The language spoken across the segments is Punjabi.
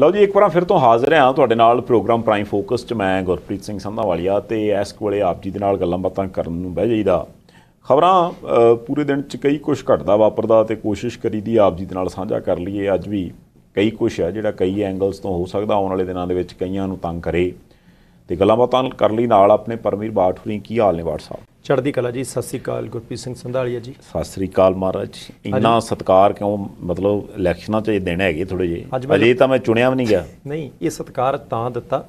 ਲਓ ਜੀ ਇੱਕ ਵਾਰ ਫਿਰ ਤੋਂ ਹਾਜ਼ਰ ਹਾਂ ਤੁਹਾਡੇ ਨਾਲ ਪ੍ਰੋਗਰਾਮ ਪ੍ਰਾਈਮ ਫੋਕਸ 'ਚ ਮੈਂ ਗੁਰਪ੍ਰੀਤ ਸਿੰਘ ਸੰਧਾਵਾਲੀਆ ਤੇ ਇਸ ਕੋਲੇ ਆਪ ਜੀ ਦੇ ਨਾਲ ਗੱਲਾਂ ਬਾਤਾਂ ਕਰਨ ਨੂੰ ਬਹਿ ਜਾਈਦਾ ਖਬਰਾਂ ਪੂਰੇ ਦਿਨ 'ਚ ਕਈ ਕੁਝ ਘਟਦਾ ਵਾਪਰਦਾ ਤੇ ਕੋਸ਼ਿਸ਼ ਕਰੀਦੀ ਆਪ ਜੀ ਦੇ ਨਾਲ ਸਾਂਝਾ ਕਰ ਲਈਏ ਅੱਜ ਵੀ ਕਈ ਕੁਝ ਹੈ ਜਿਹੜਾ ਕਈ ਐਂਗਲਸ ਤੋਂ ਹੋ ਸਕਦਾ ਆਉਣ ਵਾਲੇ ਦਿਨਾਂ ਦੇ ਵਿੱਚ ਕਈਆਂ ਨੂੰ ਤੰਗ ਕਰੇ ਤੇ ਗੱਲਾਂ ਬਾਤਾਂ ਕਰ ਲਈ ਨਾਲ ਆਪਣੇ ਪਰਮੀਰ ਬਾਠੂਰੀ ਕੀ ਹਾਲ ਨੇ WhatsApp ਚੜ੍ਹਦੀ ਕਲਾ ਜੀ ਸਤਿ ਸ੍ਰੀ ਅਕਾਲ ਗੁਰਪ੍ਰੀਤ ਸਿੰਘ ਸੰਧਾਲੀਆ ਜੀ ਸਤਿ ਸ੍ਰੀ ਅਕਾਲ ਮਹਾਰਾਜ ਇੰਨਾ ਸਤਕਾਰ ਕਿਉਂ ਮਤਲਬ ਇਲੈਕਸ਼ਨਾਂ 'ਚ ਇਹ ਦੇਣੇ ਹੈਗੇ ਥੋੜੇ ਜੇ ਅਜੇ ਤਾਂ ਮੈਂ ਚੁਣਿਆ ਵੀ ਨਹੀਂ ਗਿਆ ਨਹੀਂ ਇਹ ਸਤਕਾਰ ਤਾਂ ਦਿੱਤਾ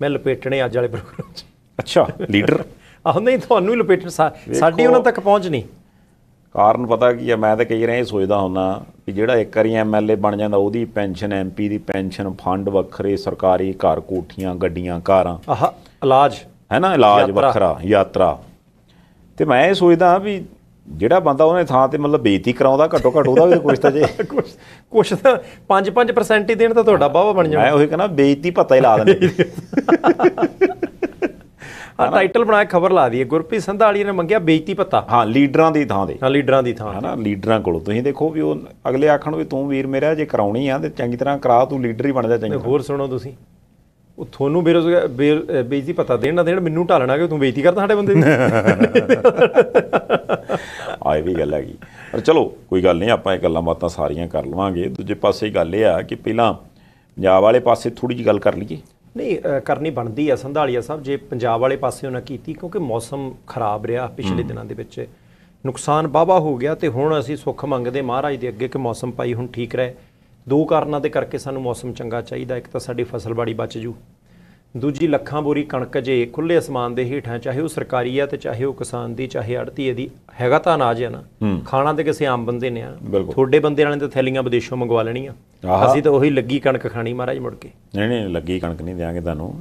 ਮੈਂ ਲਪੇਟਣੇ ਅੱਜ ਵਾਲੇ ਪ੍ਰੋਗਰਾਮ 'ਚ ਅੱਛਾ ਲੀਡਰ ਆਹ ਨਹੀਂ ਤੁਹਾਨੂੰ ਹੀ ਲਪੇਟਣ ਸਾਡੀ ਉਹਨਾਂ ਤੱਕ ਪਹੁੰਚ ਨਹੀਂ ਕਾਰਨ ਪਤਾ ਕੀ ਹੈ ਮੈਂ ਤਾਂ ਕਈ ਰਹੇ ਸੋਚਦਾ ਹੁੰਨਾ ਵੀ ਜਿਹੜਾ ਇੱਕ ਵਾਰੀ ਐਮਐਲਏ ਬਣ ਜਾਂਦਾ ਉਹਦੀ ਪੈਨਸ਼ਨ ਐਮਪੀ ਦੀ ਪੈਨਸ਼ਨ ਫੰਡ ਵੱਖਰੇ ਸਰਕਾਰੀ ਘਰ ਕੋਠੀਆਂ ਗੱਡੀਆਂ ਕਾਰਾਂ ਆਹ ਇਲਾਜ ਹੈ ਨਾ ਇਲਾਜ ਵੱਖਰਾ ਯਾਤਰਾ ਤੇ ਮੈਂ ਇਹ ਸੋਚਦਾ ਵੀ ਜਿਹੜਾ ਬੰਦਾ ਉਹਨੇ ਥਾਂ ਤੇ ਮਤਲਬ ਬੇਇੱਜ਼ਤੀ ਕਰਾਉਂਦਾ ਘੱਟੋ ਘੱਟ ਉਹਦਾ ਵੀ ਕੁਛ ਤਾਂ ਜੇ ਕੁਛ ਤਾਂ 5-5% ਹੀ ਦੇਣ ਤਾਂ ਤੁਹਾਡਾ ਬਾਵਾ ਬਣ ਜਾਣਾ ਮੈਂ ਉਹੀ ਕਹਿੰਦਾ ਬੇਇੱਜ਼ਤੀ ਪਤਾ ਹੀ ਲਾ ਦਿੰਦੇ ਆ ਟਾਈਟਲ ਬਣਾ ਕੇ ਖਬਰ ਲਾ ਦਈਏ ਗੁਰਪ੍ਰੀਤ ਸੰਧਾਲੀ ਨੇ ਮੰਗਿਆ ਬੇਇੱਜ਼ਤੀ ਪਤਾ ਹਾਂ ਲੀਡਰਾਂ ਦੀ ਥਾਂ ਦੇ ਹਾਂ ਲੀਡਰਾਂ ਦੀ ਥਾਂ ਨਾ ਲੀਡਰਾਂ ਕੋਲ ਤੁਸੀਂ ਦੇਖੋ ਵੀ ਉਹ ਅਗਲੇ ਆਖਣ ਵੀ ਤੂੰ ਵੀਰ ਮੇਰਾ ਜੇ ਕਰਾਉਣੀ ਆ ਤੇ ਚੰਗੀ ਤਰ੍ਹਾਂ ਕਰਾ ਤੂੰ ਲੀਡਰ ਹੀ ਬਣ ਜਾ ਚੰਗੀ ਹੋਰ ਸੁਣੋ ਤੁਸੀਂ ਉਹ ਤੁਹਾਨੂੰ ਬੇਰੋਜ਼ਗਾਰ ਬੇਇੱਜ਼ਤੀ ਪਤਾ ਦੇਣ ਨਾ ਦੇਣ ਮੈਨੂੰ ਢਾਲਣਾ ਕਿ ਤੂੰ ਬੇਇੱਜ਼ਤੀ ਕਰਦਾ ਸਾਡੇ ਬੰਦੇ ਦੀ ਆਏ ਵੀ ਗੱਲ ਹੈਗੀ ਪਰ ਚਲੋ ਕੋਈ ਗੱਲ ਨਹੀਂ ਆਪਾਂ ਇਹ ਗੱਲਾਂ ਬਾਤਾਂ ਸਾਰੀਆਂ ਕਰ ਲਵਾਂਗੇ ਦੂਜੇ ਪਾਸੇ ਗੱਲ ਇਹ ਆ ਕਿ ਪਹਿਲਾਂ ਪੰਜਾਬ ਵਾਲੇ ਪਾਸੇ ਥੋੜੀ ਜੀ ਗੱਲ ਕਰ ਲਈਏ ਨਹੀਂ ਕਰਨੀ ਬਣਦੀ ਆ ਸੰਧਾਲੀਆ ਸਾਹਿਬ ਜੇ ਪੰਜਾਬ ਵਾਲੇ ਪਾਸੇ ਉਹਨਾਂ ਕੀਤੀ ਕਿਉਂਕਿ ਮੌਸਮ ਖਰਾਬ ਰਿਹਾ ਪਿਛਲੇ ਦਿਨਾਂ ਦੇ ਵਿੱਚ ਨੁਕਸਾਨ ਬਾਬਾ ਹੋ ਗਿਆ ਤੇ ਹੁਣ ਅਸੀਂ ਸੁੱਖ ਮੰਗਦੇ ਮਹਾਰਾਜ ਦੇ ਅੱਗੇ ਕਿ ਮੌਸਮ ਪਾਈ ਹੁਣ ਠੀਕ ਰਹੇ ਦੋ ਕਾਰਨਾਂ ਦੇ ਕਰਕੇ ਸਾਨੂੰ ਮੌਸਮ ਚੰਗਾ ਚਾਹੀਦਾ ਇੱਕ ਤਾਂ ਸਾਡੀ ਫਸਲਬਾੜੀ ਬਚ ਜੂ ਦੂਜੀ ਲੱਖਾਂ ਬੋਰੀ ਕਣਕ ਜੇ ਖੁੱਲੇ ਅਸਮਾਨ ਦੇ ਹੇਠਾਂ ਚਾਹੇ ਉਹ ਸਰਕਾਰੀ ਆ ਤੇ ਚਾਹੇ ਉਹ ਕਿਸਾਨ ਦੀ ਚਾਹੇ ਅੜਤੀ ਦੀ ਹੈਗਾ ਤਾਂ ਅਨਾਜ ਜਿਆ ਨਾ ਖਾਣਾ ਤੇ ਕਿਸੇ ਆਮ ਬੰਦੇ ਨੇ ਆ ਥੋੜੇ ਬੰਦੇ ਵਾਲੇ ਤਾਂ ਥੈਲੀਆਂ ਵਿਦੇਸ਼ੋਂ ਮੰਗਵਾ ਲੈਣੀਆਂ ਅਸੀਂ ਤਾਂ ਉਹੀ ਲੱਗੀ ਕਣਕ ਖਾਣੀ ਮਹਾਰਾਜ ਮੁੜ ਕੇ ਨਹੀਂ ਨਹੀਂ ਲੱਗੀ ਕਣਕ ਨਹੀਂ ਦੇਾਂਗੇ ਤੁਹਾਨੂੰ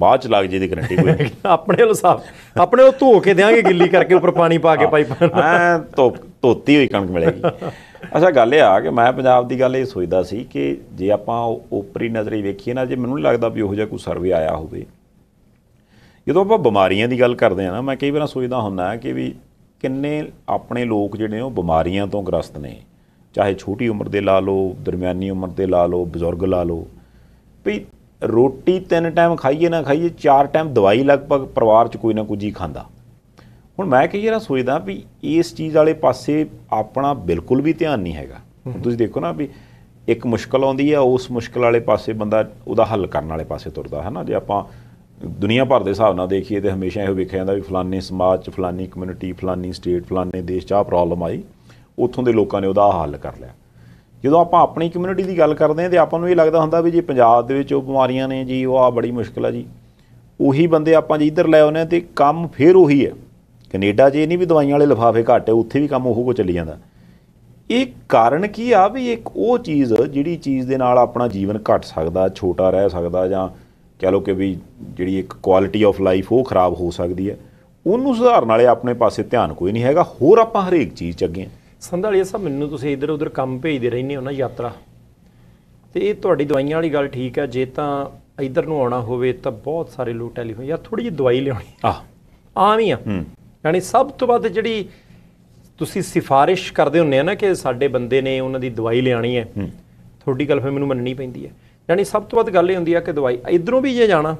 ਬਾਅਦ ਚ ਲੱਗ ਜੇ ਦੀ ਗਰੰਟੀ ਕੋਈ ਆਪਣੇ ਵੱਲੋਂ ਸਾਫ ਆਪਣੇ ਉਹ ਧੋ ਕੇ ਦੇਾਂਗੇ ਗਿੱਲੀ ਕਰਕੇ ਉੱਪਰ ਪਾਣੀ ਪਾ ਕੇ ਪਾਈਪ ਹਾਂ ਧੋ ਧੋਤੀ ਹੋਈ ਕਣਕ ਮਿਲੇਗੀ ਅੱਛਾ ਗੱਲ ਇਹ ਆ ਕਿ ਮੈਂ ਪੰਜਾਬ ਦੀ ਗੱਲ ਇਹ ਸੋਚਦਾ ਸੀ ਕਿ ਜੇ ਆਪਾਂ ਉਪਰੀ ਨਜ਼ਰੀ ਵੇਖੀਏ ਨਾ ਜੇ ਮੈਨੂੰ ਨਹੀਂ ਲੱਗਦਾ ਵੀ ਉਹੋ ਜਿਹਾ ਕੋਈ ਸਰਵੇ ਆਇਆ ਹੋਵੇ ਜਦੋਂ ਆਪਾਂ ਬਿਮਾਰੀਆਂ ਦੀ ਗੱਲ ਕਰਦੇ ਆ ਨਾ ਮੈਂ ਕਈ ਵਾਰ ਸੋਚਦਾ ਹੁੰਦਾ ਕਿ ਵੀ ਕਿੰਨੇ ਆਪਣੇ ਲੋਕ ਜਿਹੜੇ ਉਹ ਬਿਮਾਰੀਆਂ ਤੋਂ ਗ੍ਰਸਤ ਨੇ ਚਾਹੇ ਛੋਟੀ ਉਮਰ ਦੇ ਲਾ ਲਓ ਦਰਮਿਆਨੀ ਉਮਰ ਦੇ ਲਾ ਲਓ ਬਜ਼ੁਰਗ ਲਾ ਲਓ ਵੀ ਰੋਟੀ ਤਿੰਨ ਟਾਈਮ ਖਾਈਏ ਨਾ ਖਾਈਏ ਚਾਰ ਟਾਈਮ ਦਵਾਈ ਲਗਭਗ ਪਰਿਵਾਰ 'ਚ ਕੋਈ ਨਾ ਕੋਈ ਜੀ ਖਾਂਦਾ ਹੁਣ ਮੈਂ ਕਹੀ ਜਰਾ ਸੋਚਦਾ ਵੀ ਇਸ ਚੀਜ਼ ਵਾਲੇ ਪਾਸੇ ਆਪਣਾ ਬਿਲਕੁਲ ਵੀ ਧਿਆਨ ਨਹੀਂ ਹੈਗਾ ਤੁਸੀਂ ਦੇਖੋ ਨਾ ਵੀ ਇੱਕ ਮੁਸ਼ਕਲ ਆਉਂਦੀ ਹੈ ਉਸ ਮੁਸ਼ਕਲ ਵਾਲੇ ਪਾਸੇ ਬੰਦਾ ਉਹਦਾ ਹੱਲ ਕਰਨ ਵਾਲੇ ਪਾਸੇ ਤੁਰਦਾ ਹੈ ਨਾ ਜੇ ਆਪਾਂ ਦੁਨੀਆ ਭਰ ਦੇ ਹਿਸਾਬ ਨਾਲ ਦੇਖੀਏ ਤੇ ਹਮੇਸ਼ਾ ਇਹੋ ਵੇਖਿਆ ਜਾਂਦਾ ਵੀ ਫਲਾਨੇ ਸਮਾਜ 'ਚ ਫਲਾਨੀ ਕਮਿਊਨਿਟੀ ਫਲਾਨੀ ਸਟੇਟ ਫਲਾਨੇ ਦੇਸ਼ 'ਚ ਆ ਪ੍ਰੋਬਲਮ ਆਈ ਉੱਥੋਂ ਦੇ ਲੋਕਾਂ ਨੇ ਉਹਦਾ ਹੱਲ ਕਰ ਲਿਆ ਜਦੋਂ ਆਪਾਂ ਆਪਣੀ ਕਮਿਊਨਿਟੀ ਦੀ ਗੱਲ ਕਰਦੇ ਹਾਂ ਤੇ ਆਪਾਂ ਨੂੰ ਇਹ ਲੱਗਦਾ ਹੁੰਦਾ ਵੀ ਜੇ ਪੰਜਾਬ ਦੇ ਵਿੱਚ ਉਹ ਬਿਮਾਰੀਆਂ ਨੇ ਜੀ ਉਹ ਆ ਬੜੀ ਮੁਸ਼ਕਲ ਆ ਜੀ ਉਹੀ ਬੰਦੇ ਆਪਾਂ ਜੀ ਇੱਧਰ ਲੈ ਆਉਨੇ ਆ ਤੇ ਕੰਮ ਫੇਰ ਉਹੀ ਹੈ ਕੈਨੇਡਾ 'ਚ ਇਹ ਨਹੀਂ ਵੀ ਦਵਾਈਆਂ ਵਾਲੇ ਲਫਾਫੇ ਘੱਟ ਹੈ ਉੱਥੇ ਵੀ ਕੰਮ ਉਹੋ ਕੋ ਚੱਲੀ ਜਾਂਦਾ ਇਹ ਕਾਰਨ ਕੀ ਆ ਵੀ ਇੱਕ ਉਹ ਚੀਜ਼ ਜਿਹੜੀ ਚੀਜ਼ ਦੇ ਨਾਲ ਆਪਣਾ ਜੀਵਨ ਘਟ ਸਕਦਾ ਛੋਟਾ ਰਹਿ ਸਕਦਾ ਜਾਂ ਕਹ ਲੋ ਕਿ ਵੀ ਜਿਹੜੀ ਇੱਕ ਕੁਆਲਿਟੀ ਆਫ ਲਾਈਫ ਉਹ ਖਰਾਬ ਹੋ ਸਕਦੀ ਹੈ ਉਹਨੂੰ ਸੁਧਾਰਨ ਵਾਲੇ ਆਪਣੇ ਪਾਸੇ ਧਿਆਨ ਕੋਈ ਨਹੀਂ ਹੈਗਾ ਹੋਰ ਆਪਾਂ ਹਰੇਕ ਚੀਜ਼ ਚੱਗੇ ਅੱਗੇ ਸੰਧਾਲੀਆ ਸਾਹਿਬ ਮੈਨੂੰ ਤੁਸੀਂ ਇਧਰ ਉਧਰ ਕੰਮ ਭੇਜਦੇ ਰਹਿੰਦੇ ਹੋ ਨਾ ਯਾਤਰਾ ਤੇ ਇਹ ਤੁਹਾਡੀ ਦਵਾਈਆਂ ਵਾਲੀ ਗੱਲ ਠੀਕ ਹੈ ਜੇ ਤਾਂ ਇਧਰ ਨੂੰ ਆਉਣਾ ਹੋਵੇ ਤਾਂ ਬਹੁਤ ਸਾਰੇ ਲੋਕ ਟੈਲੀਫੋਨ ਯਾਰ ਥੋੜੀ ਜਿਹੀ ਦਵਾਈ ਲਿਆਉਣੀ ਆ ਆਮ ਹੀ ਆ ਯਾਨੀ ਸਭ ਤੋਂ ਵੱਧ ਜਿਹੜੀ ਤੁਸੀਂ ਸਿਫਾਰਿਸ਼ ਕਰਦੇ ਹੁੰਨੇ ਆ ਨਾ ਕਿ ਸਾਡੇ ਬੰਦੇ ਨੇ ਉਹਨਾਂ ਦੀ ਦਵਾਈ ਲਿਆਣੀ ਹੈ ਤੁਹਾਡੀ ਗੱਲ ਫਿਰ ਮੈਨੂੰ ਮੰਨਣੀ ਪੈਂਦੀ ਹੈ ਯਾਨੀ ਸਭ ਤੋਂ ਵੱਧ ਗੱਲ ਇਹ ਹੁੰਦੀ ਆ ਕਿ ਦਵਾਈ ਇਧਰੋਂ ਵੀ ਜੇ ਜਾਣਾ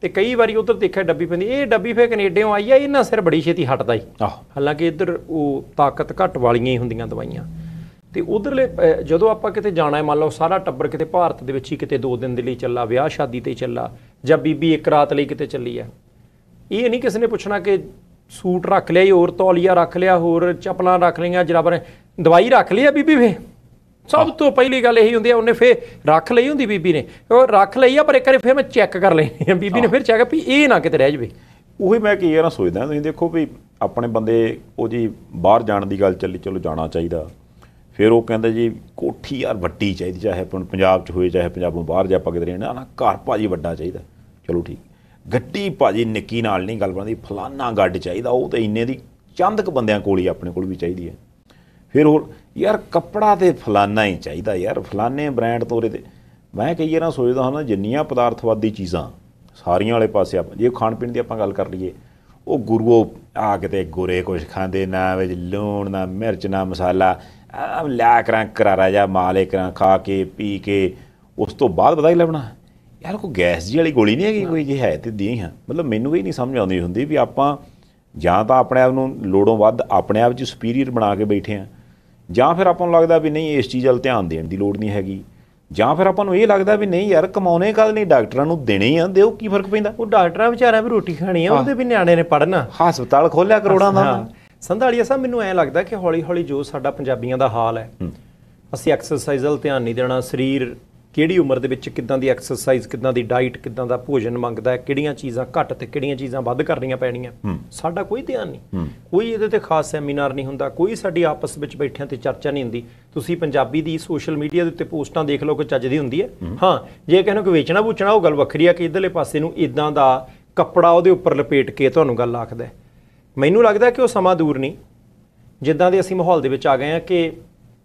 ਤੇ ਕਈ ਵਾਰੀ ਉਧਰ ਦੇਖਿਆ ਡੱਬੀ ਪੈਂਦੀ ਇਹ ਡੱਬੀ ਫੇ ਕੈਨੇਡੀਓਂ ਆਈ ਆ ਇਹਨਾਂ ਸਿਰ ਬੜੀ ਛੇਤੀ ਹਟਦਾ ਹੀ ਹਾਲਾਂਕਿ ਇੱਧਰ ਉਹ ਤਾਕਤ ਘੱਟ ਵਾਲੀਆਂ ਹੀ ਹੁੰਦੀਆਂ ਦਵਾਈਆਂ ਤੇ ਉਧਰਲੇ ਜਦੋਂ ਆਪਾਂ ਕਿਤੇ ਜਾਣਾ ਹੈ ਮੰਨ ਲਓ ਸਾਰਾ ਟੱਬਰ ਕਿਤੇ ਭਾਰਤ ਦੇ ਵਿੱਚ ਹੀ ਕਿਤੇ 2 ਦਿਨ ਦੇ ਲਈ ਚੱਲਾ ਵਿਆਹ ਸ਼ਾਦੀ ਤੇ ਚੱਲਾ ਜਾਂ ਬੀਬੀ ਇੱਕ ਰਾਤ ਲਈ ਕਿਤੇ ਚੱਲੀ ਆ ਇਹ ਨਹੀਂ ਕਿਸੇ ਨੇ ਪੁੱਛਣਾ ਕਿ ਸੂਟ ਰੱਖ ਲਿਆ ਹੋਰ ਤੌਲੀਆ ਰੱਖ ਲਿਆ ਹੋਰ ਚਪਲਾਂ ਰੱਖ ਲਈਆਂ ਜਰਾਬਰ ਦਵਾਈ ਰੱਖ ਲਈ ਆ ਬੀਬੀ ਫੇ ਸਭ ਤੋਂ ਪਹਿਲੀ ਗੱਲ ਇਹੀ ਹੁੰਦੀ ਆ ਉਹਨੇ ਫੇ ਰੱਖ ਲਈ ਹੁੰਦੀ ਬੀਬੀ ਨੇ ਉਹ ਰੱਖ ਲਈ ਆ ਪਰ ਇੱਕ ਵਾਰੀ ਫੇ ਮੈਂ ਚੈੱਕ ਕਰ ਲੈਣੀ ਆ ਬੀਬੀ ਨੇ ਫਿਰ ਚੈੱਕ ਵੀ ਇਹ ਨਾ ਕਿਤੇ ਰਹਿ ਜਵੇ ਉਹੀ ਮੈਂ ਕੀ ਯਾਰਾਂ ਸੋਚਦਾ ਤੁਸੀਂ ਦੇਖੋ ਵੀ ਆਪਣੇ ਬੰਦੇ ਉਹ ਜੀ ਬਾਹਰ ਜਾਣ ਦੀ ਗੱਲ ਚੱਲੀ ਚਲੋ ਜਾਣਾ ਚਾਹੀਦਾ ਫਿਰ ਉਹ ਕਹਿੰਦਾ ਜੀ ਕੋਠੀ ਯਾਰ ਵੱਡੀ ਚਾਹੀਦੀ ਚਾਹੇ ਪੰਜਾਬ 'ਚ ਹੋਏ ਚਾਹੇ ਪੰਜਾਬੋਂ ਬਾਹਰ ਜਾ ਆਪਾਂ ਕਿਤੇ ਰਹਿਣਾ ਨਾ ਘਰ ਭਾਜੀ ਵੱਡਾ ਚਾਹੀਦਾ ਚਲੋ ਠੀਕ ਗੱਡੀ ਭਾਜੀ ਨਿੱਕੀ ਨਾਲ ਨਹੀਂ ਗੱਲ ਬਣਦੀ ਫਲਾਨਾ ਗੱਡ ਚਾਹੀਦਾ ਉਹ ਤੇ ਇੰਨੇ ਦੀ ਚੰਦਕ ਬੰਦਿਆਂ ਕੋਲ ਹੀ ਆਪਣੇ ਕੋਲ ਵੀ ਚਾਹੀਦੀ ਹੈ ਫਿਰ ਹੋਰ ਯਾਰ ਕੱਪੜਾ ਤੇ ਫਲਾਨਾ ਹੀ ਚਾਹੀਦਾ ਯਾਰ ਫਲਾਨੇ ਬ੍ਰਾਂਡ ਤੋਂ ਤੇ ਮੈਂ ਕਈ ਵਾਰ ਸੋਚਦਾ ਹਾਂ ਜਿੰਨੀਆਂ ਪਦਾਰਥਵਾਦੀ ਚੀਜ਼ਾਂ ਸਾਰੀਆਂ ਵਾਲੇ ਪਾਸੇ ਆਪਾਂ ਜੇ ਖਾਣ ਪੀਣ ਦੀ ਆਪਾਂ ਗੱਲ ਕਰ ਲਈਏ ਉਹ ਗੁਰੂ ਆ ਕਿਤੇ ਗੁਰੇ ਕੁਝ ਖਾਂਦੇ ਨਾ ਵਿੱਚ ਲੂਣ ਨਾ ਮਿਰਚ ਨਾ ਮਸਾਲਾ ਲਿਆ ਕਰਾਂ ਕਰਾਰਾ ਜਾ ਮਾਲੇ ਕਰਾਂ ਖਾ ਕੇ ਪੀ ਕੇ ਉਸ ਤੋਂ ਬਾਅਦ ਪਤਾ ਹੀ ਲੱਭਣਾ ਯਾਰ ਕੋ ਗੈਸ ਜੀ ਵਾਲੀ ਗੋਲੀ ਨਹੀਂ ਹੈਗੀ ਕੋਈ ਜੇ ਹੈ ਤੇ ਦੀ ਹਾਂ ਮਤਲਬ ਮੈਨੂੰ ਵੀ ਨਹੀਂ ਸਮਝ ਆਉਂਦੀ ਹੁੰਦੀ ਵੀ ਆਪਾਂ ਜਾਂ ਤਾਂ ਆਪਣੇ ਆਪ ਨੂੰ ਲੋੜੋਂ ਵੱਧ ਆਪਣੇ ਆਪ 'ਚ ਸੁਪੀਰੀਅਰ ਬਣਾ ਕੇ ਬੈਠੇ ਆ ਜਾਂ ਫਿਰ ਆਪਾਂ ਨੂੰ ਲੱਗਦਾ ਵੀ ਨਹੀਂ ਇਸ ਚੀਜ਼ ਵੱਲ ਧਿਆਨ ਦੇਣ ਦੀ ਲੋੜ ਨਹੀਂ ਹੈਗੀ ਜਾਂ ਫਿਰ ਆਪਾਂ ਨੂੰ ਇਹ ਲੱਗਦਾ ਵੀ ਨਹੀਂ ਯਾਰ ਕਮਾਉਣੇ ਕਦ ਨਹੀਂ ਡਾਕਟਰਾਂ ਨੂੰ ਦੇਣੇ ਆ ਦੇਓ ਕੀ ਫਰਕ ਪੈਂਦਾ ਉਹ ਡਾਕਟਰਾਂ ਵਿਚਾਰਿਆਂ ਵੀ ਰੋਟੀ ਖਾਣੀ ਆ ਉਹਦੇ ਵੀ ਨਿਆਣੇ ਨੇ ਪੜਨਾ ਹਸਪਤਾਲ ਖੋਲਿਆ ਕਰੋੜਾਂ ਦਾ ਸੰਧਾਲੀਆ ਸਾਹਿਬ ਮੈਨੂੰ ਐ ਲੱਗਦਾ ਕਿ ਹੌਲੀ ਹੌਲੀ ਜੋ ਸਾਡਾ ਪੰਜਾਬੀਆਂ ਦਾ ਹਾਲ ਹੈ ਅਸੀਂ ਐਕਸਰਸਾਈਜ਼ਲ ਧਿਆਨ ਨਹੀਂ ਦੇਣਾ ਸਰੀਰ ਕਿਹੜੀ ਉਮਰ ਦੇ ਵਿੱਚ ਕਿੱਦਾਂ ਦੀ ਐਕਸਰਸਾਈਜ਼ ਕਿੱਦਾਂ ਦੀ ਡਾਈਟ ਕਿੱਦਾਂ ਦਾ ਭੋਜਨ ਮੰਗਦਾ ਹੈ ਕਿਹੜੀਆਂ ਚੀਜ਼ਾਂ ਘੱਟ ਤੇ ਕਿਹੜੀਆਂ ਚੀਜ਼ਾਂ ਵੱਧ ਕਰਨੀਆਂ ਪੈਣੀਆਂ ਸਾਡਾ ਕੋਈ ਧਿਆਨ ਨਹੀਂ ਕੋਈ ਇਹਦੇ ਤੇ ਖਾਸ ਸੈਮੀਨਾਰ ਨਹੀਂ ਹੁੰਦਾ ਕੋਈ ਸਾਡੀ ਆਪਸ ਵਿੱਚ ਬੈਠਿਆਂ ਤੇ ਚਰਚਾ ਨਹੀਂ ਹੁੰਦੀ ਤੁਸੀਂ ਪੰਜਾਬੀ ਦੀ ਸੋਸ਼ਲ ਮੀਡੀਆ ਦੇ ਉੱਤੇ ਪੋਸਟਾਂ ਦੇਖ ਲਓ ਕਿ ਚੱਜਦੀ ਹੁੰਦੀ ਹੈ ਹਾਂ ਜੇ ਕਿਸੇ ਨੂੰ ਵੇਚਣਾ ਪੁੱਛਣਾ ਉਹ ਗੱਲ ਵੱਖਰੀ ਆ ਕਿ ਇਧਰਲੇ ਪਾਸੇ ਨੂੰ ਇਦਾਂ ਦਾ ਕੱਪੜਾ ਉਹਦੇ ਉੱਪਰ ਲਪੇਟ ਕੇ ਤੁਹਾਨੂੰ ਗੱਲ ਆਖਦਾ ਮੈਨੂੰ ਲੱਗਦਾ ਕਿ ਉਹ ਸਮਾਂ ਦੂਰ ਨਹੀਂ ਜਿੱਦਾਂ ਦੇ ਅਸੀਂ ਮਾਹੌਲ ਦੇ ਵਿੱਚ ਆ ਗਏ ਆ ਕਿ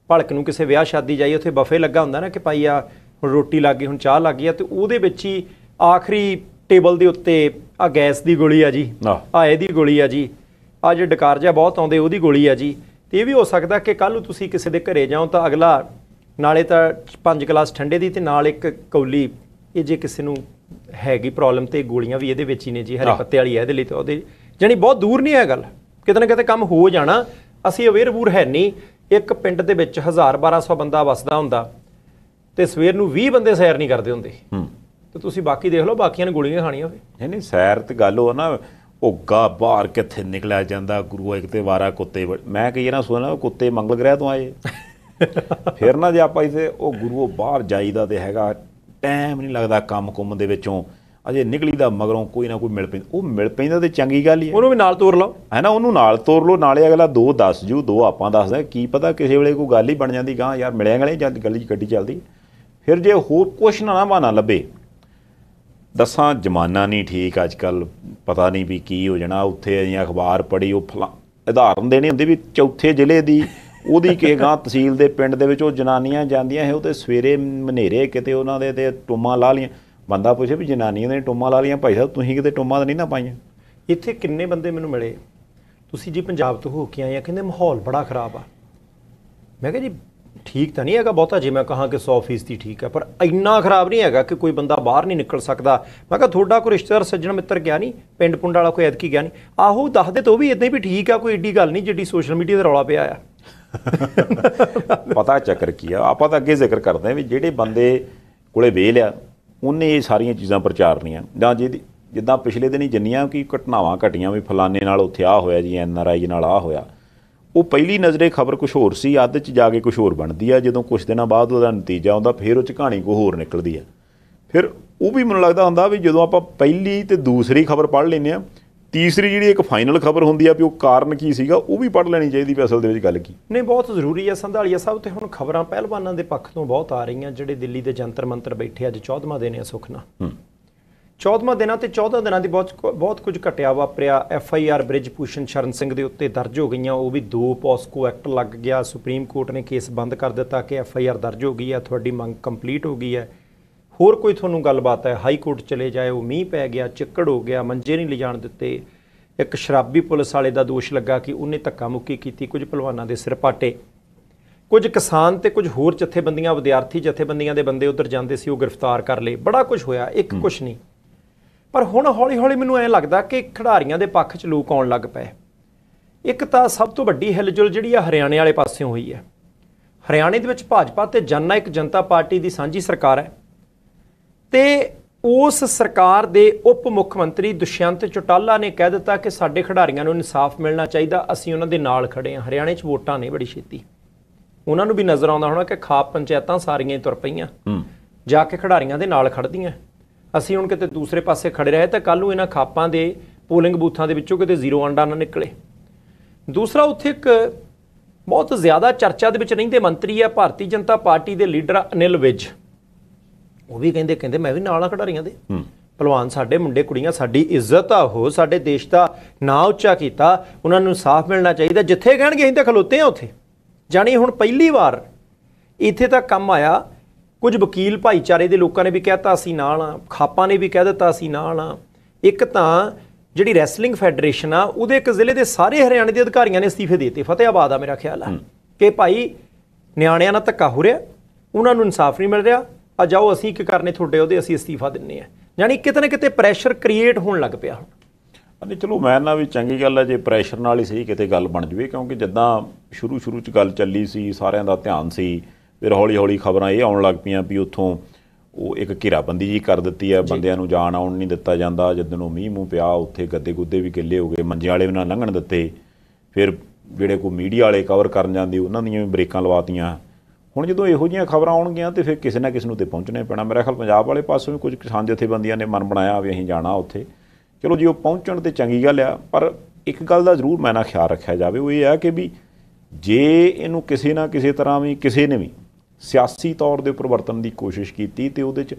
ਭਲਕ ਨੂੰ ਕਿਸੇ ਵਿਆਹ ਸ਼ਾਦੀ ਜਾਈ ਉੱਥੇ ਬਫੇ ਲੱਗਾ ਹੁੰਦਾ ਨਾ ਕਿ ਪਾਈ ਆ ਹੁਣ ਰੋਟੀ ਲੱਗ ਗਈ ਹੁਣ ਚਾਹ ਲੱਗ ਗਈ ਆ ਤੇ ਉਹਦੇ ਵਿੱਚ ਹੀ ਆਖਰੀ ਟੇਬਲ ਦੇ ਉੱਤੇ ਆ ਗੈਸ ਦੀ ਗੋਲੀ ਆ ਜੀ ਆ ਇਹਦੀ ਗੋਲੀ ਆ ਜੀ ਆ ਜੇ ਡਕਾਰ ਬਹੁਤ ਆਉਂਦੇ ਉਹਦੀ ਗੋਲੀ ਆ ਜੀ ਤੇ ਇਹ ਵੀ ਹੋ ਸਕਦਾ ਕਿ ਕੱਲ ਨੂੰ ਤੁਸੀਂ ਕਿਸੇ ਦੇ ਘਰੇ ਜਾਓ ਤਾਂ ਅਗਲਾ ਨਾਲੇ ਤਾਂ ਪੰਜ ਗਲਾਸ ਠੰਡੇ ਦੀ ਤੇ ਨਾਲ ਇੱਕ ਕੌਲੀ ਇਹ ਜੇ ਕਿਸੇ ਨੂੰ ਹੈਗੀ ਪ੍ਰੋਬਲਮ ਤੇ ਗੋਲੀਆਂ ਵੀ ਇਹਦੇ ਵਿੱਚ ਹੀ ਨੇ ਜੀ ਹਰੇ ਪੱਤੇ ਵਾਲੀ ਹੈ ਇਹਦੇ ਲਈ ਤਾਂ ਉਹਦੇ ਜਾਨੀ ਬਹੁਤ ਦੂਰ ਨਹੀਂ ਹੈ ਗੱਲ ਕਿਤੇ ਨਾ ਕਿਤੇ ਕੰਮ ਹੋ ਜਾਣਾ ਅਸੀਂ ਅਵੇਅਰ ਬੂਰ ਹੈ ਨਹੀਂ ਇੱਕ ਪਿੰਡ ਦੇ ਵਿੱਚ 1000 1200 ਬੰਦਾ ਵੱਸਦਾ ਹੁੰਦਾ ਤੇ ਸਵੇਰ ਨੂੰ 20 ਬੰਦੇ ਸੈਰ ਨਹੀਂ ਕਰਦੇ ਹੁੰਦੇ ਹੂੰ ਤੇ ਤੁਸੀਂ ਬਾਕੀ ਦੇਖ ਲਓ ਬਾਕੀਆਂ ਨੇ ਗੋਲੀਆਂ ਖਾਣੀਆਂ ਫੇ ਨਹੀਂ ਨਹੀਂ ਸੈਰ ਤੇ ਗੱਲ ਉਹ ਨਾ ਉੱਗਾ ਬਾਹਰ ਕਿੱਥੇ ਨਿਕਲਿਆ ਜਾਂਦਾ ਗੁਰੂ ਇੱਕ ਤੇ ਵਾਰਾ ਕੁੱਤੇ ਮੈਂ ਕਈ ਨਾ ਸੁਣਿਆ ਕੁੱਤੇ ਮੰਗਲ ਗ੍ਰਹਿ ਤੋਂ ਆਏ ਫਿਰ ਨਾ ਜੇ ਆਪਾਂ ਇਸੇ ਉਹ ਗੁਰੂ ਉਹ ਬਾਹਰ ਜਾਈਦਾ ਤੇ ਹੈਗਾ ਟਾਈਮ ਨਹੀਂ ਲੱਗਦਾ ਕੰਮ ਕੁੰਮ ਦੇ ਵਿੱਚੋਂ ਅਜੇ ਨਿਕਲੀ ਦਾ ਮਗਰੋਂ ਕੋਈ ਨਾ ਕੋਈ ਮਿਲ ਪੈਂਦਾ ਉਹ ਮਿਲ ਪੈਂਦਾ ਤੇ ਚੰਗੀ ਗੱਲ ਹੀ ਹੈ ਉਹਨੂੰ ਵੀ ਨਾਲ ਤੋਰ ਲਓ ਹੈ ਨਾ ਉਹਨੂੰ ਨਾਲ ਤੋਰ ਲਓ ਨਾਲੇ ਅਗਲਾ ਦੋ ਦੱਸ ਜੂ ਦੋ ਆਪਾਂ ਦੱਸਦੇ ਕੀ ਪਤਾ ਕਿਸੇ ਵੇਲੇ ਕੋਈ ਗੱਲ ਹੀ ਬਣ ਜਾਂਦੀ ਗਾਂ ਯਾਰ ਮਿਲਿਆ ਗਲੇ ਜਾਂ ਗੱਲੀ ਗੱਡੀ ਚੱਲਦੀ ਫਿਰ ਜੇ ਹੋਰ ਕੁਛ ਨਾ ਨਾ ਲੱਭੇ ਦਸਾਂ ਜਮਾਨਾ ਨਹੀਂ ਠੀਕ ਅੱਜ ਕੱਲ ਪਤਾ ਨਹੀਂ ਵੀ ਕੀ ਹੋ ਜਾਣਾ ਉੱਥੇ ਅਸੀਂ ਅਖਬਾਰ ਪੜੀ ਉਹ ਫਲਾ ਉਦਾਹਰਨ ਦੇਣੇ ਹੁੰਦੇ ਵੀ ਚੌਥੇ ਜ਼ਿਲ੍ਹੇ ਦੀ ਉਹਦੀ ਕੇਗਾ ਤਹਿਸੀਲ ਦੇ ਪਿੰਡ ਦੇ ਵਿੱਚ ਉਹ ਜਨਾਨੀਆਂ ਜਾਂਦੀਆਂ ਹੈ ਉਹ ਤੇ ਸਵੇਰੇ ਮਨੇਰੇ ਕਿਤੇ ਉਹਨਾਂ ਦੇ ਤੇ ਟੁੰਮਾ ਲਾ ਲੀਆਂ ਬੰਦਾ ਪੁੱਛੇ ਵੀ ਜਨਾਨੀਆਂ ਨੇ ਟੁੰਮਾ ਲਾ ਲੀਆਂ ਭਾਈ ਸਾਹਿਬ ਤੁਸੀਂ ਕਿਤੇ ਟੁੰਮਾ ਤਾਂ ਨਹੀਂ ਨਾ ਪਾਈਆਂ ਇੱਥੇ ਕਿੰਨੇ ਬੰਦੇ ਮੈਨੂੰ ਮਿਲੇ ਤੁਸੀਂ ਜੀ ਪੰਜਾਬ ਤੋਂ ਹੋ ਕੇ ਆਏ ਆ ਕਹਿੰਦੇ ਮਾਹੌਲ ਬੜਾ ਖਰਾਬ ਆ ਮੈਂ ਕਿਹਾ ਜੀ ਠੀਕ ਤਾਂ ਨਹੀਂ ਹੈਗਾ ਬਹੁਤਾ ਜੇ ਮੈਂ ਕਹਾਂ ਕਿ 100% ਠੀਕ ਹੈ ਪਰ ਇੰਨਾ ਖਰਾਬ ਨਹੀਂ ਹੈਗਾ ਕਿ ਕੋਈ ਬੰਦਾ ਬਾਹਰ ਨਹੀਂ ਨਿਕਲ ਸਕਦਾ ਮੈਂ ਕਹਾਂ ਤੁਹਾਡਾ ਕੋਈ ਰਿਸ਼ਤੇਦਾਰ ਸੱਜਣ ਮਿੱਤਰ ਗਿਆ ਨਹੀਂ ਪਿੰਡ ਪੁੰਡ ਵਾਲਾ ਕੋਈ ਐਤਕੀ ਗਿਆ ਨਹੀਂ ਆਹੋ ਦੱਸਦੇ ਤੋ ਵੀ ਇਦਾਂ ਹੀ ਵੀ ਠੀਕ ਆ ਕੋਈ ਏਡੀ ਗੱਲ ਨਹੀਂ ਜਿੱਡੀ ਸੋਸ਼ਲ ਮੀਡੀਆ ਤੇ ਰੌਲਾ ਪਿਆ ਆ ਪਤਾ ਚੱਕਰ ਕੀ ਆ ਆਪਾਂ ਤਾਂ ਅੱਗੇ ਜ਼ਿਕਰ ਕਰਦੇ ਆ ਵੀ ਜਿਹੜੇ ਬੰਦੇ ਕੋਲੇ ਵੇਲ ਆ ਉਹਨੇ ਇਹ ਸਾਰੀਆਂ ਚੀਜ਼ਾਂ ਪ੍ਰਚਾਰਨੀਆਂ ਜਾਂ ਜਿਹਦੀ ਜਿੱਦਾਂ ਪਿਛਲੇ ਦਿਨ ਹੀ ਜੰਨੀਆਂ ਕਿ ਘਟਨਾਵਾਂ ਘਟੀਆਂ ਵੀ ਫਲਾਣੇ ਨਾਲ ਉੱਥੇ ਆ ਹੋਇਆ ਜੀ ਐਨ ਆਰ ਆਈ ਨਾਲ ਆ ਹੋਇਆ ਉਹ ਪਹਿਲੀ ਨਜ਼ਰੇ ਖਬਰ ਕੁਝ ਹੋਰ ਸੀ ਅੱਧ 'ਚ ਜਾ ਕੇ ਕੁਝ ਹੋਰ ਬਣਦੀ ਆ ਜਦੋਂ ਕੁਝ ਦਿਨਾਂ ਬਾਅਦ ਉਹਦਾ ਨਤੀਜਾ ਆਉਂਦਾ ਫਿਰ ਉਹ 'ਚ ਕਹਾਣੀ ਕੋ ਹੋਰ ਨਿਕਲਦੀ ਆ ਫਿਰ ਉਹ ਵੀ ਮੈਨੂੰ ਲੱਗਦਾ ਹੁੰਦਾ ਵੀ ਜਦੋਂ ਆਪਾਂ ਪਹਿਲੀ ਤੇ ਦੂਸਰੀ ਖਬਰ ਪੜ੍ਹ ਲੈਨੇ ਆ ਤੀਸਰੀ ਜਿਹੜੀ ਇੱਕ ਫਾਈਨਲ ਖਬਰ ਹੁੰਦੀ ਆ ਵੀ ਉਹ ਕਾਰਨ ਕੀ ਸੀਗਾ ਉਹ ਵੀ ਪੜ੍ਹ ਲੈਣੀ ਚਾਹੀਦੀ ਵੀ ਅਸਲ ਦੇ ਵਿੱਚ ਗੱਲ ਕੀ ਨਹੀਂ ਬਹੁਤ ਜ਼ਰੂਰੀ ਆ ਸੰਧਾਲੀਆ ਸਾਹਿਬ ਤੇ ਹੁਣ ਖਬਰਾਂ ਪਹਿਲਵਾਨਾਂ ਦੇ ਪੱਖ ਤੋਂ ਬਹੁਤ ਆ ਰਹੀਆਂ ਜਿਹੜੇ ਦਿੱਲੀ ਦੇ ਜੰਤਰ ਮੰਤਰ ਬੈਠੇ ਅੱਜ 14ਵਾਂ ਦਿਨ ਆ ਸੁਖਨਾ 14 ਦਿਨਾਂ ਤੇ 14 ਦਿਨਾਂ ਦੀ ਬਹੁਤ ਬਹੁਤ ਕੁਝ ਘਟਿਆ ਵਾਪਰਿਆ F I R Brij Bhushan Sharan Singh ਦੇ ਉੱਤੇ ਦਰਜ ਹੋ ਗਈਆਂ ਉਹ ਵੀ ਦੋ ਪੋਸਕੋ ਐਕਟ ਲੱਗ ਗਿਆ ਸੁਪਰੀਮ ਕੋਰਟ ਨੇ ਕੇਸ ਬੰਦ ਕਰ ਦਿੱਤਾ ਕਿ ਐਫ ਆਈ ਆਰ ਦਰਜ ਹੋ ਗਈ ਹੈ ਤੁਹਾਡੀ ਮੰਗ ਕੰਪਲੀਟ ਹੋ ਗਈ ਹੈ ਹੋਰ ਕੋਈ ਤੁਹਾਨੂੰ ਗੱਲਬਾਤ ਹੈ ਹਾਈ ਕੋਰਟ ਚਲੇ ਜਾਏ ਉਹ ਮੀਂਹ ਪੈ ਗਿਆ ਚਿੱਕੜ ਹੋ ਗਿਆ ਮੰਜੇ ਨਹੀਂ ਲਿਜਾਣ ਦਿੱਤੇ ਇੱਕ ਸ਼ਰਾਬੀ ਪੁਲਿਸ ਵਾਲੇ ਦਾ ਦੋਸ਼ ਲੱਗਾ ਕਿ ਉਹਨੇ ਧੱਕਾ ਮੁੱਕੀ ਕੀਤੀ ਕੁਝ ਪਹਿਲਵਾਨਾਂ ਦੇ ਸਿਰ ਪਾਟੇ ਕੁਝ ਕਿਸਾਨ ਤੇ ਕੁਝ ਹੋਰ ਜਥੇਬੰਦੀਆਂ ਵਿਦਿਆਰਥੀ ਜਥੇਬੰਦੀਆਂ ਦੇ ਬੰਦੇ ਉਧਰ ਜਾਂਦੇ ਸੀ ਉਹ ਗ੍ਰਿਫਤਾਰ ਕਰ ਲਏ ਬੜਾ ਕੁਝ ਹੋਇਆ ਇੱਕ ਕੁਝ ਨਹੀਂ ਪਰ ਹੁਣ ਹੌਲੀ-ਹੌਲੀ ਮੈਨੂੰ ਐਂ ਲੱਗਦਾ ਕਿ ਖਿਡਾਰੀਆਂ ਦੇ ਪੱਖ 'ਚ ਲੋਕ ਆਉਣ ਲੱਗ ਪਏ ਇੱਕ ਤਾਂ ਸਭ ਤੋਂ ਵੱਡੀ ਹਿਲਜੁਲ ਜਿਹੜੀ ਆ ਹਰਿਆਣੇ ਵਾਲੇ ਪਾਸਿਓਂ ਹੋਈ ਹੈ ਹਰਿਆਣੇ ਦੇ ਵਿੱਚ ਭਾਜਪਾ ਤੇ ਜਨਨਾਇਕ ਜਨਤਾ ਪਾਰਟੀ ਦੀ ਸਾਂਝੀ ਸਰਕਾਰ ਹੈ ਤੇ ਉਸ ਸਰਕਾਰ ਦੇ ਉਪ ਮੁੱਖ ਮੰਤਰੀ ਦੁਸ਼ਯੰਤ ਚੋਟਾਲਾ ਨੇ ਕਹਿ ਦਿੱਤਾ ਕਿ ਸਾਡੇ ਖਿਡਾਰੀਆਂ ਨੂੰ ਇਨਸਾਫ ਮਿਲਣਾ ਚਾਹੀਦਾ ਅਸੀਂ ਉਹਨਾਂ ਦੇ ਨਾਲ ਖੜੇ ਹਾਂ ਹਰਿਆਣੇ 'ਚ ਵੋਟਾਂ ਨੇ ਬੜੀ ਛੇਤੀ ਉਹਨਾਂ ਨੂੰ ਵੀ ਨਜ਼ਰ ਆਉਂਦਾ ਹੋਣਾ ਕਿ ਖਾਪ ਪੰਚਾਇਤਾਂ ਸਾਰੀਆਂ ਹੀ ਤੁਰ ਪਈਆਂ ਹੂੰ ਜਾ ਕੇ ਖਿਡਾਰੀਆਂ ਦੇ ਨਾਲ ਖੜਦੀਆਂ ਅਸੀਂ ਹੁਣ ਕਿਤੇ ਦੂਸਰੇ ਪਾਸੇ ਖੜੇ ਰਹੇ ਤਾਂ ਕੱਲ ਨੂੰ ਇਹਨਾਂ ਖਾਪਾਂ ਦੇ ਪੋਲਿੰਗ ਬੂਥਾਂ ਦੇ ਵਿੱਚੋਂ ਕਿਤੇ ਜ਼ੀਰੋ ਅੰਡਾ ਨਾ ਨਿਕਲੇ ਦੂਸਰਾ ਉੱਥੇ ਇੱਕ ਬਹੁਤ ਜ਼ਿਆਦਾ ਚਰਚਾ ਦੇ ਵਿੱਚ ਰਹਿੰਦੇ ਮੰਤਰੀ ਆ ਭਾਰਤੀ ਜਨਤਾ ਪਾਰਟੀ ਦੇ ਲੀਡਰ ਅਨਿਲ ਵਿਜ ਉਹ ਵੀ ਕਹਿੰਦੇ ਕਹਿੰਦੇ ਮੈਂ ਵੀ ਨਾਲ ਆ ਖੜਾਰੀਆਂ ਦੇ ਪਹਿਲਵਾਨ ਸਾਡੇ ਮੁੰਡੇ ਕੁੜੀਆਂ ਸਾਡੀ ਇੱਜ਼ਤ ਆ ਹੋ ਸਾਡੇ ਦੇਸ਼ ਦਾ ਨਾਂ ਉੱਚਾ ਕੀਤਾ ਉਹਨਾਂ ਨੂੰ ਸਾਫ਼ ਮਿਲਣਾ ਚਾਹੀਦਾ ਜਿੱਥੇ ਕਹਿਣਗੇ ਅਸੀਂ ਤਾਂ ਖਲੋਤੇ ਆ ਉੱਥੇ ਜਾਨੀ ਹੁਣ ਪਹਿਲੀ ਵਾਰ ਇੱਥੇ ਤਾਂ ਕੰਮ ਆਇਆ ਕੁਝ ਵਕੀਲ ਭਾਈਚਾਰੇ ਦੇ ਲੋਕਾਂ ਨੇ ਵੀ ਕਹਿਤਾ ਅਸੀਂ ਨਾਲ ਆ ਖਾਪਾਂ ਨੇ ਵੀ ਕਹਿ ਦਿੱਤਾ ਅਸੀਂ ਨਾਲ ਆ ਇੱਕ ਤਾਂ ਜਿਹੜੀ ਰੈਸਲਿੰਗ ਫੈਡਰੇਸ਼ਨ ਆ ਉਹਦੇ ਇੱਕ ਜ਼ਿਲ੍ਹੇ ਦੇ ਸਾਰੇ ਹਰਿਆਣੇ ਦੇ ਅਧਿਕਾਰੀਆਂ ਨੇ ਅਸਤੀਫੇ ਦਿੱਤੇ ਫਤਿਹਾਬਾਦ ਆ ਮੇਰਾ ਖਿਆਲ ਆ ਕਿ ਭਾਈ ਨਿਆਣਿਆਂ ਨਾਲ ਧੱਕਾ ਹੋ ਰਿਹਾ ਉਹਨਾਂ ਨੂੰ ਇਨਸਾਫ ਨਹੀਂ ਮਿਲ ਰਿਹਾ ਆ ਜਾਓ ਅਸੀਂ ਕੀ ਕਰਨੇ ਤੁਹਾਡੇ ਉਹਦੇ ਅਸੀਂ ਅਸਤੀਫਾ ਦਿੰਨੇ ਆ ਯਾਨੀ ਕਿਤੇ ਨਾ ਕਿਤੇ ਪ੍ਰੈਸ਼ਰ ਕ੍ਰੀਏਟ ਹੋਣ ਲੱਗ ਪਿਆ ਹੁਣ ਅਨੇ ਚਲੋ ਮੈਂ ਨਾ ਵੀ ਚੰਗੀ ਗੱਲ ਹੈ ਜੇ ਪ੍ਰੈਸ਼ਰ ਨਾਲ ਹੀ ਸਹੀ ਕਿਤੇ ਗੱਲ ਬਣ ਜਵੇ ਕਿਉਂਕਿ ਜਿੱਦਾਂ ਸ਼ੁਰੂ ਸ਼ੁਰੂ ਚ ਗੱਲ ਚੱਲੀ ਸੀ ਸਾਰਿਆਂ ਦਾ ਧਿਆਨ ਸੀ ਫਿਰ ਹੌਲੀ ਹੌਲੀ ਖਬਰਾਂ ਇਹ ਆਉਣ ਲੱਗ ਪਈਆਂ ਵੀ ਉੱਥੋਂ ਉਹ ਇੱਕ ਘੇਰਾਬੰਦੀ ਜੀ ਕਰ ਦਿੱਤੀ ਆ ਬੰਦਿਆਂ ਨੂੰ ਜਾਣ ਆਉਣ ਨਹੀਂ ਦਿੱਤਾ ਜਾਂਦਾ ਜਦੋਂ ਮੀਂਹ ਮੂੰਹ ਪਿਆ ਉੱਥੇ ਗੱਦੇ ਗੁੱਦੇ ਵੀ ਗਿੱਲੇ ਹੋ ਗਏ ਮੰਜੇ ਵਾਲੇ ਵੀ ਨਾ ਲੰਘਣ ਦਿੱਤੇ ਫਿਰ ਜਿਹੜੇ ਕੋ ਮੀਡੀਆ ਵਾਲੇ ਕਵਰ ਕਰਨ ਜਾਂਦੇ ਉਹਨਾਂ ਦੀਆਂ ਵੀ ਬ੍ਰੇਕਾਂ ਲਵਾਤੀਆਂ ਹੁਣ ਜਦੋਂ ਇਹੋ ਜਿਹੀਆਂ ਖਬਰਾਂ ਆਉਣਗੀਆਂ ਤੇ ਫਿਰ ਕਿਸੇ ਨਾ ਕਿਸ ਨੂੰ ਤੇ ਪਹੁੰਚਣੇ ਪੈਣਾ ਮੇਰੇ ਖਿਆਲ ਪੰਜਾਬ ਵਾਲੇ ਪਾਸੋਂ ਵੀ ਕੁਝ ਕਿਸਾਨ ਜਥੇਬੰਦੀਆਂ ਨੇ ਮਨ ਬਣਾਇਆ ਵੀ ਅਸੀਂ ਜਾਣਾ ਉੱਥੇ ਚਲੋ ਜੀ ਉਹ ਪਹੁੰਚਣ ਤੇ ਚੰਗੀ ਗੱਲ ਆ ਪਰ ਇੱਕ ਗੱਲ ਦਾ ਜ਼ਰੂਰ ਮੈਨਾਂ ਖਿਆਲ ਰੱਖਿਆ ਜਾਵੇ ਉਹ ਇਹ ਆ ਕਿ ਵੀ ਜੇ ਇਹਨੂੰ ਕਿਸੇ ਨਾ ਕਿਸੇ ਤਰ੍ਹਾਂ ਵੀ ਕਿਸੇ ਨੇ ਵੀ ਸਿਆਸੀ ਤੌਰ ਦੇ ਉੱਪਰ ਵਰਤਣ ਦੀ ਕੋਸ਼ਿਸ਼ ਕੀਤੀ ਤੇ ਉਹਦੇ 'ਚ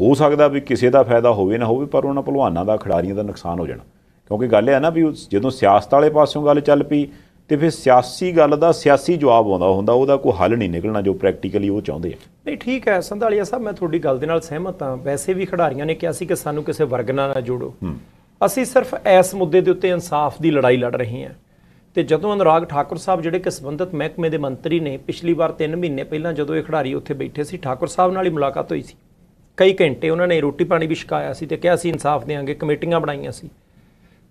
ਹੋ ਸਕਦਾ ਵੀ ਕਿਸੇ ਦਾ ਫਾਇਦਾ ਹੋਵੇ ਨਾ ਹੋਵੇ ਪਰ ਉਹਨਾਂ ਪਹਿਲਵਾਨਾਂ ਦਾ ਖਿਡਾਰੀਆਂ ਦਾ ਨੁਕਸਾਨ ਹੋ ਜਾਣਾ ਕਿਉਂਕਿ ਗੱਲ ਇਹ ਆ ਨਾ ਵੀ ਜਦੋਂ ਸਿਆਸਤ ਵਾਲੇ ਪਾਸਿਓਂ ਗੱਲ ਚੱਲ ਪਈ ਤੇ ਫਿਰ ਸਿਆਸੀ ਗੱਲ ਦਾ ਸਿਆਸੀ ਜਵਾਬ ਆਉਂਦਾ ਹੁੰਦਾ ਉਹਦਾ ਕੋਈ ਹੱਲ ਨਹੀਂ ਨਿਕਲਣਾ ਜੋ ਪ੍ਰੈਕਟੀਕਲੀ ਉਹ ਚਾਹੁੰਦੇ ਆ ਨਹੀਂ ਠੀਕ ਹੈ ਸੰਧਾਲੀਆ ਸਾਹਿਬ ਮੈਂ ਤੁਹਾਡੀ ਗੱਲ ਦੇ ਨਾਲ ਸਹਿਮਤ ਹਾਂ ਵੈਸੇ ਵੀ ਖਿਡਾਰੀਆਂ ਨੇ ਕਿਹਾ ਸੀ ਕਿ ਸਾਨੂੰ ਕਿਸੇ ਵਰਗ ਨਾਲ ਨਾ ਜੋੜੋ ਅਸੀਂ ਸਿਰਫ ਇਸ ਮੁੱਦੇ ਦੇ ਉੱਤੇ ਇਨਸਾਫ ਦੀ ਲੜਾਈ ਲੜ ਰਹੇ ਹਾਂ ਤੇ ਜਦੋਂ ਅਨੁਰਾਗ ਠਾਕੁਰ ਸਾਹਿਬ ਜਿਹੜੇ ਕਿ ਸੰਬੰਧਿਤ ਮਹਿਕਮੇ ਦੇ ਮੰਤਰੀ ਨੇ ਪਿਛਲੀ ਵਾਰ 3 ਮਹੀਨੇ ਪਹਿਲਾਂ ਜਦੋਂ ਇਹ ਖਿਡਾਰੀ ਉੱਥੇ ਬੈਠੇ ਸੀ ਠਾਕੁਰ ਸਾਹਿਬ ਨਾਲ ਹੀ ਮੁਲਾਕਾਤ ਹੋਈ ਸੀ ਕਈ ਘੰਟੇ ਉਹਨਾਂ ਨੇ ਰੋਟੀ ਪਾਣੀ ਵੀ ਸ਼ਿਕਾਇਆ ਸੀ ਤੇ ਕਿਹਾ ਸੀ ਇਨਸਾਫ ਦੇਾਂਗੇ ਕਮੇਟੀਆਂ ਬਣਾਈਆਂ ਸੀ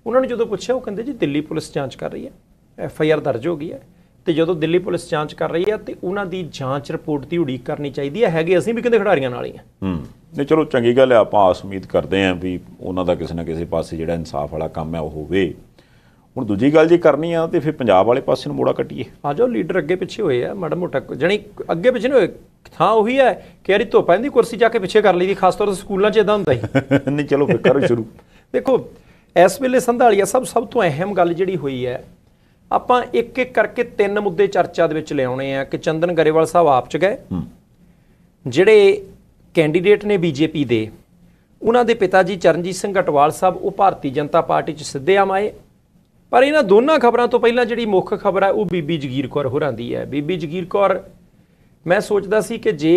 ਉਹਨਾਂ ਨੇ ਜਦੋਂ ਪੁੱਛਿਆ ਉਹ ਕਹਿੰਦੇ ਜੀ ਦਿੱਲੀ ਪੁਲਿਸ ਜਾਂਚ ਕਰ ਰਹੀ ਹੈ ਐਫ ਆਈ ਆਰ ਦਰਜ ਹੋ ਗਈ ਹੈ ਤੇ ਜਦੋਂ ਦਿੱਲੀ ਪੁਲਿਸ ਜਾਂਚ ਕਰ ਰਹੀ ਹੈ ਤੇ ਉਹਨਾਂ ਦੀ ਜਾਂਚ ਰਿਪੋਰਟ ਦੀ ਉਡੀਕ ਕਰਨੀ ਚਾਹੀਦੀ ਹੈ ਹੈਗੇ ਅਸੀਂ ਵੀ ਕਹਿੰਦੇ ਖਿਡਾਰੀਆਂ ਨਾਲ ਹੀ ਹਾਂ ਹੂੰ ਨਹੀਂ ਚਲੋ ਚੰਗੀ ਗੱਲ ਹੈ ਆਪਾਂ ਆਸ ਉਮੀਦ ਕਰਦੇ ਹਾਂ ਵੀ ਉਹਨਾਂ ਦਾ ਕਿਸੇ ਨਾ ਕਿਸੇ ਪਾਸੇ ਜਿਹੜਾ ਇਨਸਾਫ ਵਾਲਾ ਕੰਮ ਹੈ ਉਹ ਹੋਵੇ ਹੁਣ ਦੂਜੀ ਗੱਲ ਜੇ ਕਰਨੀ ਆ ਤੇ ਫਿਰ ਪੰਜਾਬ ਵਾਲੇ ਪਾਸੇ ਨੂੰ ਮੋੜਾ ਕੱਟੀਏ ਆਜੋ ਲੀਡਰ ਅੱਗੇ ਪਿੱਛੇ ਹੋਏ ਆ ਮਾੜਾ ਮੋਟਾ ਜਣੀ ਅੱਗੇ ਪਿੱਛੇ ਨੂੰ ਹੋਏ ਥਾਂ ਉਹੀ ਹੈ ਕਿ ਯਾਰੀ ਧੋਪਾਂ ਦੀ ਕੁਰਸੀ ਜਾ ਕੇ ਪਿੱਛੇ ਕਰ ਲਈ ਦੀ ਖਾਸ ਤੌਰ ਤੇ ਸਕੂਲਾਂ 'ਚ ਇਦਾਂ ਹੁੰਦਾ ਹੀ ਨਹੀਂ ਚਲੋ ਫਿਰ ਕਰੋ ਸ਼ੁਰੂ ਦੇਖੋ ਇਸ ਵੇਲੇ ਸੰਧਾਲੀਆ ਸਭ ਸਭ ਤੋਂ ਅਹਿਮ ਗੱਲ ਜਿਹੜੀ ਹੋਈ ਹੈ ਆਪਾਂ ਇੱਕ ਇੱਕ ਕਰਕੇ ਤਿੰਨ ਮੁੱਦੇ ਚਰਚਾ ਦੇ ਵਿੱਚ ਲਿਆਉਣੇ ਆ ਕਿ ਚੰਦਨ ਗਰੇਵਾਲ ਸਾਹਿਬ ਆਪ ਚ ਗਏ ਜਿਹੜੇ ਕੈਂਡੀਡੇਟ ਨੇ ਬੀਜੇਪੀ ਦੇ ਉਹਨਾਂ ਦੇ ਪਿਤਾ ਜੀ ਚਰਨਜੀਤ ਸਿੰਘ ਘਟਵਾਲ ਸਾਹਿਬ ਉਹ ਭਾਰਤੀ ਜਨਤਾ ਪਾਰਟੀ ਚ ਸਿੱਧੇ ਆਮ ਆਏ ਪਰ ਇਹਨਾਂ ਦੋਨਾਂ ਖਬਰਾਂ ਤੋਂ ਪਹਿਲਾਂ ਜਿਹੜੀ ਮੁੱਖ ਖਬਰ ਹੈ ਉਹ ਬੀਬੀ ਜਗੀਰ ਕੌਰ ਹੋਰਾਂ ਦੀ ਹੈ ਬੀਬੀ ਜਗੀਰ ਕੌਰ ਮੈਂ ਸੋਚਦਾ ਸੀ ਕਿ ਜੇ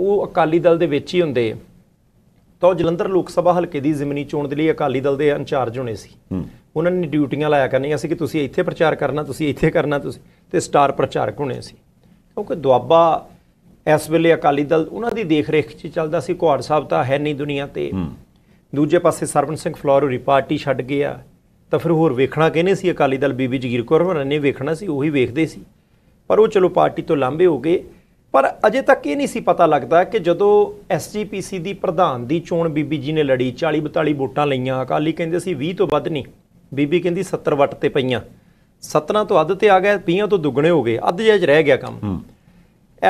ਉਹ ਅਕਾਲੀ ਦਲ ਦੇ ਵਿੱਚ ਹੀ ਹੁੰਦੇ ਤਾਂ ਉਹ ਜਲੰਧਰ ਲੋਕ ਸਭਾ ਹਲਕੇ ਦੀ ਜ਼ਿਮਨੀ ਚੋਣ ਦੇ ਲਈ ਅਕਾਲੀ ਦਲ ਦੇ ਇੰਚਾਰਜ ਹੋਣੇ ਸੀ ਉਹਨਾਂ ਨੇ ਡਿਊਟੀਆਂ ਲਾਇਆ ਕਰਨੀਆਂ ਸੀ ਕਿ ਤੁਸੀਂ ਇੱਥੇ ਪ੍ਰਚਾਰ ਕਰਨਾ ਤੁਸੀਂ ਇੱਥੇ ਕਰਨਾ ਤੁਸੀਂ ਤੇ ਸਟਾਰ ਪ੍ਰਚਾਰਕ ਹੋਣੇ ਸੀ ਕਿਉਂਕਿ ਦੁਆਬਾ ਇਸ ਵੇਲੇ ਅਕਾਲੀ ਦਲ ਉਹਨਾਂ ਦੀ ਦੇਖਰੇਖ 'ਚ ਚੱਲਦਾ ਸੀ ਕੁਹਾੜ ਸਾਹਿਬ ਤਾਂ ਹੈ ਨਹੀਂ ਦੁਨੀਆ ਤੇ ਦੂਜੇ ਪਾਸੇ ਸਰਵਨ ਸਿੰਘ ਫਲੋਰ ਹੋਰੀ ਪਾਰਟੀ ਛੱਡ ਗਿਆ ਤਾਂ ਫਿਰ ਹੋਰ ਵੇਖਣਾ ਕਹਿੰਦੇ ਸੀ ਅਕਾਲੀ ਦਲ ਬੀਬੀ ਜਗੀਰ ਕੌਰ ਹੋਰਾਂ ਨੇ ਵੇਖਣਾ ਸੀ ਉਹੀ ਵੇਖਦੇ ਸੀ ਪਰ ਉਹ ਚਲੋ ਪਾਰਟੀ ਤੋਂ ਲਾਂਬੇ ਹੋ ਗਏ ਪਰ ਅਜੇ ਤੱਕ ਇਹ ਨਹੀਂ ਸੀ ਪਤਾ ਲੱਗਦਾ ਕਿ ਜਦੋਂ ਐਸਜੀਪੀਸੀ ਦੀ ਪ੍ਰਧਾਨ ਦੀ ਚੋਣ ਬੀਬੀ ਜੀ ਨੇ ਲੜੀ 40 42 ਵੋਟਾਂ ਲਈਆਂ ਅਕਾਲੀ ਕਹਿੰਦੇ ਸੀ 20 ਤੋਂ ਵੱਧ ਨਹੀਂ ਬੀਬੀ ਕਹਿੰਦੀ 70 ਵੱਟ ਤੇ ਪਈਆਂ 17 ਤੋਂ ਅੱਧ ਤੇ ਆ ਗਏ 20 ਤੋਂ ਦੁੱਗਣੇ ਹੋ ਗਏ ਅੱਧ ਜਿਹੇ ਰਹਿ ਗਿਆ ਕੰਮ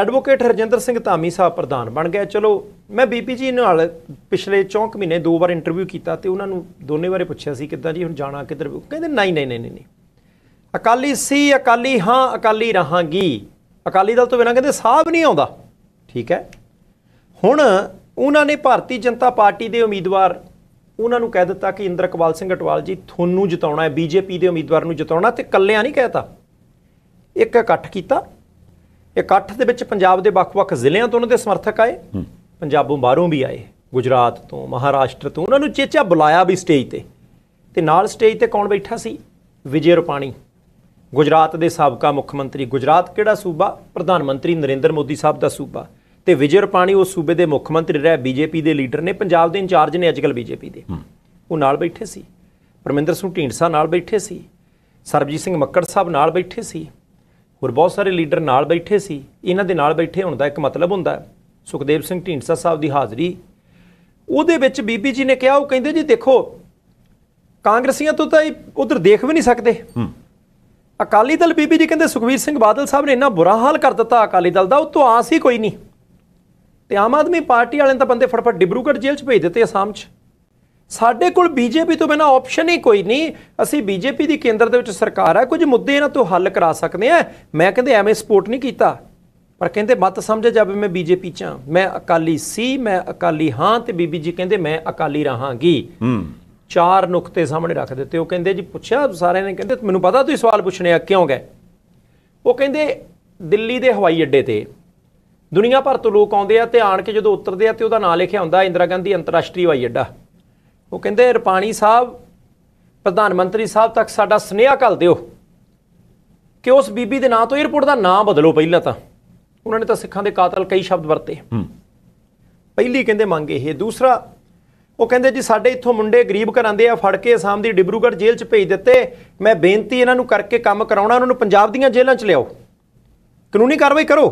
ਐਡਵੋਕੇਟ ਹਰਜਿੰਦਰ ਸਿੰਘ ਧਾਮੀ ਸਾਹਿਬ ਪ੍ਰਧਾਨ ਬਣ ਗਏ ਚਲੋ ਮੈਂ ਬੀਪੀ ਜੀ ਨਾਲ ਪਿਛਲੇ 4 ਮਹੀਨੇ ਦੋ ਵਾਰ ਇੰਟਰਵਿਊ ਕੀਤਾ ਤੇ ਉਹਨਾਂ ਨੂੰ ਦੋਨੇ ਵਾਰੇ ਪੁੱਛਿਆ ਸੀ ਕਿੱਦਾਂ ਜੀ ਹੁਣ ਜਾਣਾ ਕਿੱਧਰ ਕਹਿੰਦੇ ਨਹੀਂ ਨਹੀਂ ਨਹੀਂ ਨਹੀਂ ਅਕਾਲੀ ਸੀ ਅਕਾਲੀ ਹਾਂ ਅਕਾਲੀ ਰਹਾਂਗੀ ਅਕਾਲੀ ਦਲ ਤੋਂ ਬਿਨਾਂ ਕਹਿੰਦੇ ਸਾਹਬ ਨਹੀਂ ਆਉਂਦਾ ਠੀਕ ਹੈ ਹੁਣ ਉਹਨਾਂ ਨੇ ਭਾਰਤੀ ਜਨਤਾ ਪਾਰਟੀ ਦੇ ਉਮੀਦਵਾਰ ਉਹਨਾਂ ਨੂੰ ਕਹਿ ਦਿੱਤਾ ਕਿ ਇੰਦਰ ਕਵਾਲ ਸਿੰਘ ਅਟਵਾਲ ਜੀ ਤੁਹਾਨੂੰ ਜਿਤਾਉਣਾ ਹੈ ਬੀਜੇਪੀ ਦੇ ਉਮੀਦਵਾਰ ਨੂੰ ਜਿਤਾਉਣਾ ਤੇ ਕੱਲਿਆਂ ਨਹੀਂ ਕਹਿਤਾ ਇੱਕ ਇਕੱਠ ਕੀਤਾ ਇਕੱਠ ਦੇ ਵਿੱਚ ਪੰਜਾਬ ਦੇ ਵੱਖ-ਵੱਖ ਜ਼ਿਲ੍ਹਿਆਂ ਤੋਂ ਉਹਨਾਂ ਦੇ ਸਮਰਥਕ ਆਏ ਪੰਜਾਬੋਂ ਬਾਹਰੋਂ ਵੀ ਆਏ ਗੁਜਰਾਤ ਤੋਂ ਮਹਾਰਾਸ਼ਟਰ ਤੋਂ ਉਹਨਾਂ ਨੂੰ ਚੇਚਾ ਬੁਲਾਇਆ ਵੀ ਸਟੇਜ ਤੇ ਤੇ ਨਾਲ ਸਟੇਜ ਤੇ ਕੌਣ ਬੈਠਾ ਸੀ ਵਿਜੇ ਰੁਪਾਣੀ ਗੁਜਰਾਤ ਦੇ ਸਾਬਕਾ ਮੁੱਖ ਮੰਤਰੀ ਗੁਜਰਾਤ ਕਿਹੜਾ ਸੂਬਾ ਪ੍ਰਧਾਨ ਮੰਤਰੀ ਨਰਿੰਦਰ ਮੋਦੀ ਸਾਹਿਬ ਦਾ ਸੂਬਾ ਤੇ ਵਿਜੇ ਰੁਪਾਣੀ ਉਹ ਸੂਬੇ ਦੇ ਮੁੱਖ ਮੰਤਰੀ ਰਹਿ ਬੀਜੇਪੀ ਦੇ ਲੀਡਰ ਨੇ ਪੰਜਾਬ ਦੇ ਇੰਚਾਰਜ ਨੇ ਅੱਜਕੱਲ ਬੀਜੇਪੀ ਦੇ ਉਹ ਨਾਲ ਬੈਠੇ ਸੀ ਪਰਮਿੰਦਰ ਸਿੰਘ ਢੀਂਡਸਾ ਨਾਲ ਬੈਠੇ ਸੀ ਸਰਬਜੀਤ ਸਿੰਘ ਮੱਕੜ ਸਾਹਿਬ ਨਾਲ ਬੈਠੇ ਸੀ ਹੋਰ ਬਹੁਤ ਸਾਰੇ ਲੀਡਰ ਨਾਲ ਬੈਠੇ ਸੀ ਇਹਨਾਂ ਦੇ ਨਾਲ ਬੈਠੇ ਹੋਣ ਦਾ ਇੱਕ ਮਤਲਬ ਹੁੰਦਾ ਸੁਖਦੇਵ ਸਿੰਘ ਢੀਂਡਸਾ ਸਾਹਿਬ ਦੀ ਹਾਜ਼ਰੀ ਉਹਦੇ ਵਿੱਚ ਬੀਬੀ ਜੀ ਨੇ ਕਿਹਾ ਉਹ ਕਹਿੰਦੇ ਜੀ ਦੇਖੋ ਕਾਂਗਰਸੀਆਂ ਤੋਂ ਤਾਂ ਉਧਰ ਦੇਖ ਵੀ ਨਹੀਂ ਸਕਦੇ ਅਕਾਲੀ ਦਲ ਬੀਬੀ ਜੀ ਕਹਿੰਦੇ ਸੁਖਵੀਰ ਸਿੰਘ ਬਾਦਲ ਸਾਹਿਬ ਨੇ ਇੰਨਾ ਬੁਰਾ ਹਾਲ ਕਰ ਦਿੱਤਾ ਅਕਾਲੀ ਦਲ ਦਾ ਉਹ ਤੋਂ ਆਸ ਹੀ ਕੋਈ ਨਹੀਂ ਤੇ ਆਮ ਆਦਮੀ ਪਾਰਟੀ ਵਾਲਿਆਂ ਤਾਂ ਬੰਦੇ ਫਟਫਟ ਡਿਬਰੂਗੜ ਜੇਲ੍ਹ 'ਚ ਭੇਜ ਦਿੱਤੇ ਆਸਾਮ 'ਚ ਸਾਡੇ ਕੋਲ ਬੀਜੇਪੀ ਤੋਂ ਬਿਨਾ ਆਪਸ਼ਨ ਹੀ ਕੋਈ ਨਹੀਂ ਅਸੀਂ ਬੀਜੇਪੀ ਦੀ ਕੇਂਦਰ ਦੇ ਵਿੱਚ ਸਰਕਾਰ ਹੈ ਕੁਝ ਮੁੱਦੇ ਇਹਨਾਂ ਤੋਂ ਹੱਲ ਕਰਾ ਸਕਦੇ ਆ ਮੈਂ ਕਹਿੰਦੇ ਐਵੇਂ ਸਪੋਰਟ ਨਹੀਂ ਕੀਤਾ ਪਰ ਕਹਿੰਦੇ ਮਤ ਸਮਝ ਜਾਵੇ ਮੈਂ ਬੀਜੇਪੀ ਚ ਮੈਂ ਅਕਾਲੀ ਸੀ ਮੈਂ ਅਕਾਲੀ ਹਾਂ ਤੇ ਬੀਬੀ ਜੀ ਕਹਿੰਦੇ ਮੈਂ ਅਕਾਲੀ ਰਹਾਂਗੀ ਹੂੰ ਚਾਰ ਨੁਕਤੇ ਸਾਹਮਣੇ ਰੱਖ ਦਿੱਤੇ ਉਹ ਕਹਿੰਦੇ ਜੀ ਪੁੱਛਿਆ ਸਾਰਿਆਂ ਨੇ ਕਹਿੰਦੇ ਮੈਨੂੰ ਪਤਾ ਤੁਸੀਂ ਸਵਾਲ ਪੁੱਛਣੇ ਆ ਕਿਉਂ ਗਏ ਉਹ ਕਹਿੰਦੇ ਦਿੱਲੀ ਦੇ ਹਵਾਈ ਅੱਡੇ ਤੇ ਦੁਨੀਆ ਭਰ ਤੋਂ ਲੋਕ ਆਉਂਦੇ ਆ ਤੇ ਆਣ ਕੇ ਜਦੋਂ ਉਤਰਦੇ ਆ ਤੇ ਉਹਦਾ ਨਾਂ ਲਿਖਿਆ ਹੁੰਦਾ ਇੰਦਰਾ ਗਾਂਧੀ ਅੰਤਰਰਾਸ਼ਟਰੀ ਹਵਾਈ ਅੱਡਾ ਉਹ ਕਹਿੰਦੇ ਰਪਾਣੀ ਸਾਹਿਬ ਪ੍ਰਧਾਨ ਮੰਤਰੀ ਸਾਹਿਬ ਤੱਕ ਸਾਡਾ ਸਨੇਹਾ ਕਰ ਦਿਓ ਕਿ ਉਸ ਬੀਬੀ ਦੇ ਨਾਂ ਤੋਂ 에어ਪੋਰਟ ਦਾ ਨਾਂ ਬਦਲੋ ਪਹਿਲਾਂ ਤਾਂ ਉਹਨਾਂ ਨੇ ਤਾਂ ਸਿੱਖਾਂ ਦੇ ਕਾਤਲ ਕਈ ਸ਼ਬਦ ਵਰਤੇ ਪਹਿਲੀ ਕਹਿੰਦੇ ਮੰਗ ਇਹ ਦੂਸਰਾ ਉਹ ਕਹਿੰਦੇ ਜੀ ਸਾਡੇ ਇੱਥੋਂ ਮੁੰਡੇ ਗਰੀਬ ਘਰਾਂ ਦੇ ਆ ਫੜ ਕੇ ਆਸਾਮ ਦੀ ਡਿਬਰੂਗੜ੍ਹ ਜੇਲ੍ਹ 'ਚ ਭੇਜ ਦਿੱਤੇ ਮੈਂ ਬੇਨਤੀ ਇਹਨਾਂ ਨੂੰ ਕਰਕੇ ਕੰਮ ਕਰਾਉਣਾ ਉਹਨਾਂ ਨੂੰ ਪੰਜਾਬ ਦੀਆਂ ਜੇਲ੍ਹਾਂ 'ਚ ਲਿਆਓ ਕਾਨੂੰਨੀ ਕਾਰਵਾਈ ਕਰੋ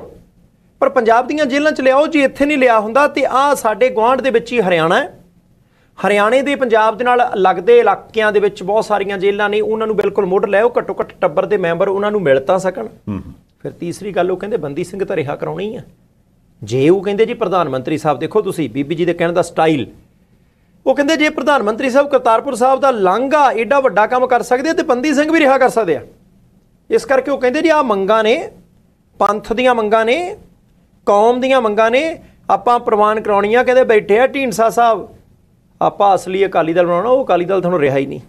ਪਰ ਪੰਜਾਬ ਦੀਆਂ ਜੇਲ੍ਹਾਂ 'ਚ ਲਿਆਓ ਜੀ ਇੱਥੇ ਨਹੀਂ ਲਿਆ ਹੁੰਦਾ ਤੇ ਆ ਸਾਡੇ ਗਵਾਂਢ ਦੇ ਵਿੱਚ ਹੀ ਹਰਿਆਣਾ ਹੈ ਹਰਿਆਣੇ ਦੇ ਪੰਜਾਬ ਦੇ ਨਾਲ ਲੱਗਦੇ ਇਲਾਕਿਆਂ ਦੇ ਵਿੱਚ ਬਹੁਤ ਸਾਰੀਆਂ ਜੇਲ੍ਹਾਂ ਨੇ ਉਹਨਾਂ ਨੂੰ ਬਿਲਕੁਲ ਮੋੜ ਲਿਆਓ ਘੱਟੋ ਘੱਟ ਟੱਬਰ ਦੇ ਮੈਂਬਰ ਉਹਨਾਂ ਨੂੰ ਮਿਲ ਤਾਂ ਸਕਣ ਹੂੰ ਫਿਰ ਤੀਸਰੀ ਗੱਲ ਉਹ ਕਹਿੰਦੇ ਬੰਦੀ ਸਿੰਘ ਤਾਂ ਰਿਹਾ ਕਰਾਉਣੀ ਆ ਜੇ ਉਹ ਕਹਿੰਦੇ ਜੀ ਪ੍ਰਧਾਨ ਮੰਤਰੀ ਸਾਹਿਬ ਦੇਖੋ ਤੁਸੀਂ ਬੀਬੀ ਜੀ ਦੇ ਕਹਿਣ ਦਾ ਸਟਾਈਲ ਉਹ ਕਹਿੰਦੇ ਜੇ ਪ੍ਰਧਾਨ ਮੰਤਰੀ ਸਾਹਿਬ ਕਰਤਾਰਪੁਰ ਸਾਹਿਬ ਦਾ ਲਾਂਘਾ ਏਡਾ ਵੱਡਾ ਕੰਮ ਕਰ ਸਕਦੇ ਤੇ ਬੰਦੀ ਸਿੰਘ ਵੀ ਰਿਹਾ ਕਰ ਸਕਦੇ ਆ ਇਸ ਕਰਕੇ ਉਹ ਕਹਿੰਦੇ ਜੀ ਆ ਮੰਗਾਂ ਨੇ ਪੰਥ ਦੀਆਂ ਮੰਗਾਂ ਨੇ ਕੌਮ ਦੀਆਂ ਮੰਗਾਂ ਨੇ ਆਪਾਂ ਪ੍ਰਵਾਨ ਕਰਾਉਣੀਆਂ ਕਹਿੰਦੇ ਬੈਠੇ ਆ ਢੀਂਡਸਾ ਸਾਹਿਬ ਆਪਾਂ ਅਸਲੀ ਅਕਾਲੀ ਦਲ ਬਣਾਉਣਾ ਉਹ ਅਕਾਲੀ ਦਲ ਤੁਹਾਨੂੰ ਰਿਹਾ ਹੀ ਨਹੀਂ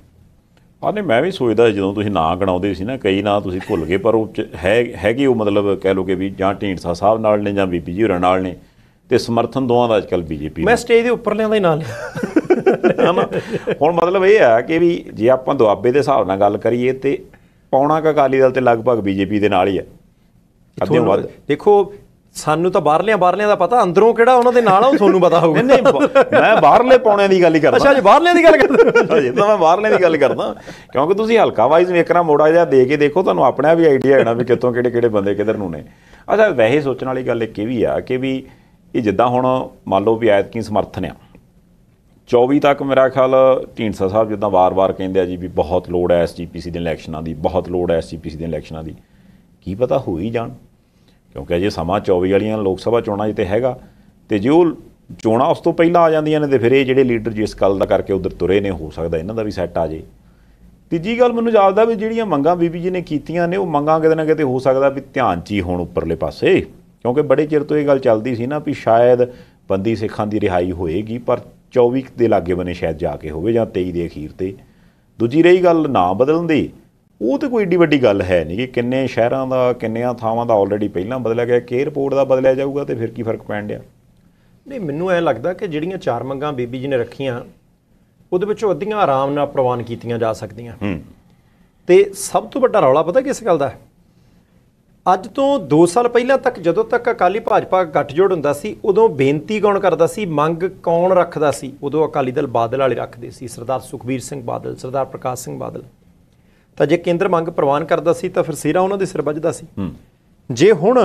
ਆ ਨਹੀਂ ਮੈਂ ਵੀ ਸੋਚਦਾ ਜਦੋਂ ਤੁਸੀਂ ਨਾਂ ਗਣਾਉਂਦੇ ਸੀ ਨਾ ਕਈ ਨਾਂ ਤੁਸੀਂ ਭੁੱਲ ਗਏ ਪਰ ਉਹ ਹੈ ਹੈਗੇ ਉਹ ਮਤਲਬ ਕਹਿ ਲੋਗੇ ਵੀ ਜਾਂ ਢੀਂਡਸਾ ਸਾਹਿਬ ਨਾਲ ਨੇ ਜਾਂ ਬੀਬੀ ਜੀ ਹੋਰਾਂ ਨਾਲ ਨੇ ਤੇ ਸਮਰਥਨ ਦੋਵਾਂ ਦਾ ਅੱਜਕੱਲ ਬੀਜੇਪੀ ਮੈਂ ਸਟੇਜ ਦੇ ਉੱਪਰ ਲਿਆਂਦਾ ਹੀ ਨਾਲ ਹਾਂ ਹੁਣ ਮਤਲਬ ਇਹ ਆ ਕਿ ਵੀ ਜੇ ਆਪਾਂ ਦੁਆਬੇ ਦੇ ਹਿਸਾਬ ਨਾਲ ਗੱਲ ਕਰੀਏ ਤੇ ਪੌਣਾ ਕਾ ਅਕਾਲੀ ਦਲ ਤੇ ਲਗਭਗ ਬੀਜੇਪੀ ਦੇ ਨਾਲ ਹੀ ਹੈ ਅੱਧੇ ਵੱਧ ਦੇਖੋ ਸਾਨੂੰ ਤਾਂ ਬਾਹਰਲਿਆਂ ਬਾਹਰਲਿਆਂ ਦਾ ਪਤਾ ਅੰਦਰੋਂ ਕਿਹੜਾ ਉਹਨਾਂ ਦੇ ਨਾਲ ਆ ਉਹ ਤੁਹਾਨੂੰ ਪਤਾ ਹੋਊਗਾ ਨਹੀਂ ਨਹੀਂ ਮੈਂ ਬਾਹਰਲੇ ਪੌਣਿਆਂ ਦੀ ਗੱਲ ਹੀ ਕਰਦਾ ਅੱਛਾ ਜੀ ਬਾਹਰਲਿਆਂ ਦੀ ਗੱਲ ਕਰਦਾ ਜੀ ਤਾਂ ਮੈਂ ਬਾਹਰਲਿਆਂ ਦੀ ਗੱਲ ਕਰਦਾ ਕਿਉਂਕਿ ਤੁਸੀਂ ਹਲਕਾ ਵਾਈਜ਼ ਵੇਖਣਾ ਮੋੜਾ ਜਿਹਾ ਦੇ ਕੇ ਦੇਖੋ ਤੁਹਾਨੂੰ ਆਪਣਾ ਵੀ ਆਈਡੀਆ ਆਣਾ ਵੀ ਕਿੱਥੋਂ ਕਿਹੜੇ ਕਿਹੜੇ ਬੰਦੇ ਕਿਧਰ ਨੂੰ ਨੇ ਅੱਛਾ ਵੈਸੇ ਸੋਚਣ ਵਾਲੀ ਗੱਲ ਇੱਕ ਇਹ ਵੀ ਆ ਕਿ ਵੀ ਇਹ ਜਿੱਦਾਂ ਹੁਣ ਮੰਨ ਲਓ ਵੀ ਆਇਤ ਕੀ ਸਮਰਥਨ ਆ 24 ਤੱਕ ਮੇਰਾ ਖਿਆਲ ਢੀਂਡਸਾ ਸਾਹਿਬ ਜਿੱਦਾਂ ਵਾਰ-ਵਾਰ ਕਹਿੰਦੇ ਆ ਜੀ ਵੀ ਬਹੁਤ ਲੋੜ ਐ ਐਸਜੀਪੀਸੀ ਦੇ ਇਲੈਕਸ਼ਨਾਂ ਦੀ ਬਹੁਤ ਲੋੜ ਐ ਐਸਜੀਪੀਸੀ ਦੇ ਇਲੈਕਸ਼ਨਾਂ ਦੀ ਕੀ ਪਤਾ ਹੋ ਹੀ ਜਾਣ ਕਿਉਂਕਿ ਜੇ ਸਮਾਂ 24 ਵਾਲੀਆਂ ਲੋਕ ਸਭਾ ਚੋਣਾਂ ਜਿੱਤੇ ਤੇ ਹੈਗਾ ਤੇ ਜੇ ਉਹ ਚੋਣਾਂ ਉਸ ਤੋਂ ਪਹਿਲਾਂ ਆ ਜਾਂਦੀਆਂ ਨੇ ਤੇ ਫਿਰ ਇਹ ਜਿਹੜੇ ਲੀਡਰ ਜਿਸ ਕੱਲ ਦਾ ਕਰਕੇ ਉਧਰ ਤੁਰੇ ਨੇ ਹੋ ਸਕਦਾ ਇਹਨਾਂ ਦਾ ਵੀ ਸੈੱਟ ਆ ਜੇ ਤੀਜੀ ਗੱਲ ਮੈਨੂੰ ਜਾਪਦਾ ਵੀ ਜਿਹੜੀਆਂ ਮੰਗਾਂ ਬੀਬੀ ਜੀ ਨੇ ਕੀਤੀਆਂ ਨੇ ਉਹ ਮੰਗਾਂ ਕਿਤੇ ਨਾ ਕਿਤੇ ਹੋ ਸਕਦਾ ਵੀ ਧਿਆਨ 'ਚ ਹੀ ਹੋਣ ਉੱਪਰਲੇ ਪਾਸੇ ਕਿਉਂਕਿ ਬੜੇ ਚਿਰ ਤੋਂ ਇਹ ਗੱਲ ਚੱਲਦੀ ਸੀ ਨਾ ਵੀ ਸ਼ਾਇਦ ਬੰਦੀ ਸਿੱਖਾਂ ਦੀ ਰਿਹਾਈ ਹੋਏਗੀ ਪਰ 24 ਦੇ ਲਾਗੇ ਬਨੇ ਸ਼ਾਇਦ ਜਾ ਕੇ ਹੋਵੇ ਜਾਂ 23 ਦੇ ਅਖੀਰ ਤੇ ਦੂਜੀ ਰਹੀ ਗੱਲ ਨਾ ਬਦਲਣ ਦੀ ਉਹ ਤੇ ਕੋਈ ਏਡੀ ਵੱਡੀ ਗੱਲ ਹੈ ਨਹੀਂ ਕਿ ਕਿੰਨੇ ਸ਼ਹਿਰਾਂ ਦਾ ਆ ਥਾਵਾਂ ਦਾ ਆਲਰੇਡੀ ਪਹਿਲਾਂ ਬਦਲਿਆ ਗਿਆ ਕੇ 에ਅਰਪੋਰਟ ਦਾ ਬਦਲਿਆ ਜਾਊਗਾ ਤੇ ਫਿਰ ਕੀ ਫਰਕ ਪੈਣ ਡਿਆ ਨਹੀਂ ਮੈਨੂੰ ਐ ਲੱਗਦਾ ਕਿ ਜਿਹੜੀਆਂ ਚਾਰ ਮੰਗਾਂ ਬੀਬੀ ਜੀ ਨੇ ਰੱਖੀਆਂ ਉਹਦੇ ਵਿੱਚੋਂ ਅੱਧੀਆਂ ਆਰਾਮ ਨਾਲ ਪ੍ਰਵਾਨ ਕੀਤੀਆਂ ਜਾ ਸਕਦੀਆਂ ਤੇ ਸਭ ਤੋਂ ਵੱਡਾ ਰੌਲਾ ਪਤਾ ਕਿਸ ਗੱਲ ਦਾ ਅੱਜ ਤੋਂ 2 ਸਾਲ ਪਹਿਲਾਂ ਤੱਕ ਜਦੋਂ ਤੱਕ ਅਕਾਲੀ ਭਾਜਪਾ ਗੱਠਜੋੜ ਹੁੰਦਾ ਸੀ ਉਦੋਂ ਬੇਨਤੀ ਕੌਣ ਕਰਦਾ ਸੀ ਮੰਗ ਕੌਣ ਰੱਖਦਾ ਸੀ ਉਦੋਂ ਅਕਾਲੀ ਦਲ ਬਾਦਲ ਵਾਲੇ ਰੱਖਦੇ ਸੀ ਸਰਦਾਰ ਸੁਖਬੀਰ ਸਿੰਘ ਬਾਦਲ ਸਰਦਾਰ ਪ੍ਰਕਾਸ਼ ਸਿੰਘ ਬਾਦਲ ਤਾਂ ਜੇ ਕੇਂਦਰ ਮੰਗ ਪ੍ਰਵਾਨ ਕਰਦਾ ਸੀ ਤਾਂ ਫਿਰ ਸਿਰਾ ਉਹਨਾਂ ਦੇ ਸਿਰ ਵੱਜਦਾ ਸੀ ਜੇ ਹੁਣ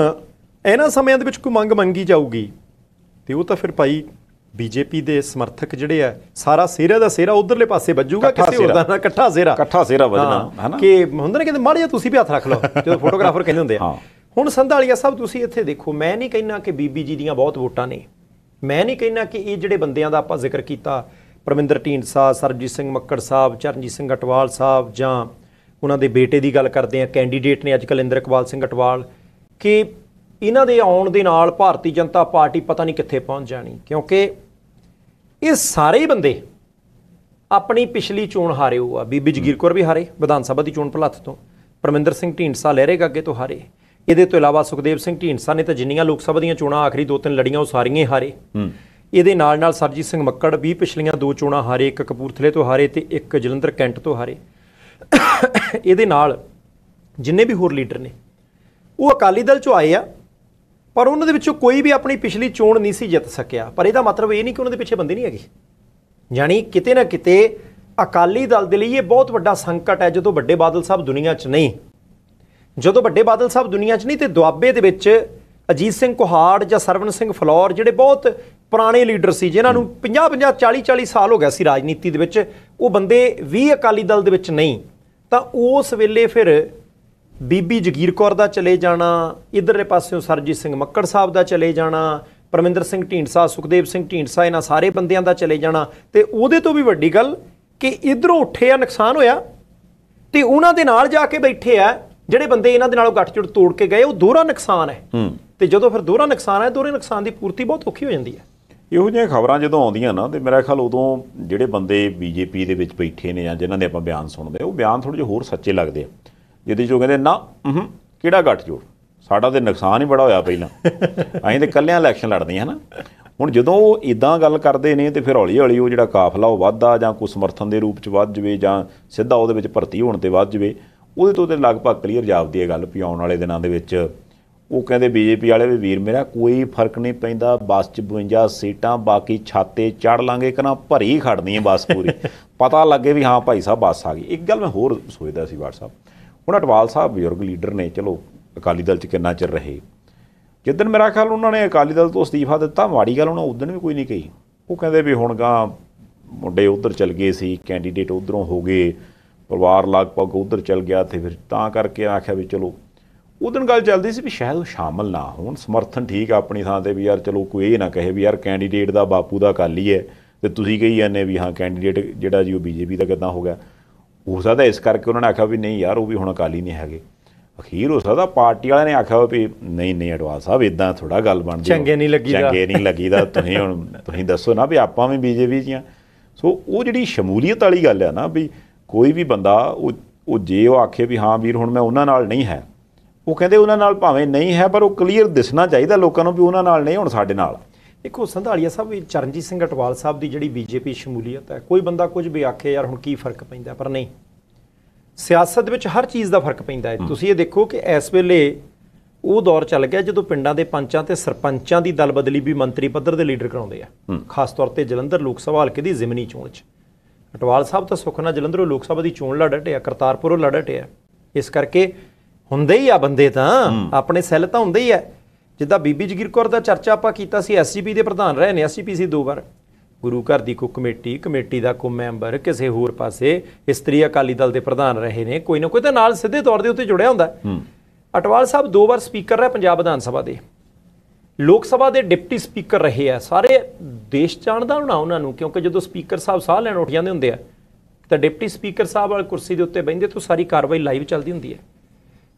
ਇਹਨਾਂ ਸਮਿਆਂ ਦੇ ਵਿੱਚ ਕੋਈ ਮੰਗ ਮੰਗੀ ਜਾਊਗੀ ਤੇ ਉਹ ਤਾਂ ਫਿਰ ਭਾਈ ਬੀਜੇਪੀ ਦੇ ਸਮਰਥਕ ਜਿਹੜੇ ਆ ਸਾਰਾ ਸਿਰੇ ਦਾ ਸਿਰਾ ਉਧਰਲੇ ਪਾਸੇ ਵੱਜੂਗਾ ਕਿਸੇ ਹੋਰ ਦਾ ਨਾ ਇਕੱਠਾ ਸਿਰਾ ਇਕੱਠਾ ਸਿਰਾ ਵੱਜਣਾ ਹੈਨਾ ਕਿ ਹੁੰਦੇ ਨੇ ਕਹਿੰਦੇ ਮਾੜਾ ਜਿਹਾ ਤੁਸੀਂ ਵੀ ਹੱਥ ਰੱਖ ਲਓ ਜਦੋਂ ਫੋਟੋਗ੍ਰਾਫਰ ਕਹਿੰਦੇ ਹੁੰਦੇ ਆ ਹੁਣ ਸੰਧਾਲੀਆ ਸਾਹਿਬ ਤੁਸੀਂ ਇੱਥੇ ਦੇਖੋ ਮੈਂ ਨਹੀਂ ਕਹਿਣਾ ਕਿ ਬੀਬੀ ਜੀ ਦੀਆਂ ਬਹੁਤ ਵੋਟਾਂ ਨੇ ਮੈਂ ਨਹੀਂ ਕਹਿਣਾ ਕਿ ਇਹ ਜਿਹੜੇ ਬੰਦਿਆਂ ਦਾ ਆਪਾਂ ਜ਼ਿਕਰ ਕੀਤਾ ਪਰਮਿੰਦਰ ਢੀਂਡਸਾ ਸਰਜੀਤ ਸਿੰਘ ਮੱਕੜ ਸਾਹਿਬ ਚਰਨਜੀਤ ਸਿੰਘ ਅਟਵਾਲ ਸਾਹਿਬ ਜਾਂ ਉਹਨਾਂ ਦੇ ਬੇਟੇ ਦੀ ਗੱਲ ਕਰਦੇ ਆ ਕੈਂਡੀਡੇਟ ਨੇ ਅੱਜ ਇੰਦਰ ਇਕਬਾਲ ਸਿੰਘ ਅਟਵਾਲ ਕਿ ਇਹਨਾਂ ਦੇ ਆਉਣ ਦੇ ਨਾਲ ਭਾਰਤੀ ਜਨਤਾ ਪਾਰਟੀ ਪਤਾ ਨਹੀਂ ਕਿੱਥੇ ਪਹੁੰਚ ਜਾਣੀ ਕਿਉਂਕਿ ਇਹ ਸਾਰੇ ਹੀ ਬੰਦੇ ਆਪਣੀ ਪਿਛਲੀ ਚੋਣ ਹਾਰੇ ਆ ਬੀਬੀ ਜਗੀਰ ਕੌਰ ਵੀ ਹਾਰੇ ਵਿਧਾਨ ਸਭਾ ਦੀ ਚੋਣ ਭਲੱਤ ਤੋਂ ਪਰਮਿੰਦਰ ਸਿੰਘ ਢੀਂਡਸਾ ਲਹਿਰੇਗਾ ਅੱਗੇ ਤੋਂ ਹਾਰੇ ਇਹਦੇ ਤੋਂ ਇਲਾਵਾ ਸੁਖਦੇਵ ਸਿੰਘ ਢੀਂਡਸਾ ਨੇ ਤਾਂ ਜਿੰਨੀਆਂ ਲੋਕ ਸਭਾ ਦੀਆਂ ਚੋਣਾਂ ਆਖਰੀ ਦੋ ਤਿੰਨ ਲੜੀਆਂ ਉਹ ਸਾਰੀਆਂ ਹਾਰੇ ਇਹਦੇ ਨਾਲ ਨਾਲ ਸਰਜੀਤ ਸਿੰਘ ਮੱਕੜ ਵੀ ਪਿਛਲੀਆਂ ਦੋ ਚੋਣਾਂ ਹਾਰੇ ਇੱਕ ਕਪੂਰਥਲੇ ਤੋਂ ਹਾਰੇ ਤੇ ਇੱਕ ਜਲੰਧਰ ਕੈਂਟ ਤੋਂ ਹਾਰੇ ਇਹਦੇ ਨਾਲ ਜਿੰਨੇ ਵੀ ਹੋਰ ਲੀਡਰ ਨੇ ਉਹ ਅਕਾਲੀ ਦਲ ਚੋਂ ਆਏ ਆ ਪਰ ਉਹਨਾਂ ਦੇ ਵਿੱਚੋਂ ਕੋਈ ਵੀ ਆਪਣੀ ਪਿਛਲੀ ਚੋਣ ਨਹੀਂ ਸੀ ਜਿੱਤ ਸਕਿਆ ਪਰ ਇਹਦਾ ਮਤਲਬ ਇਹ ਨਹੀਂ ਕਿ ਉਹਨਾਂ ਦੇ ਪਿੱਛੇ ਬੰਦੇ ਨਹੀਂ ਹੈਗੇ ਯਾਨੀ ਕਿਤੇ ਨਾ ਕਿਤੇ ਅਕਾਲੀ ਦਲ ਦੇ ਲਈ ਇਹ ਬਹੁਤ ਵੱਡਾ ਸੰਕਟ ਹੈ ਜਦੋਂ ਵੱਡੇ ਬਾਦਲ ਸਾਹਿਬ ਦੁਨੀਆ 'ਚ ਨਹੀਂ ਜਦੋਂ ਵੱਡੇ ਬਾਦਲ ਸਾਹਿਬ ਦੁਨੀਆ 'ਚ ਨਹੀਂ ਤੇ ਦੁਆਬੇ ਦੇ ਵਿੱਚ ਅਜੀਤ ਸਿੰਘ ਕੋਹਾੜ ਜਾਂ ਸਰਵਨ ਸਿੰਘ ਫਲੌਰ ਜਿਹੜੇ ਬਹੁਤ ਪੁਰਾਣੇ ਲੀਡਰ ਸੀ ਜਿਨ੍ਹਾਂ ਨੂੰ 50 50 40 40 ਸਾਲ ਹੋ ਗਿਆ ਸੀ ਰਾਜਨੀਤੀ ਦੇ ਵਿੱਚ ਉਹ ਬੰਦੇ ਵੀ ਅਕਾਲੀ ਦਲ ਦੇ ਵਿੱਚ ਨਹੀਂ ਤਾਂ ਉਸ ਵੇਲੇ ਫਿਰ ਬੀਬੀ ਜਗੀਰ ਕੌਰ ਦਾ ਚਲੇ ਜਾਣਾ ਇਧਰਲੇ ਪਾਸਿਓਂ ਸਰਜੀਤ ਸਿੰਘ ਮੱਕੜ ਸਾਹਿਬ ਦਾ ਚਲੇ ਜਾਣਾ ਪਰਮਿੰਦਰ ਸਿੰਘ ਢੀਂਡਸਾ ਸੁਖਦੇਵ ਸਿੰਘ ਢੀਂਡਸਾ ਇਹਨਾਂ ਸਾਰੇ ਬੰਦਿਆਂ ਦਾ ਚਲੇ ਜਾਣਾ ਤੇ ਉਹਦੇ ਤੋਂ ਵੀ ਵੱਡੀ ਗੱਲ ਕਿ ਇਧਰੋਂ ਉੱਠੇ ਆ ਨੁਕਸਾਨ ਹੋਇਆ ਤੇ ਉਹਨਾਂ ਦੇ ਨਾਲ ਜਾ ਕੇ ਬੈਠੇ ਆ ਜਿਹੜੇ ਬੰਦੇ ਇਹਨਾਂ ਦੇ ਨਾਲੋਂ ਗੱਠਜੋੜ ਤੋੜ ਕੇ ਗਏ ਉਹ ਦੋਹਰਾ ਨੁਕਸਾਨ ਹੈ ਹੂੰ ਤੇ ਜਦੋਂ ਫਿਰ ਦੋਹਰਾ ਨੁਕਸਾਨ ਹੈ ਦੋਹਰੇ ਨੁਕਸਾਨ ਦੀ ਪੂਰਤੀ ਬਹੁਤ ਔਖੀ ਹੋ ਜਾਂਦੀ ਹੈ ਇਹੋ ਜਿਹੀਆਂ ਖਬਰਾਂ ਜਦੋਂ ਆਉਂਦੀਆਂ ਨਾ ਤੇ ਮੇਰਾ ਖਿਆਲ ਉਦੋਂ ਜਿਹੜੇ ਬੰਦੇ ਬੀਜੇਪੀ ਦੇ ਵਿੱਚ ਬੈਠੇ ਨੇ ਜਾਂ ਜਿਨ੍ਹਾਂ ਦੇ ਆਪਾਂ ਬਿਆਨ ਸੁਣਦੇ ਉਹ ਬਿਆਨ ਥੋੜੇ ਜਿਹਾ ਹੋਰ ਸੱਚੇ ਲੱਗਦੇ ਆ ਜਿਹਦੇ ਜੋ ਕਹਿੰਦੇ ਨਾ ਹੂੰ ਕਿਹੜਾ ਗੱਠ ਜੋੜ ਸਾਡਾ ਤੇ ਨੁਕਸਾਨ ਹੀ ਬੜਾ ਹੋਇਆ ਪਹਿਲਾਂ ਅਸੀਂ ਤੇ ਕੱਲਿਆਂ ਇਲੈਕਸ਼ਨ ਲੜਦੇ ਹਾਂ ਨਾ ਹੁਣ ਜਦੋਂ ਉਹ ਇਦਾਂ ਗੱਲ ਕਰਦੇ ਨੇ ਤੇ ਫਿਰ ਹੌਲੀ ਹੌਲੀ ਉਹ ਜਿਹੜਾ ਕਾਫਲਾ ਉਹ ਵੱਧਦਾ ਜਾਂ ਕੋਈ ਸਮਰਥਨ ਦੇ ਰੂਪ ਚ ਵੱਧ ਜਵੇ ਜਾਂ ਸਿੱਧਾ ਉਹਦੇ ਵਿੱਚ ਭਰਤੀ ਹੋਣ ਤੇ ਵੱਧ ਜਵੇ ਉਹਦੇ ਤੋਂ ਤੇ ਲਗਭਗ ਕਲੀਅਰ ਜਾਪਦੀ ਹੈ ਗੱਲ ਪਿਆਉਣ ਵਾਲੇ ਦਿਨਾਂ ਦੇ ਵਿੱਚ ਉਹ ਕਹਿੰਦੇ ਬੀਜੇਪੀ ਵਾਲੇ ਵੀ ਵੀਰ ਮੇਰਾ ਕੋਈ ਫਰਕ ਨਹੀਂ ਪੈਂਦਾ ਬਸ 'ਚ 52 ਸੀਟਾਂ ਬਾਕੀ ਛਾਤੇ ਚੜ ਲਾਂਗੇ ਕਨਾ ਭਰੀ ਖੜਨੀ ਹੈ ਬਸ ਪੂਰੀ ਪਤਾ ਲੱਗੇ ਵੀ ਹਾਂ ਭਾਈ ਸਾਹਿਬ ਬਸ ਆ ਗਈ ਇੱਕ ਗੱਲ ਮੈਂ ਹੋਰ ਸੋਚਦਾ ਸੀ ਵਾਟਸਐਪ ਉਹਨਾਂ ਹੁਣ ਅਟਵਾਲ ਸਾਹਿਬ ਬਜ਼ੁਰਗ ਲੀਡਰ ਨੇ ਚਲੋ ਅਕਾਲੀ ਦਲ 'ਚ ਕਿੰਨਾ ਚਿਰ ਰਹੇ ਜਿੱਦਨ ਮੇਰਾ ਖਿਆਲ ਉਹਨਾਂ ਨੇ ਅਕਾਲੀ ਦਲ ਤੋਂ ਅਸਤੀਫਾ ਦਿੱਤਾ ਮਾੜੀ ਗੱਲ ਉਹਨਾਂ ਉਦੋਂ ਵੀ ਕੋਈ ਨਹੀਂ ਕਹੀ ਉਹ ਕਹਿੰਦੇ ਵੀ ਹੁਣ ਗਾਂ ਮੁੰਡੇ ਉਧਰ ਚਲ ਗਏ ਸੀ ਕੈਂਡੀਡੇਟ ਉਧਰੋਂ ਹੋ ਗਏ ਪਰਿਵਾਰ ਲਗਭਗ ਉਧਰ ਚਲ ਗਿਆ ਤੇ ਫਿਰ ਤਾਂ ਕਰਕੇ ਆਖਿਆ ਵੀ ਚਲੋ ਉਦੋਂ ਗੱਲ ਚੱਲਦੀ ਸੀ ਵੀ ਸ਼ਾਇਦ ਉਹ ਸ਼ਾਮਲ ਨਾ ਹੋਣ ਸਮਰਥਨ ਠੀਕ ਆ ਆਪਣੀ ਥਾਂ ਤੇ ਵੀ ਯਾਰ ਚਲੋ ਕੋਈ ਇਹ ਨਾ ਕਹੇ ਵੀ ਯਾਰ ਕੈਂਡੀਡੇਟ ਦਾ ਬਾਪੂ ਦਾ ਕਾਲੀ ਹੈ ਤੇ ਤੁਸੀਂ ਕਹੀ ਜਾਂਦੇ ਵੀ ਹਾਂ ਕੈਂਡੀਡੇਟ ਜਿਹੜਾ ਜੀ ਉਹ ਬੀਜੇਪੀ ਦਾ ਕਿਦਾਂ ਹੋ ਗਿਆ ਹੋ ਸਕਦਾ ਇਸ ਕਰਕੇ ਉਹਨਾਂ ਨੇ ਆਖਿਆ ਵੀ ਨਹੀਂ ਯਾਰ ਉਹ ਵੀ ਹੁਣ ਅਕਾਲੀ ਨਹੀਂ ਹੈਗੇ ਅਖੀਰ ਹੋ ਸਕਦਾ ਪਾਰਟੀ ਵਾਲਿਆਂ ਨੇ ਆਖਿਆ ਵੀ ਨਹੀਂ ਨਹੀਂ ਅਡਵਾਲ ਸਾਹਿਬ ਇਦਾਂ ਥੋੜਾ ਗੱਲ ਬਣਦੀ ਚੰਗੇ ਨਹੀਂ ਲੱਗੀਦਾ ਚੰਗੇ ਨਹੀਂ ਲੱਗੀਦਾ ਤੁਸੀਂ ਹੁਣ ਤੁਸੀਂ ਦੱਸੋ ਨਾ ਵੀ ਆਪਾਂ ਵੀ ਬੀਜੇਪੀ ਆ ਸੋ ਉਹ ਜਿਹੜੀ ਸ਼ਮੂਲੀਅਤ ਵਾਲੀ ਗੱਲ ਆ ਨਾ ਵੀ ਕੋਈ ਵੀ ਬੰਦਾ ਉਹ ਉਹ ਜੇ ਉਹ ਆਖੇ ਵੀ ਹਾਂ ਵੀਰ ਹੁਣ ਮੈਂ ਉਹਨਾਂ ਨਾਲ ਨਹੀਂ ਹੈ ਉਹ ਕਹਿੰਦੇ ਉਹਨਾਂ ਨਾਲ ਭਾਵੇਂ ਨਹੀਂ ਹੈ ਪਰ ਉਹ ਕਲੀਅਰ ਦਿਸਣਾ ਚਾਹੀਦਾ ਲੋਕਾਂ ਨੂੰ ਵੀ ਉਹਨਾਂ ਨਾਲ ਨਹੀਂ ਹੁਣ ਸਾਡੇ ਨਾਲ ਦੇਖੋ ਸੰਧਾਲੀਆ ਸਾਹਿਬ ਚਰਨਜੀਤ ਸਿੰਘ ਅਟਵਾਲ ਸਾਹਿਬ ਦੀ ਜਿਹੜੀ ਬੀਜੇਪੀ ਸ਼ਮੂਲੀਅਤ ਹੈ ਕੋਈ ਬੰਦਾ ਕੁਝ ਵੀ ਆਖੇ ਯਾਰ ਹੁਣ ਕੀ ਫਰਕ ਪੈਂਦਾ ਪਰ ਨਹੀਂ ਸਿਆਸਤ ਵਿੱਚ ਹਰ ਚੀਜ਼ ਦਾ ਫਰਕ ਪੈਂਦਾ ਹੈ ਤੁਸੀਂ ਇਹ ਦੇਖੋ ਕਿ ਇਸ ਵੇਲੇ ਉਹ ਦੌਰ ਚੱਲ ਗਿਆ ਜਦੋਂ ਪਿੰਡਾਂ ਦੇ ਪੰਚਾਂ ਤੇ ਸਰਪੰਚਾਂ ਦੀ ਦਲ ਬਦਲੀ ਵੀ ਮੰਤਰੀ ਪੱਧਰ ਦੇ ਲੀਡਰ ਕਰਾਉਂਦੇ ਆ ਖਾਸ ਤੌਰ ਤੇ ਜਲੰਧਰ ਲੋਕ ਸਭਾ ਹਲਕੇ ਦੀ ਜ਼ਿਮਨੀ ਚੋਣ 'ਚ ਅਟਵਾਲ ਸਾਹਿਬ ਤਾਂ ਸੁਖਨਾ ਜਲੰਧਰੋਂ ਲੋਕ ਸਭਾ ਦੀ ਚੋਣ ਲੜਟਿਆ ਕਰਤਾਰਪੁਰੋਂ ਲੜਟਿਆ ਇਸ ਕਰਕੇ ਹੁੰਦੇ ਹੀ ਆ ਬੰਦੇ ਤਾਂ ਆਪਣੇ ਸੈੱਲ ਤਾਂ ਹੁੰਦੇ ਹੀ ਆ ਜਿੱਦਾਂ ਬੀਬੀ ਜਗੀਰ ਕੌਰ ਦਾ ਚਰਚਾ ਆਪਾਂ ਕੀਤਾ ਸੀ ਐਸਜੀਪੀ ਦੇ ਪ੍ਰਧਾਨ ਰਹੇ ਨੇ ਸੀ ਦੋ ਵਾਰ ਗੁਰੂ ਘਰ ਦੀ ਕੋ ਕਮੇਟੀ ਕਮੇਟੀ ਦਾ ਕੋ ਮੈਂਬਰ ਕਿਸੇ ਹੋਰ ਪਾਸੇ ਇਸਤਰੀ ਅਕਾਲੀ ਦਲ ਦੇ ਪ੍ਰਧਾਨ ਰਹੇ ਨੇ ਕੋਈ ਨਾ ਕੋਈ ਤਾਂ ਨਾਲ ਸਿੱਧੇ ਤੌਰ ਦੇ ਉੱਤੇ ਜੁੜਿਆ ਹੁੰਦਾ ਅਟਵਾਲ ਸਾਹਿਬ ਦੋ ਵਾਰ ਸਪੀਕਰ ਰਹੇ ਪੰਜਾਬ ਵਿਧਾਨ ਸਭਾ ਦੇ ਲੋਕ ਸਭਾ ਦੇ ਡਿਪਟੀ ਸਪੀਕਰ ਰਹੇ ਆ ਸਾਰੇ ਦੇਸ਼ ਜਾਣਦਾ ਹੁਣਾ ਉਹਨਾਂ ਨੂੰ ਕਿਉਂਕਿ ਜਦੋਂ ਸਪੀਕਰ ਸਾਹਿਬ ਸਾਹ ਲੈਣ ਉੱਠ ਜਾਂਦੇ ਹੁੰਦੇ ਆ ਤਾਂ ਡਿਪਟੀ ਸਪੀਕਰ ਸਾਹਿਬ ਵਾਲੀ ਕੁਰਸੀ ਦੇ ਉੱਤੇ ਬੈਠਦੇ ਤੋਂ ਸਾਰੀ ਕਾਰਵਾਈ ਲਾਈਵ ਚੱਲਦੀ ਹੁੰਦੀ ਹੈ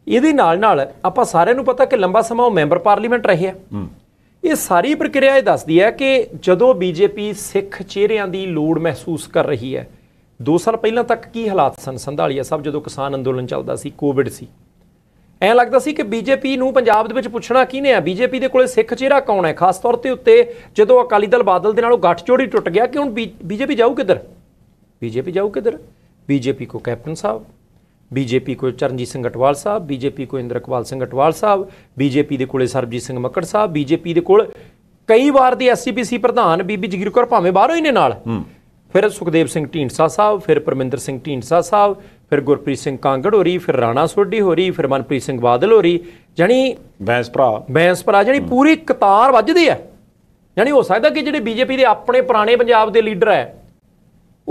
ਇਹਦੇ ਨਾਲ ਨਾਲ ਆਪਾਂ ਸਾਰਿਆਂ ਨੂੰ ਪਤਾ ਕਿ ਲੰਬਾ ਸਮਾਂ ਉਹ ਮੈਂਬਰ ਪਾਰਲੀਮੈਂਟ ਰਹੇ ਆ ਇਹ ਸਾਰੀ ਪ੍ਰਕਿਰਿਆ ਇਹ ਦੱਸਦੀ ਹੈ ਕਿ ਜਦੋਂ ਬੀਜੇਪੀ ਸਿੱਖ ਚਿਹਰਿਆਂ ਦੀ ਲੋੜ ਮਹਿਸੂਸ ਕਰ ਰਹੀ ਹੈ 2 ਸਾਲ ਪਹਿਲਾਂ ਤੱਕ ਕੀ ਹਾਲਾਤ ਸਨ ਸੰਧਾਲੀਆ ਸਭ ਜਦੋਂ ਕਿਸਾਨ ਅੰਦੋਲਨ ਚੱਲਦਾ ਸੀ ਕੋਵਿਡ ਸੀ ਐਂ ਲੱਗਦਾ ਸੀ ਕਿ ਬੀਜੇਪੀ ਨੂੰ ਪੰਜਾਬ ਦੇ ਵਿੱਚ ਪੁੱਛਣਾ ਕਿਹਨੇ ਆ ਬੀਜੇਪੀ ਦੇ ਕੋਲੇ ਸਿੱਖ ਚਿਹਰਾ ਕੌਣ ਹੈ ਖਾਸ ਤੌਰ ਤੇ ਉੱਤੇ ਜਦੋਂ ਅਕਾਲੀ ਦਲ ਬਾਦਲ ਦੇ ਨਾਲੋਂ ਗੱਠਜੋੜੀ ਟੁੱਟ ਗਿਆ ਕਿ ਹੁਣ ਬੀਜੇਪੀ ਜਾਊ ਕਿੱਧਰ ਬੀਜੇਪੀ ਜਾਊ ਕਿੱਧਰ ਬੀਜੇਪੀ ਕੋ ਕੈਪਟਨ ਸਾਹਿਬ ਬੀਜੇਪੀ ਕੋਲ ਚਰਨਜੀਤ ਸਿੰਘ ਅਟਵਾਲ ਸਾਹਿਬ ਬੀਜੇਪੀ ਕੋਲ ਇੰਦਰਕਵਾਲ ਸਿੰਘ ਅਟਵਾਲ ਸਾਹਿਬ ਬੀਜੇਪੀ ਦੇ ਕੋਲੇ ਸਰਬਜੀਤ ਸਿੰਘ ਮੱਕੜ ਸਾਹਿਬ ਬੀਜੇਪੀ ਦੇ ਕੋਲ ਕਈ ਵਾਰ ਦੇ ਐਸਸੀਪੀਸੀ ਪ੍ਰਧਾਨ ਬੀਬੀ ਜਗੀਰ ਕੌਰ ਭਾਵੇਂ ਬਾਹਰੋਂ ਹੀ ਨੇ ਨਾਲ ਫਿਰ ਸੁਖਦੇਵ ਸਿੰਘ ਢੀਂਡਸਾ ਸਾਹਿਬ ਫਿਰ ਪਰਮਿੰਦਰ ਸਿੰਘ ਢੀਂਡਸਾ ਸਾਹਿਬ ਫਿਰ ਗੁਰਪ੍ਰੀਤ ਸਿੰਘ ਕਾਂਗੜ ਹੋਰੀ ਫਿਰ ਰਾਣਾ ਸੋਢੀ ਹੋਰੀ ਫਿਰ ਮਨਪ੍ਰੀਤ ਸਿੰਘ ਬਾਦਲ ਹੋਰੀ ਜਾਨੀ ਬੈਂਸ ਭਰਾ ਬੈਂਸ ਭਰਾ ਜਾਨੀ ਪੂਰੀ ਕਤਾਰ ਵੱਜਦੀ ਹੈ ਜਾਨੀ ਹੋ ਸਕਦਾ ਕਿ ਜਿਹੜੇ ਬੀਜੇਪੀ ਦੇ ਆਪਣੇ ਪੁਰਾਣੇ ਪੰਜਾਬ ਦੇ ਲੀਡਰ ਹੈ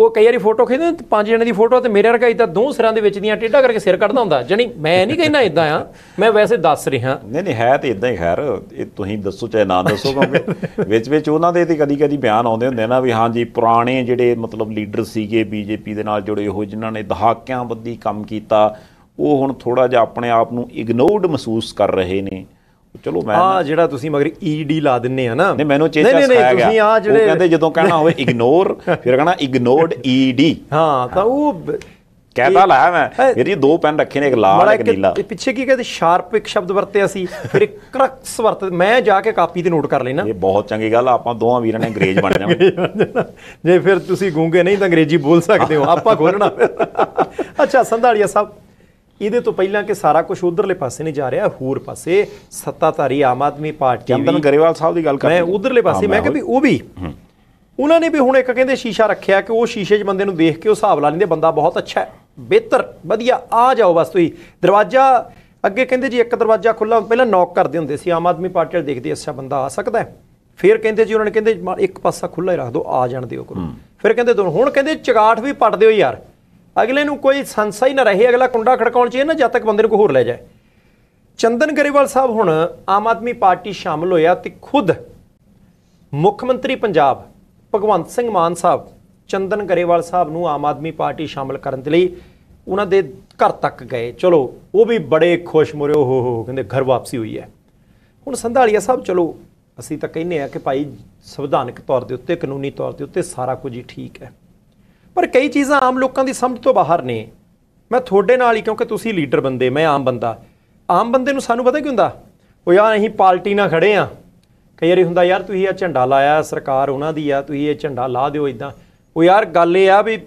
ਉਹ ਕਈ ਵਾਰੀ ਫੋਟੋ ਖਿੱਚਦੇ ਨੇ ਪੰਜ ਜਣੇ ਦੀ ਫੋਟੋ ਤੇ ਮੇਰੇ ਵਰਗਾ ਇਦਾਂ ਦੋ ਸਿਰਾਂ ਦੇ ਵਿੱਚ ਦੀਆਂ ਟੇਢਾ ਕਰਕੇ ਸਿਰ ਕੱਢਦਾ ਹੁੰਦਾ ਜਣੀ ਮੈਂ ਨਹੀਂ ਕਹਿਣਾ ਇਦਾਂ ਆ ਮੈਂ ਵੈਸੇ ਦੱਸ ਰਿਹਾ ਨਹੀਂ ਨਹੀਂ ਹੈ ਤੇ ਇਦਾਂ ਹੀ ਖੈਰ ਇਹ ਤੁਸੀਂ ਦੱਸੋ ਚਾਹੇ ਨਾ ਦੱਸੋ ਕਿਉਂਕਿ ਵਿੱਚ ਵਿੱਚ ਉਹਨਾਂ ਦੇ ਤੇ ਕਦੀ ਕਦੀ ਬਿਆਨ ਆਉਂਦੇ ਹੁੰਦੇ ਨਾ ਵੀ ਹਾਂਜੀ ਪੁਰਾਣੇ ਜਿਹੜੇ ਮਤਲਬ ਲੀਡਰ ਸੀਗੇ ਬੀਜੇਪੀ ਦੇ ਨਾਲ ਜੁੜੇ ਹੋ ਜਿਨ੍ਹਾਂ ਨੇ ਦਹਾਕਿਆਂ ਬੱਦੀ ਕੰਮ ਕੀਤਾ ਉਹ ਹੁਣ ਥੋੜਾ ਜਿਹਾ ਆਪਣੇ ਆਪ ਨੂੰ ਇਗਨੋਰਡ ਮਹਿਸੂਸ ਕਰ ਰਹੇ ਨੇ ਚਲੋ ਮੈਂ ਆ ਜਿਹੜਾ ਤੁਸੀਂ ਮਗਰ ਈਡੀ ਲਾ ਦਿੰਨੇ ਆ ਨਾ ਨਹੀਂ ਮੈਨੂੰ ਚੇਚਾ ਸਿਖਾਇਆ ਗਿਆ ਤੁਸੀਂ ਆ ਜਿਹੜੇ ਕਹਿੰਦੇ ਜਦੋਂ ਕਹਿਣਾ ਹੋਵੇ ਇਗਨੋਰ ਫਿਰ ਕਹਣਾ ਇਗਨੋਰਡ ਈਡੀ ਹਾਂ ਤਾਂ ਉਹ ਕਹਿਤਾ ਲਾਇਆ ਮੈਂ ਵੀਰ ਜੀ ਦੋ ਪੈਨ ਰੱਖੇ ਨੇ ਇੱਕ ਲਾਲ ਇੱਕ ਨੀਲਾ ਪਿੱਛੇ ਕੀ ਕਹਿੰਦੇ ਸ਼ਾਰਪ ਇੱਕ ਸ਼ਬਦ ਵਰਤਿਆ ਸੀ ਫਿਰ ਇੱਕ ਕਰਕਸ ਵਰਤ ਮੈਂ ਜਾ ਕੇ ਕਾਪੀ ਤੇ ਨੋਟ ਕਰ ਲੈਣਾ ਇਹ ਬਹੁਤ ਚੰਗੀ ਗੱਲ ਆਪਾਂ ਦੋਹਾਂ ਵੀਰਾਂ ਨੇ ਅੰਗਰੇਜ਼ ਬਣ ਜਾਵਾਂਗੇ ਜੇ ਫਿਰ ਤੁਸੀਂ ਗੂੰਗੇ ਨਹੀਂ ਤਾਂ ਅੰਗਰੇਜ਼ੀ ਬੋਲ ਸਕਦੇ ਹੋ ਆਪਾਂ ਖੋਲਣਾ ਅੱਛਾ ਸੰਧਾਲੀਆ ਸਾਹਿਬ ਇਹਦੇ ਤੋਂ ਪਹਿਲਾਂ ਕਿ ਸਾਰਾ ਕੁਝ ਉਧਰਲੇ ਪਾਸੇ ਨਹੀਂ ਜਾ ਰਿਹਾ ਹੋਰ ਪਾਸੇ ਸੱਤਾਧਾਰੀ ਆਮ ਆਦਮੀ ਪਾਰਟੀ ਚੰਦਨ ਗਰੇਵਾਲ ਸਾਹਿਬ ਦੀ ਗੱਲ ਕਰ ਮੈਂ ਉਧਰਲੇ ਪਾਸੇ ਮੈਂ ਕਿਹਾ ਵੀ ਉਹ ਵੀ ਉਹਨਾਂ ਨੇ ਵੀ ਹੁਣ ਇੱਕ ਕਹਿੰਦੇ ਸ਼ੀਸ਼ਾ ਰੱਖਿਆ ਕਿ ਉਹ ਸ਼ੀਸ਼ੇ 'ਚ ਬੰਦੇ ਨੂੰ ਦੇਖ ਕੇ ਉਹ ਹਿਸਾਬ ਲਾ ਲੈਂਦੇ ਬੰਦਾ ਬਹੁਤ ਅੱਛਾ ਹੈ ਬਿਹਤਰ ਵਧੀਆ ਆ ਜਾਓ ਬਸ ਤੁਸੀਂ ਦਰਵਾਜ਼ਾ ਅੱਗੇ ਕਹਿੰਦੇ ਜੀ ਇੱਕ ਦਰਵਾਜ਼ਾ ਖੁੱਲਾ ਪਹਿਲਾਂ ਨੌਕ ਕਰਦੇ ਹੁੰਦੇ ਸੀ ਆਮ ਆਦਮੀ ਪਾਰਟੀ ਵਾਲੇ ਦੇਖਦੇ ਅੱਛਾ ਬੰਦਾ ਆ ਸਕਦਾ ਫਿਰ ਕਹਿੰਦੇ ਜੀ ਉਹਨਾਂ ਨੇ ਕਹਿੰਦੇ ਇੱਕ ਪਾਸਾ ਖੁੱਲਾ ਹੀ ਰੱਖ ਦਿਓ ਆ ਜਾਣ ਦਿਓ ਕੋਈ ਫਿਰ ਕਹਿੰਦੇ ਹੁਣ ਕਹਿੰਦੇ ਚਗਾਠ ਵੀ ਪੱਟ ਦਿਓ ਯਾਰ ਅਗਲੇ ਨੂੰ ਕੋਈ ਸੰਸਾ ਹੀ ਨਾ ਰਹੇ ਅਗਲਾ ਕੁੰਡਾ ਖੜਕਾਉਣ ਚ ਇਹ ਨਾ ਜਦ ਤੱਕ ਬੰਦੇ ਨੂੰ ਕੋਈ ਹੋਰ ਲੈ ਜਾਏ ਚੰਦਨ ਗਰੇਵਾਲ ਸਾਹਿਬ ਹੁਣ ਆਮ ਆਦਮੀ ਪਾਰਟੀ ਸ਼ਾਮਲ ਹੋਇਆ ਤੇ ਖੁਦ ਮੁੱਖ ਮੰਤਰੀ ਪੰਜਾਬ ਭਗਵੰਤ ਸਿੰਘ ਮਾਨ ਸਾਹਿਬ ਚੰਦਨ ਗਰੇਵਾਲ ਸਾਹਿਬ ਨੂੰ ਆਮ ਆਦਮੀ ਪਾਰਟੀ ਸ਼ਾਮਲ ਕਰਨ ਦੇ ਲਈ ਉਹਨਾਂ ਦੇ ਘਰ ਤੱਕ ਗਏ ਚਲੋ ਉਹ ਵੀ ਬੜੇ ਖੁਸ਼ ਮੁਰੇ ਹੋ ਹੋ ਕਹਿੰਦੇ ਘਰ ਵਾਪਸੀ ਹੋਈ ਹੈ ਹੁਣ ਸੰਧਾਲੀਆ ਸਾਹਿਬ ਚਲੋ ਅਸੀਂ ਤਾਂ ਕਹਿੰਨੇ ਆ ਕਿ ਭਾਈ ਸੰਵਿਧਾਨਕ ਤੌਰ ਦੇ ਉੱਤੇ ਕਾਨੂੰਨੀ ਤੌਰ ਦੇ ਉੱਤੇ ਸਾਰਾ ਕੁਝ ਹੀ ਠੀਕ ਹੈ ਪਰ ਕਈ ਚੀਜ਼ਾਂ ਆਮ ਲੋਕਾਂ ਦੀ ਸਮਝ ਤੋਂ ਬਾਹਰ ਨੇ ਮੈਂ ਤੁਹਾਡੇ ਨਾਲ ਹੀ ਕਿਉਂਕਿ ਤੁਸੀਂ ਲੀਡਰ ਬੰਦੇ ਮੈਂ ਆਮ ਬੰਦਾ ਆਮ ਬੰਦੇ ਨੂੰ ਸਾਨੂੰ ਪਤਾ ਕੀ ਹੁੰਦਾ ਉਹ ਯਾਰ ਅਸੀਂ ਪਾਰਟੀ ਨਾਲ ਖੜੇ ਆ ਕਈ ਵਾਰੀ ਹੁੰਦਾ ਯਾਰ ਤੁਸੀਂ ਇਹ ਝੰਡਾ ਲਾਇਆ ਸਰਕਾਰ ਉਹਨਾਂ ਦੀ ਆ ਤੁਸੀਂ ਇਹ ਝੰਡਾ ਲਾ ਦਿਓ ਇਦਾਂ ਉਹ ਯਾਰ ਗੱਲ ਇਹ ਆ ਵੀ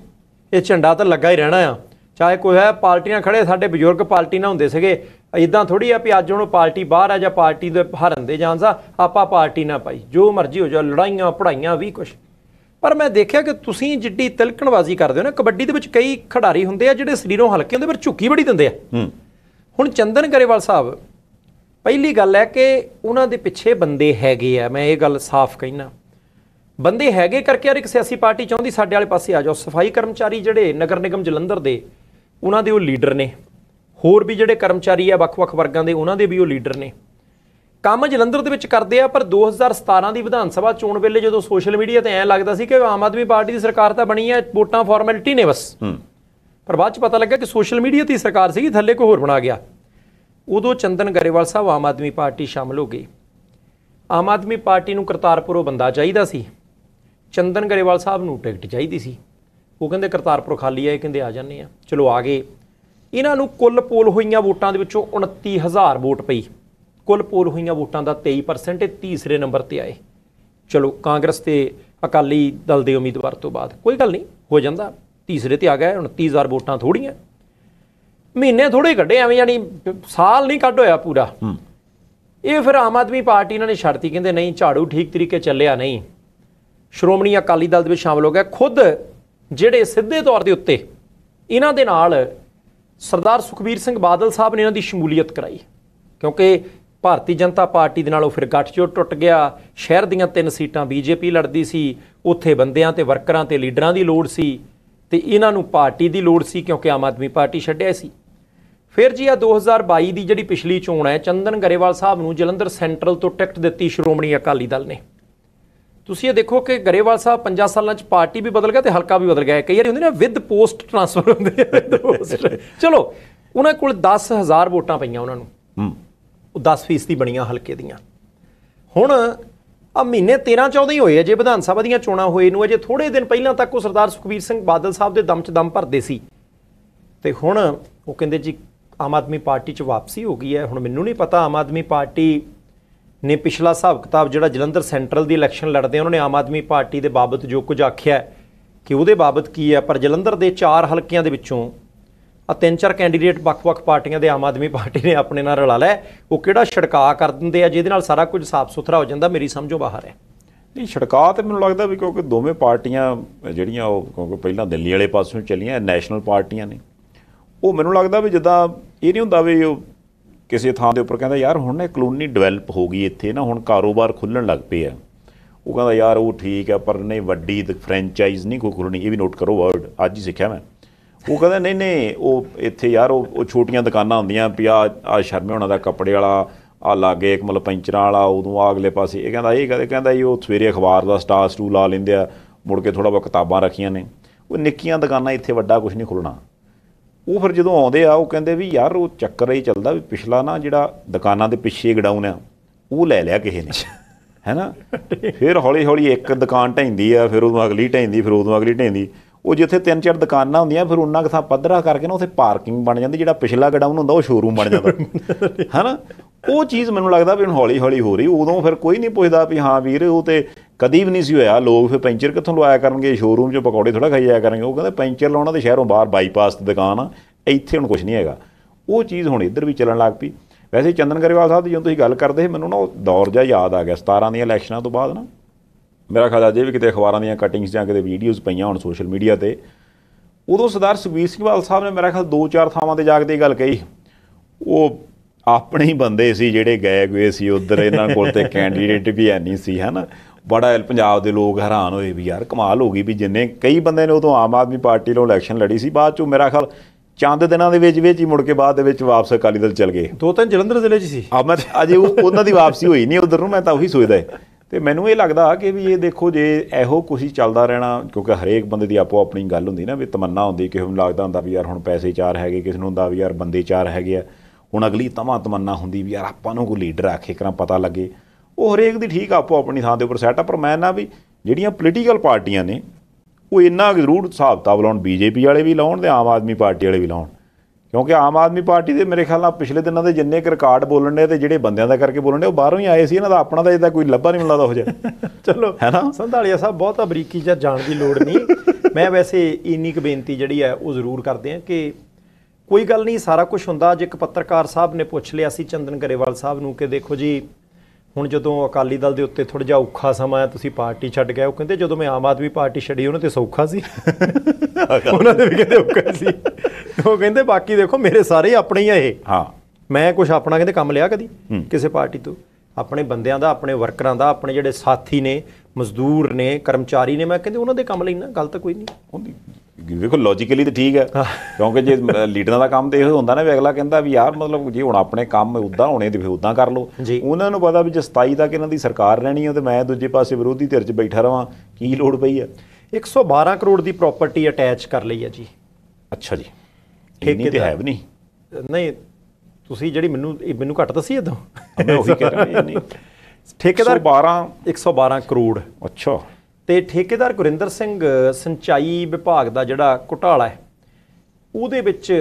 ਇਹ ਝੰਡਾ ਤਾਂ ਲੱਗਾ ਹੀ ਰਹਿਣਾ ਆ ਚਾਹੇ ਕੋਈ ਹੈ ਪਾਰਟੀਆਂ ਖੜੇ ਸਾਡੇ ਬਜ਼ੁਰਗ ਪਾਰਟੀ ਨਾਲ ਹੁੰਦੇ ਸੀਗੇ ਇਦਾਂ ਥੋੜੀ ਆ ਵੀ ਅੱਜ ਉਹਨੂੰ ਪਾਰਟੀ ਬਾਹਰ ਆ ਜਾਂ ਪਾਰਟੀ ਦੇ ਹਰਨ ਦੇ ਜਾਂਦਾ ਆਪਾਂ ਪਾਰਟੀ ਨਾਲ ਪਾਈ ਜੋ ਮਰਜ਼ੀ ਹੋ ਜਾ ਲੜਾਈਆਂ ਪੜਾਈਆਂ ਵੀ ਕੁਛ ਪਰ ਮੈਂ ਦੇਖਿਆ ਕਿ ਤੁਸੀਂ ਜਿੱਡੀ ਤਿਲਕਣਵਾਜ਼ੀ ਕਰਦੇ ਹੋ ਨਾ ਕਬੱਡੀ ਦੇ ਵਿੱਚ ਕਈ ਖਿਡਾਰੀ ਹੁੰਦੇ ਆ ਜਿਹੜੇ ਸਰੀਰੋਂ ਹਲਕੇ ਹੁੰਦੇ ਪਰ ਝੁੱਕੀ ਬੜੀ ਦਿੰਦੇ ਆ ਹੁਣ ਚੰਦਨ ਗਰੇਵਾਲ ਸਾਹਿਬ ਪਹਿਲੀ ਗੱਲ ਹੈ ਕਿ ਉਹਨਾਂ ਦੇ ਪਿੱਛੇ ਬੰਦੇ ਹੈਗੇ ਆ ਮੈਂ ਇਹ ਗੱਲ ਸਾਫ਼ ਕਹਿਣਾ ਬੰਦੇ ਹੈਗੇ ਕਰਕੇ ਯਾਰ ਇੱਕ ਸਿਆਸੀ ਪਾਰਟੀ ਚਾਹੁੰਦੀ ਸਾਡੇ ਵਾਲੇ ਪਾਸੇ ਆ ਜਾਓ ਸਫਾਈ ਕਰਮਚਾਰੀ ਜਿਹੜੇ ਨਗਰ ਨਿਗਮ ਜਲੰਧਰ ਦੇ ਉਹਨਾਂ ਦੇ ਉਹ ਲੀਡਰ ਨੇ ਹੋਰ ਵੀ ਜਿਹੜੇ ਕਰਮਚਾਰੀ ਆ ਵੱਖ-ਵੱਖ ਵਰਗਾਂ ਦੇ ਉਹਨਾਂ ਦੇ ਵੀ ਉਹ ਲੀਡਰ ਨੇ ਕੰਮ ਜਲੰਧਰ ਦੇ ਵਿੱਚ ਕਰਦੇ ਆ ਪਰ 2017 ਦੀ ਵਿਧਾਨ ਸਭਾ ਚੋਣ ਵੇਲੇ ਜਦੋਂ ਸੋਸ਼ਲ ਮੀਡੀਆ ਤੇ ਐ ਲੱਗਦਾ ਸੀ ਕਿ ਆਮ ਆਦਮੀ ਪਾਰਟੀ ਦੀ ਸਰਕਾਰ ਤਾਂ ਬਣੀ ਹੈ ਵੋਟਾਂ ਫਾਰਮੈਲਿਟੀ ਨੇ ਬਸ ਪਰ ਬਾਅਦ ਚ ਪਤਾ ਲੱਗਾ ਕਿ ਸੋਸ਼ਲ ਮੀਡੀਆ ਤੇ ਸਰਕਾਰ ਸੀਗੀ ਥੱਲੇ ਕੋ ਹੋਰ ਬਣਾ ਗਿਆ ਉਦੋਂ ਚੰਦਨ ਗਰੇਵਾਲ ਸਾਹਿਬ ਆਮ ਆਦਮੀ ਪਾਰਟੀ ਸ਼ਾਮਲ ਹੋ ਗਏ ਆਮ ਆਦਮੀ ਪਾਰਟੀ ਨੂੰ ਕਰਤਾਰਪੁਰੋਂ ਬੰਦਾ ਚਾਹੀਦਾ ਸੀ ਚੰਦਨ ਗਰੇਵਾਲ ਸਾਹਿਬ ਨੂੰ ਟਿਕਟ ਚਾਹੀਦੀ ਸੀ ਉਹ ਕਹਿੰਦੇ ਕਰਤਾਰਪੁਰ ਖਾਲੀ ਆ ਇਹ ਕਹਿੰਦੇ ਆ ਜਾਂਦੇ ਆ ਚਲੋ ਆ ਗਏ ਇਹਨਾਂ ਨੂੰ ਕੁੱਲ ਪੋਲ ਹੋਈਆਂ ਵੋਟਾਂ ਦੇ ਵਿੱਚੋਂ 29000 ਵੋਟ ਪਈ ਕੁੱਲ ਪੋਲ ਹੋਈਆਂ ਵੋਟਾਂ ਦਾ 23% ਇਹ ਤੀਸਰੇ ਨੰਬਰ ਤੇ ਆਏ ਚਲੋ ਕਾਂਗਰਸ ਤੇ ਅਕਾਲੀ ਦਲ ਦੇ ਉਮੀਦਵਾਰ ਤੋਂ ਬਾਅਦ ਕੋਈ ਗੱਲ ਨਹੀਂ ਹੋ ਜਾਂਦਾ ਤੀਸਰੇ ਤੇ ਆ ਗਿਆ 29000 ਵੋਟਾਂ ਥੋੜੀਆਂ ਮਹੀਨੇ ਥੋੜੇ ਕੱਢੇ ਐਵੇਂ ਯਾਨੀ ਸਾਲ ਨਹੀਂ ਕੱਢ ਹੋਇਆ ਪੂਰਾ ਇਹ ਫਿਰ ਆਮ ਆਦਮੀ ਪਾਰਟੀ ਇਹਨਾਂ ਨੇ ਛੱਡਤੀ ਕਹਿੰਦੇ ਨਹੀਂ ਝਾੜੂ ਠੀਕ ਤਰੀਕੇ ਚੱਲਿਆ ਨਹੀਂ ਸ਼੍ਰੋਮਣੀ ਅਕਾਲੀ ਦਲ ਦੇ ਵਿੱਚ ਸ਼ਾਮਲ ਹੋ ਗਿਆ ਖੁਦ ਜਿਹੜੇ ਸਿੱਧੇ ਤੌਰ ਦੇ ਉੱਤੇ ਇਹਨਾਂ ਦੇ ਨਾਲ ਸਰਦਾਰ ਸੁਖਬੀਰ ਸਿੰਘ ਬਾਦਲ ਸਾਹਿਬ ਨੇ ਇਹਨਾਂ ਦੀ ਸ਼ਮੂਲੀਅਤ ਕਰਾਈ ਕਿਉਂਕਿ ਭਾਰਤੀ ਜਨਤਾ ਪਾਰਟੀ ਦੇ ਨਾਲ ਉਹ ਫਿਰ ਗੱਠਜੋੜ ਟੁੱਟ ਗਿਆ ਸ਼ਹਿਰ ਦੀਆਂ ਤਿੰਨ ਸੀਟਾਂ ਬੀਜੇਪੀ ਲੜਦੀ ਸੀ ਉੱਥੇ ਬੰਦਿਆਂ ਤੇ ਵਰਕਰਾਂ ਤੇ ਲੀਡਰਾਂ ਦੀ ਲੋੜ ਸੀ ਤੇ ਇਹਨਾਂ ਨੂੰ ਪਾਰਟੀ ਦੀ ਲੋੜ ਸੀ ਕਿਉਂਕਿ ਆਮ ਆਦਮੀ ਪਾਰਟੀ ਛੱਡਿਆ ਸੀ ਫਿਰ ਜੀ ਆ 2022 ਦੀ ਜਿਹੜੀ ਪਿਛਲੀ ਚੋਣ ਹੈ ਚੰਦਨ ਗਰੇਵਾਲ ਸਾਹਿਬ ਨੂੰ ਜਲੰਧਰ ਸੈਂਟਰਲ ਤੋਂ ਟਿਕਟ ਦਿੱਤੀ ਸ਼੍ਰੋਮਣੀ ਅਕਾਲੀ ਦਲ ਨੇ ਤੁਸੀਂ ਇਹ ਦੇਖੋ ਕਿ ਗਰੇਵਾਲ ਸਾਹਿਬ 50 ਸਾਲਾਂ ਚ ਪਾਰਟੀ ਵੀ ਬਦਲ ਗਿਆ ਤੇ ਹਲਕਾ ਵੀ ਬਦਲ ਗਿਆ ਕਈ ਵਾਰੀ ਹੁੰਦੇ ਨੇ ਵਿਦ ਪੋਸਟ ਟ੍ਰਾਂਸਫਰ ਹੁੰਦੇ ਚਲੋ ਉਹਨਾਂ ਕੋਲ 10000 ਵੋਟਾਂ ਪਈਆਂ ਉਹਨਾਂ ਨੂੰ ਉਹ 10% ਦੀ ਬਣੀਆਂ ਹਲਕੇ ਦੀਆਂ ਹੁਣ ਆ ਮਹੀਨੇ 13 14 ਹੀ ਹੋਏ ਆ ਜੇ ਵਿਧਾਨ ਸਭਾ ਦੀਆਂ ਚੋਣਾਂ ਹੋਏ ਨੂੰ ਅਜੇ ਥੋੜੇ ਦਿਨ ਪਹਿਲਾਂ ਤੱਕ ਉਹ ਸਰਦਾਰ ਸੁਖਬੀਰ ਸਿੰਘ ਬਾਦਲ ਸਾਹਿਬ ਦੇ ਦਮ 'ਚ ਦਮ ਭਰਦੇ ਸੀ ਤੇ ਹੁਣ ਉਹ ਕਹਿੰਦੇ ਜੀ ਆਮ ਆਦਮੀ ਪਾਰਟੀ 'ਚ ਵਾਪਸੀ ਹੋ ਗਈ ਹੈ ਹੁਣ ਮੈਨੂੰ ਨਹੀਂ ਪਤਾ ਆਮ ਆਦਮੀ ਪਾਰਟੀ ਨੇ ਪਿਛਲਾ ਹਿਸਾਬ ਕਿਤਾਬ ਜਿਹੜਾ ਜਲੰਧਰ ਸੈਂਟਰਲ ਦੀ ਇਲੈਕਸ਼ਨ ਲੜਦੇ ਉਹਨਾਂ ਨੇ ਆਮ ਆਦਮੀ ਪਾਰਟੀ ਦੇ ਬਾਬਤ ਜੋ ਕੁਝ ਆਖਿਆ ਕਿ ਉਹਦੇ ਬਾਬਤ ਕੀ ਹੈ ਪਰ ਜਲੰਧਰ ਦੇ ਚਾਰ ਹਲਕਿਆਂ ਦੇ ਵਿੱਚੋਂ ਆ ਤਿੰਨ ਚਾਰ ਕੈਂਡੀਡੇਟ ਵੱਖ-ਵੱਖ ਪਾਰਟੀਆਂ ਦੇ ਆਮ ਆਦਮੀ ਪਾਰਟੀ ਨੇ ਆਪਣੇ ਨਾਲ ਰਲਾ ਲਿਆ ਉਹ ਕਿਹੜਾ ਛੜਕਾ ਕਰ ਦਿੰਦੇ ਆ ਜਿਹਦੇ ਨਾਲ ਸਾਰਾ ਕੁਝ ਸਾਫ਼ ਸੁਥਰਾ ਹੋ ਜਾਂਦਾ ਮੇਰੀ ਸਮਝੋ ਬਾਹਰ ਹੈ ਨਹੀਂ ਛੜਕਾ ਤੇ ਮੈਨੂੰ ਲੱਗਦਾ ਵੀ ਕਿਉਂਕਿ ਦੋਵੇਂ ਪਾਰਟੀਆਂ ਜਿਹੜੀਆਂ ਉਹ ਕਿਉਂਕਿ ਪਹਿਲਾਂ ਦਿੱਲੀ ਵਾਲੇ ਪਾਸੋਂ ਚੱਲੀਆਂ ਨੈਸ਼ਨਲ ਪਾਰਟੀਆਂ ਨੇ ਉਹ ਮੈਨੂੰ ਲੱਗਦਾ ਵੀ ਜਿੱਦਾਂ ਇਹ ਨਹੀਂ ਹੁੰਦਾ ਵੀ ਉਹ ਕਿਸੇ ਥਾਂ ਦੇ ਉੱਪਰ ਕਹਿੰਦਾ ਯਾਰ ਹੁਣ ਨਾ ਕਲੋਨੀ ਡਿਵੈਲਪ ਹੋ ਗਈ ਇੱਥੇ ਨਾ ਹੁਣ ਕਾਰੋਬਾਰ ਖੁੱਲਣ ਲੱਗ ਪਏ ਆ ਉਹ ਕਹਿੰਦਾ ਯਾਰ ਉਹ ਠੀਕ ਆ ਪਰ ਨਹੀਂ ਵੱਡੀ ਫਰੈਂਚਾਈਜ਼ ਨਹੀਂ ਕੋਈ ਖੁੱਲਣੀ ਇਹ ਵੀ ਨੋਟ ਕਰੋ ਵਰਡ ਅੱਜ ਹੀ ਸਿੱਖਿਆ ਮੈਂ ਉਹ ਕਹਿੰਦਾ ਨਹੀਂ ਨਹੀਂ ਉਹ ਇੱਥੇ ਯਾਰ ਉਹ ਉਹ ਛੋਟੀਆਂ ਦੁਕਾਨਾਂ ਹੁੰਦੀਆਂ ਵੀ ਆ ਆ ਸ਼ਰਮੇ ਹੋਣਾ ਦਾ ਕੱਪੜੇ ਵਾਲਾ ਆ ਲਾਗੇ ਇੱਕ ਮਤਲਬ ਪੈਂਚਰਾਂ ਵਾਲਾ ਉਦੋਂ ਆ ਅਗਲੇ ਪਾਸੇ ਇਹ ਕਹਿੰਦਾ ਇਹ ਕਹਿੰਦਾ ਕਹਿੰਦਾ ਇਹ ਉਹ ਸਵੇਰੇ ਅਖਬਾਰ ਦਾ ਸਟਾਰ ਸਟੂ ਲਾ ਲਿੰਦੇ ਆ ਮੁੜ ਕੇ ਥੋੜਾ ਬਹੁਤ ਕਿਤਾਬਾਂ ਰੱਖੀਆਂ ਨੇ ਉਹ ਨਿੱਕੀਆਂ ਦੁਕਾਨਾਂ ਇੱਥੇ ਵੱਡਾ ਕੁਝ ਨਹੀਂ ਖੁੱਲਣਾ ਉਹ ਫਿਰ ਜਦੋਂ ਆਉਂਦੇ ਆ ਉਹ ਕਹਿੰਦੇ ਵੀ ਯਾਰ ਉਹ ਚੱਕਰ ਹੀ ਚੱਲਦਾ ਵੀ ਪਿਛਲਾ ਨਾ ਜਿਹੜਾ ਦੁਕਾਨਾਂ ਦੇ ਪਿੱਛੇ ਗਡਾਊਨ ਆ ਉਹ ਲੈ ਲਿਆ ਕਿਸੇ ਨੇ ਹੈਨਾ ਫਿਰ ਹੌਲੀ ਹੌਲੀ ਇੱਕ ਦੁਕਾਨ ਢੈਂਦੀ ਆ ਫਿਰ ਉਦੋਂ ਅਗਲੀ ਢੈਂਦੀ ਫਿਰ ਉਦੋਂ ਅਗਲੀ ਢੈਂਦੀ ਉਹ ਜਿੱਥੇ ਤਿੰਨ ਚਾਰ ਦੁਕਾਨਾਂ ਹੁੰਦੀਆਂ ਫਿਰ ਉਹਨਾਂ ਕਥਾ ਪੱਧਰਾ ਕਰਕੇ ਨਾ ਉਥੇ ਪਾਰਕਿੰਗ ਬਣ ਜਾਂਦੀ ਜਿਹੜਾ ਪਿਛਲਾ ਗਡਾਊਨ ਹੁੰਦਾ ਉਹ ਸ਼ੋਰੂਮ ਬਣ ਜਾਂਦਾ ਹੈਨਾ ਉਹ ਚੀਜ਼ ਮੈਨੂੰ ਲੱਗਦਾ ਵੀ ਹੁਣ ਹੌਲੀ ਹੌਲੀ ਹੋ ਰਹੀ ਉਦੋਂ ਫਿਰ ਕੋਈ ਨਹੀਂ ਪੁੱਛਦਾ ਵੀ ਹਾਂ ਵੀਰ ਉਹ ਤੇ ਕਦੀ ਵੀ ਨਹੀਂ ਸੀ ਹੋਇਆ ਲੋਕ ਫਿਰ ਪੈਂਚਰ ਕਿੱਥੋਂ ਲਵਾਇਆ ਕਰਨਗੇ ਸ਼ੋਰੂਮ 'ਚ ਪਕੌੜੇ ਥੋੜਾ ਖਾਈ ਜਾਇਆ ਕਰਨਗੇ ਉਹ ਕਹਿੰਦੇ ਪੈਂਚਰ ਲਾਉਣਾ ਤੇ ਸ਼ਹਿਰੋਂ ਬਾਹਰ ਬਾਈਪਾਸ ਤੇ ਦੁਕਾਨ ਆ ਇੱਥੇ ਹੁਣ ਕੁਝ ਨਹੀਂ ਹੈਗਾ ਉਹ ਚੀਜ਼ ਹੁਣ ਇੱਧਰ ਵੀ ਚੱਲਣ ਲੱਗ ਪਈ ਵੈਸੇ ਚੰਦਨ ਗਰੇਵਾਲ ਸਾਹਿਬ ਜਦੋਂ ਤੁਸੀਂ ਗੱਲ ਕਰਦੇ ਸੀ ਮੈਨੂੰ ਨਾ ਉਹ ਦੌਰ ਜਿਹਾ ਯਾਦ ਆ ਗਿਆ 17 ਦੀਆਂ ਇਲੈਕਸ਼ਨਾਂ ਤੋਂ ਬਾਅਦ ਨਾ ਮੇਰਾ ਖਿਆਲ ਜੇ ਵੀ ਕਿਤੇ ਅਖਬਾਰਾਂ ਦੀਆਂ ਕਟਿੰਗਸ ਜਾਂ ਕਿਤੇ ਵੀਡੀਓਜ਼ ਪਈਆਂ ਹੋਣ ਸੋਸ਼ਲ ਮੀਡੀਆ ਤੇ ਉਦੋਂ ਸਰਦਾਰ ਸੁਖਵੀਰ ਸਿੰਘ ਬਾਲ ਸਾਹਿਬ ਨੇ ਮੇਰਾ ਖਿਆਲ ਦੋ ਚਾਰ ਥਾਵਾਂ ਤੇ ਜਾ ਕੇ ਇਹ ਗੱਲ ਕਹੀ ਉਹ ਆਪਣੇ ਹੀ ਬੰਦੇ ਸੀ ਜਿਹੜੇ ਗਏ ਗਏ ਸੀ ਉਧਰ ਇਹਨਾਂ ਕੋਲ ਤੇ ਕੈਂਡੀਡੇਟ ਵੀ ਐ ਨਹੀਂ ਸੀ ਹਨਾ ਬੜਾ ਪੰਜਾਬ ਦੇ ਲੋਕ ਹੈਰਾਨ ਹੋਏ ਵੀ ਯਾਰ ਕਮਾਲ ਹੋ ਗਈ ਵੀ ਜਿੰਨੇ ਕਈ ਬੰਦੇ ਨੇ ਉਦੋਂ ਆਮ ਆਦਮੀ ਪਾਰਟੀ ਨੂੰ ਇਲੈਕਸ਼ਨ ਲੜੀ ਸੀ ਬਾਅਦ ਚੋਂ ਮੇਰਾ ਖਿਆਲ ਚੰਦ ਦਿਨਾਂ ਦੇ ਵਿੱਚ ਵਿੱਚ ਹੀ ਮੁੜ ਕੇ ਬਾਅਦ ਦੇ ਵਿੱਚ ਵਾਪਸ ਅਕਾਲੀ ਦਲ ਚਲ ਗਏ ਦੋ ਤਿੰਨ ਜਲੰਧਰ ਜ਼ਿਲ੍ਹੇ 'ਚ ਸੀ ਆ ਮੈਂ ਅਜੇ ਉਹਨਾਂ ਦੀ ਵਾਪਸੀ ਹੋਈ ਨਹੀਂ ਉਧਰ ਨੂੰ ਮੈਂ ਤਾਂ ਉਹੀ ਸੋਚਦਾ ਤੇ ਮੈਨੂੰ ਇਹ ਲੱਗਦਾ ਕਿ ਵੀ ਇਹ ਦੇਖੋ ਜੇ ਇਹੋ ਕੁਝ ਹੀ ਚੱਲਦਾ ਰਹਿਣਾ ਕਿਉਂਕਿ ਹਰੇਕ ਬੰਦੇ ਦੀ ਆਪੋ ਆਪਣੀ ਗੱਲ ਹੁੰਦੀ ਨਾ ਵੀ ਤਮੰਨਾ ਹੁੰਦੀ ਕਿ ਹੁਣ ਲੱਗਦਾ ਹੁੰਦਾ ਵੀ ਯਾਰ ਹੁਣ ਪੈਸੇ ਚਾਰ ਹੈਗੇ ਕਿਸ ਨੂੰ ਹੁੰਦਾ ਵੀ ਯਾਰ ਬੰਦੇ ਚਾਰ ਹੈਗੇ ਆ ਹੁਣ ਅਗਲੀ ਤਮਾ ਤਮੰਨਾ ਹੁੰਦੀ ਵੀ ਯਾਰ ਆਪਾਂ ਨੂੰ ਕੋਈ ਲੀਡਰ ਆਖੇ ਕਰਾਂ ਪਤਾ ਲੱਗੇ ਉਹ ਹਰੇਕ ਦੀ ਠੀਕ ਆਪੋ ਆਪਣੀ ਥਾਂ ਦੇ ਉੱਪਰ ਸੈਟ ਆ ਪਰ ਮੈਂ ਨਾ ਵੀ ਜਿਹੜੀਆਂ ਪੋਲੀਟੀਕਲ ਪਾਰਟੀਆਂ ਨੇ ਉਹ ਇੰਨਾ ਜ਼ਰੂਰ ਹਿਸਾਬ ਕਿਤਾਬ ਲਾਉਣ ਬੀਜੇਪੀ ਵਾਲੇ ਵੀ ਲਾਉਣ ਤੇ ਆਮ ਆਦਮੀ ਪਾਰਟੀ ਵਾਲੇ ਵੀ ਲਾਉਣ ਕਿਉਂਕਿ ਆਮ ਆਦਮੀ ਪਾਰਟੀ ਦੇ ਮੇਰੇ ਖਿਆਲ ਨਾਲ ਪਿਛਲੇ ਦਿਨਾਂ ਦੇ ਜਿੰਨੇ ਰਿਕਾਰਡ ਬੋਲਣ ਨੇ ਤੇ ਜਿਹੜੇ ਬੰਦਿਆਂ ਦਾ ਕਰਕੇ ਬੋਲਣ ਨੇ ਉਹ ਬਾਹਰੋਂ ਹੀ ਆਏ ਸੀ ਇਹਨਾਂ ਦਾ ਆਪਣਾ ਤਾਂ ਇਹਦਾ ਕੋਈ ਲੱਭਾ ਨਹੀਂ ਮਿਲਦਾ ਹੋ ਜਾ ਚਲੋ ਹੈਨਾ ਸੰਧਾਲੀਆ ਸਾਹਿਬ ਬਹੁਤਾ ਬਰੀਕੀ ਜਾਂ ਜਾਣ ਦੀ ਲੋੜ ਨਹੀਂ ਮੈਂ ਵੈਸੇ ਇਨੀ ਕੁ ਬੇਨਤੀ ਜਿਹੜੀ ਹੈ ਉਹ ਜ਼ਰੂਰ ਕਰਦੇ ਆ ਕਿ ਕੋਈ ਗੱਲ ਨਹੀਂ ਸਾਰਾ ਕੁਝ ਹੁੰਦਾ ਜੇ ਇੱਕ ਪੱਤਰਕਾਰ ਸਾਹਿਬ ਨੇ ਪੁੱਛ ਲਿਆ ਸੀ ਚੰਦਨ ਗਰੇਵਾਲ ਸਾਹਿਬ ਨੂੰ ਕਿ ਦੇਖੋ ਜੀ ਹੁਣ ਜਦੋਂ ਅਕਾਲੀ ਦਲ ਦੇ ਉੱਤੇ ਥੋੜਾ ਜਿਹਾ ਔਖਾ ਸਮਾਂ ਆ ਤੁਸੀਂ ਪਾਰਟੀ ਛੱਡ ਗਏ ਉਹ ਕਹਿੰਦੇ ਜਦੋਂ ਮੈਂ ਆਮ ਆਦਮੀ ਪਾਰਟੀ ਛੱਡੀ ਉਹਨਾਂ ਤੇ ਸੌਖਾ ਸੀ ਉਹਨਾਂ ਦੇ ਵੀ ਕਹਿੰਦੇ ਔਖਾ ਸੀ ਉਹ ਕਹਿੰਦੇ ਬਾਕੀ ਦੇਖੋ ਮੇਰੇ ਸਾਰੇ ਆਪਣੇ ਹੀ ਆ ਇਹ ਹਾਂ ਮੈਂ ਕੁਝ ਆਪਣਾ ਕਹਿੰਦੇ ਕੰਮ ਲਿਆ ਕਦੀ ਕਿਸੇ ਪਾਰਟੀ ਤੋਂ ਆਪਣੇ ਬੰਦਿਆਂ ਦਾ ਆਪਣੇ ਵਰਕਰਾਂ ਦਾ ਆਪਣੇ ਜਿਹੜੇ ਸਾਥੀ ਨੇ ਮਜ਼ਦੂਰ ਨੇ ਕਰਮਚਾਰੀ ਨੇ ਮੈਂ ਕਹਿੰਦੇ ਉਹਨਾਂ ਦੇ ਕੰਮ ਲੈਣਾ ਗੱਲ ਤਾਂ ਕੋਈ ਨਹੀਂ ਹੁੰਦੀ ਵੇਖੋ ਲੌਜੀਕਲੀ ਤਾਂ ਠੀਕ ਹੈ ਕਿਉਂਕਿ ਜੇ ਲੀਡਰਾਂ ਦਾ ਕੰਮ ਤੇ ਇਹ ਹੁੰਦਾ ਨਾ ਵੀ ਅਗਲਾ ਕਹਿੰਦਾ ਵੀ ਯਾਰ ਮਤਲਬ ਜੇ ਹੁਣ ਆਪਣੇ ਕੰਮ ਉਦਾਂ ਹੋਣੇ ਤੇ ਫਿਰ ਉਦਾਂ ਕਰ ਲਓ ਉਹਨਾਂ ਨੂੰ ਪਤਾ ਵੀ ਜੇ 27 ਤੱਕ ਇਹਨਾਂ ਦੀ ਸਰਕਾਰ ਰਹਿਣੀ ਹੈ ਤੇ ਮੈਂ ਦੂਜੇ ਪਾਸੇ ਵਿਰੋਧੀ ਧਿਰ 'ਚ ਬੈਠਾ ਰਵਾਂ ਕੀ ਲੋੜ ਪਈ ਹੈ 112 ਕਰੋੜ ਦੀ ਪ੍ਰਾਪਰਟੀ ਅਟੈਚ ਕਰ ਲਈ ਹੈ ਜੀ ਅੱਛਾ ਜੀ ਨਹੀਂ ਤੇ ਹੈ ਵੀ ਨਹੀਂ ਨਹੀਂ ਤੁਸੀਂ ਜਿਹੜੀ ਮੈਨੂੰ ਮੈਨੂੰ ਘੱਟ ਦੱਸੀ ਇਦੋਂ ਮੈਂ ਉਹੀ ਕਹਿ ਰਿਹਾ ਨਹੀਂ ਠੇਕੇਦਾਰ 12 112 ਕਰੋੜ ਅੱਛਾ ਤੇ ਠੇਕੇਦਾਰ ਗੁਰਿੰਦਰ ਸਿੰਘ ਸਿੰਚਾਈ ਵਿਭਾਗ ਦਾ ਜਿਹੜਾ ਘੁਟਾਲਾ ਹੈ ਉਹਦੇ ਵਿੱਚ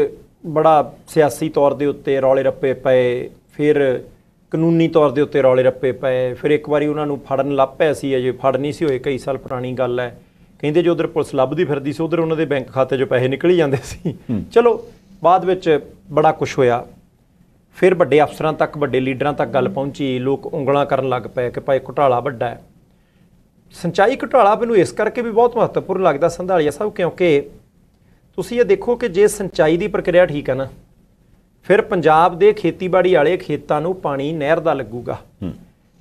ਬੜਾ ਸਿਆਸੀ ਤੌਰ ਦੇ ਉੱਤੇ ਰੌਲੇ ਰੱਪੇ ਪਏ ਫਿਰ ਕਾਨੂੰਨੀ ਤੌਰ ਦੇ ਉੱਤੇ ਰੌਲੇ ਰੱਪੇ ਪਏ ਫਿਰ ਇੱਕ ਵਾਰੀ ਉਹਨਾਂ ਨੂੰ ਫੜਨ ਲੱਗ ਪਏ ਸੀ ਅਜੇ ਫੜ ਨਹੀਂ ਸੀ ਹੋਏ ਕਈ ਸਾਲ ਪੁਰਾਣੀ ਗੱਲ ਹੈ ਕਹਿੰਦੇ ਜੋ ਉਧਰ ਪੁਲਿਸ ਲੱਭਦੀ ਫਿਰਦੀ ਸੀ ਉਧਰ ਉਹਨਾਂ ਦੇ ਬੈਂਕ ਖਾਤੇ 'ਚੋਂ ਪੈਸੇ ਨਿਕਲੀ ਜਾਂਦੇ ਸੀ ਚਲੋ ਬਾਅਦ ਵਿੱਚ ਬੜਾ ਕੁਝ ਹੋਇਆ ਫਿਰ ਵੱਡੇ ਅਫਸਰਾਂ ਤੱਕ ਵੱਡੇ ਲੀਡਰਾਂ ਤੱਕ ਗੱਲ ਪਹੁੰਚੀ ਲੋਕ ਉਂਗਲਾਂ ਕਰਨ ਲੱਗ ਪਏ ਕਿ ਭਾਈ ਘੁਟਾਲਾ ਵੱਡਾ ਹੈ ਸਿੰਚਾਈ ਘਟਾਲਾ ਮੈਨੂੰ ਇਸ ਕਰਕੇ ਵੀ ਬਹੁਤ ਮਹੱਤਵਪੂਰਨ ਲੱਗਦਾ ਸੰਧਾਲੀਆ ਸਾਹਿਬ ਕਿਉਂਕਿ ਤੁਸੀਂ ਇਹ ਦੇਖੋ ਕਿ ਜੇ ਸਿੰਚਾਈ ਦੀ ਪ੍ਰਕਿਰਿਆ ਠੀਕ ਹੈ ਨਾ ਫਿਰ ਪੰਜਾਬ ਦੇ ਖੇਤੀਬਾੜੀ ਵਾਲੇ ਖੇਤਾਂ ਨੂੰ ਪਾਣੀ ਨਹਿਰ ਦਾ ਲੱਗੂਗਾ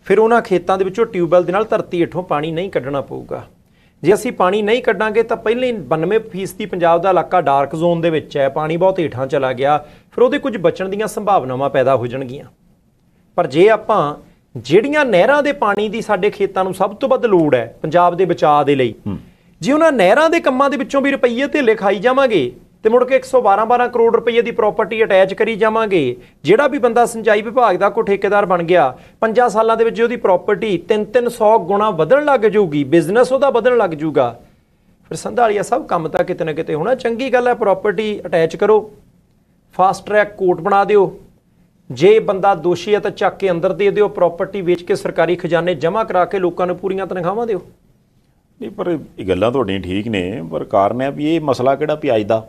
ਫਿਰ ਉਹਨਾਂ ਖੇਤਾਂ ਦੇ ਵਿੱਚੋਂ ਟਿਊਬਵੈਲ ਦੇ ਨਾਲ ਧਰਤੀ ਹੇਠੋਂ ਪਾਣੀ ਨਹੀਂ ਕੱਢਣਾ ਪਊਗਾ ਜੇ ਅਸੀਂ ਪਾਣੀ ਨਹੀਂ ਕੱਢਾਂਗੇ ਤਾਂ ਪਹਿਲੇ 92% 92% ਪੰਜਾਬ ਦਾ ਇਲਾਕਾ ਡਾਰਕ ਜ਼ੋਨ ਦੇ ਵਿੱਚ ਹੈ ਪਾਣੀ ਬਹੁਤ ਹੇਠਾਂ ਚਲਾ ਗਿਆ ਫਿਰ ਉਹਦੇ ਕੁਝ ਬਚਣ ਦੀਆਂ ਸੰਭਾਵਨਾਵਾਂ ਪੈਦਾ ਹੋ ਜਾਣਗੀਆਂ ਪਰ ਜੇ ਆਪਾਂ ਜਿਹੜੀਆਂ ਨਹਿਰਾਂ ਦੇ ਪਾਣੀ ਦੀ ਸਾਡੇ ਖੇਤਾਂ ਨੂੰ ਸਭ ਤੋਂ ਵੱਧ ਲੋੜ ਹੈ ਪੰਜਾਬ ਦੇ ਬਚਾਅ ਦੇ ਲਈ ਜੇ ਉਹਨਾਂ ਨਹਿਰਾਂ ਦੇ ਕੰਮਾਂ ਦੇ ਵਿੱਚੋਂ ਵੀ ਰੁਪਈਏ ਧੇਲੇ ਖਾਈ ਜਾਵਾਂਗੇ ਤੇ ਮੁੜ ਕੇ 112-12 ਕਰੋੜ ਰੁਪਈਏ ਦੀ ਪ੍ਰਾਪਰਟੀ ਅਟੈਚ ਕਰੀ ਜਾਵਾਂਗੇ ਜਿਹੜਾ ਵੀ ਬੰਦਾ ਸਿੰਚਾਈ ਵਿਭਾਗ ਦਾ ਕੋ ਠੇਕੇਦਾਰ ਬਣ ਗਿਆ 5 ਸਾਲਾਂ ਦੇ ਵਿੱਚ ਉਹਦੀ ਪ੍ਰਾਪਰਟੀ 3-300 ਗੁਣਾ ਵਧਣ ਲੱਗ ਜਾਊਗੀ ਬਿਜ਼ਨਸ ਉਹਦਾ ਵਧਣ ਲੱਗ ਜਾਊਗਾ ਫਿਰ ਸੰਧਾਲੀਆ ਸਭ ਕੰਮ ਤਾਂ ਕਿਤੇ ਨਾ ਕਿਤੇ ਹੋਣਾ ਚੰਗੀ ਗੱਲ ਹੈ ਪ੍ਰਾਪਰਟੀ ਅਟੈਚ ਕਰੋ ਫਾਸਟ ਟਰੈਕ ਕੋਰਟ ਬਣਾ ਦਿਓ ਜੇ ਬੰਦਾ ਦੋਸ਼ੀ ਹੈ ਤਾਂ ਚੱਕ ਕੇ ਅੰਦਰ ਦੇ ਦਿਓ ਪ੍ਰਾਪਰਟੀ ਵੇਚ ਕੇ ਸਰਕਾਰੀ ਖਜ਼ਾਨੇ ਜਮ੍ਹਾਂ ਕਰਾ ਕੇ ਲੋਕਾਂ ਨੂੰ ਪੂਰੀਆਂ ਤਨਖਾਹਾਂ ਦਿਓ ਨਹੀਂ ਪਰ ਇਹ ਗੱਲਾਂ ਤੁਹਾਡੀਆਂ ਠੀਕ ਨੇ ਪਰ ਕਾਰਨ ਹੈ ਵੀ ਇਹ ਮਸਲਾ ਕਿਹੜਾ ਪਿਆਜ ਦਾ